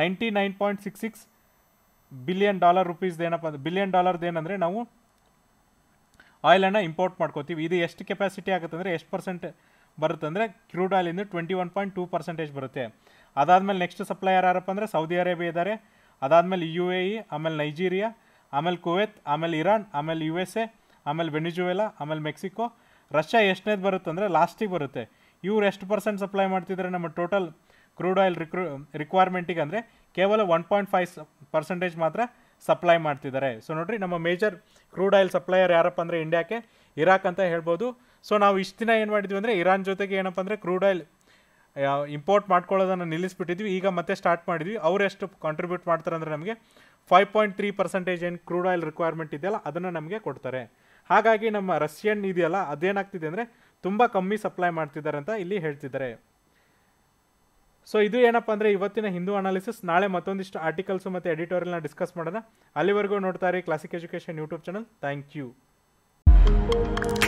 ninety nine point six six billion dollar ರುಪೀಸ್ದು ಏನಪ್ಪ ಅಂದರೆ ಬಿಲಿಯನ್ ಡಾಲರ್ದು ಏನಂದರೆ ನಾವು ಆಯಿಲನ್ನು ಇಂಪೋರ್ಟ್ ಮಾಡ್ಕೋತೀವಿ ಇದು ಎಷ್ಟು ಕೆಪಾಸಿಟಿ ಆಗುತ್ತೆ ಅಂದರೆ ಎಷ್ಟು ಪರ್ಸೆಂಟ್ ಬರುತ್ತೆ ಅಂದರೆ ಕ್ರೂಡ್ ಆಯಿಲಿಂದ twenty one point two percentage ಬರುತ್ತೆ ಅದಾದಮೇಲೆ ನೆಕ್ಸ್ಟ್ ಸಪ್ಲೈಯರ್ ಯಾರಪ್ಪ ಅಂದರೆ ಸೌದಿ ಅರೇಬಿಯಾ ಇದ್ದಾರೆ ಅದಾದಮೇಲೆ ಯು ಎ ಇ ಆಮೇಲೆ ನೈಜೀರಿಯಾ ಆಮೇಲೆ ಕುವೆತ್ ಆಮೇಲೆ ಇರಾನ್ ಆಮೇಲೆ ಯು ಎಸ್ ಎ ಆಮೇಲೆ ವೆನಿಜುವೆಲಾ ಆಮೇಲೆ ಮೆಕ್ಸಿಕೋ ರಷ್ಯಾ ಎಷ್ಟನೇದು ಬರುತ್ತೆ ಅಂದರೆ ಲಾಸ್ಟಿಗೆ ಬರುತ್ತೆ ಇವ್ರು ಎಷ್ಟು ಪರ್ಸೆಂಟ್ ಸಪ್ಲೈ ಮಾಡ್ತಿದ್ದಾರೆ ನಮ್ಮ ಟೋಟಲ್ ಕ್ರೂಡ್ ಆಯಿಲ್ ರಿಕ್ರೂ ರಿಕ್ವೈರ್ಮೆಂಟಿಗೆ ಅಂದರೆ ಕೇವಲ ಒನ್ ಪಾಯಿಂಟ್ ಫೈವ್ ಪರ್ಸೆಂಟೇಜ್ ಮಾತ್ರ ಸಪ್ಲೈ ಮಾಡ್ತಿದ್ದಾರೆ ಸೊ ನೋಡಿರಿ ನಮ್ಮ ಮೇಜರ್ ಕ್ರೂಡ್ ಆಯಿಲ್ ಸಪ್ಲೈಯರ್ ಯಾರಪ್ಪ ಅಂದರೆ ಇಂಡಿಯಾಕ್ಕೆ ಇರಾಕ್ ಅಂತ ಹೇಳ್ಬೋದು ಸೊ ನಾವು ಇಷ್ಟು ದಿನ ಏನು ಮಾಡಿದ್ವಿ ಅಂದರೆ ಇರಾನ್ ಜೊತೆಗೆ ಏನಪ್ಪ ಅಂದರೆ ಕ್ರೂಡ್ ಆಯಿಲ್ ಇಂಪೋರ್ಟ್ ಮಾಡ್ಕೊಳ್ಳೋದನ್ನು ನಿಲ್ಲಿಸ್ಬಿಟ್ಟಿದ್ವಿ ಈಗ ಮತ್ತೆ ಸ್ಟಾರ್ಟ್ ಮಾಡಿದ್ವಿ ಅವ್ರು ಎಷ್ಟು ಕಾಂಟ್ರಿಬ್ಯೂಟ್ ಮಾಡ್ತಾರೆ ಅಂದರೆ ನಮಗೆ ಫೈವ್ ಪಾಯಿಂಟ್ ತ್ರೀ ಪರ್ಸೆಂಟೇಜ್ ಏನು ಕ್ರೂಡ್ ಆಯಿಲ್ ರಿಕ್ವೈರ್ಮೆಂಟ್ ಇದೆಯಲ್ಲ ಅದನ್ನು ನಮಗೆ ಕೊಡ್ತಾರೆ ಹಾಗಾಗಿ ನಮ್ಮ ರಷ್ಯನ್ ಇದೆಯಲ್ಲ ಅದೇನಾಗ್ತಿದೆ ಅಂದರೆ ತುಂಬ ಕಮ್ಮಿ ಸಪ್ಲೈ ಮಾಡ್ತಿದ್ದಾರೆ ಅಂತ ಇಲ್ಲಿ ಹೇಳ್ತಿದ್ದಾರೆ ಸೊ ಇದು ಏನಪ್ಪ ಅಂದರೆ ಇವತ್ತಿನ ಹಿಂದೂ ಅನಾಲಿಸಿಸ್ ನಾಳೆ ಮತ್ತೊಂದಿಷ್ಟು ಆರ್ಟಿಕಲ್ಸು ಮತ್ತು ಎಡಿಟೋರಿಯಲ್ನ ಡಿಸ್ಕಸ್ ಮಾಡೋಣ ಅಲ್ಲಿವರೆಗೂ ನೋಡ್ತಾ classic education YouTube channel thank you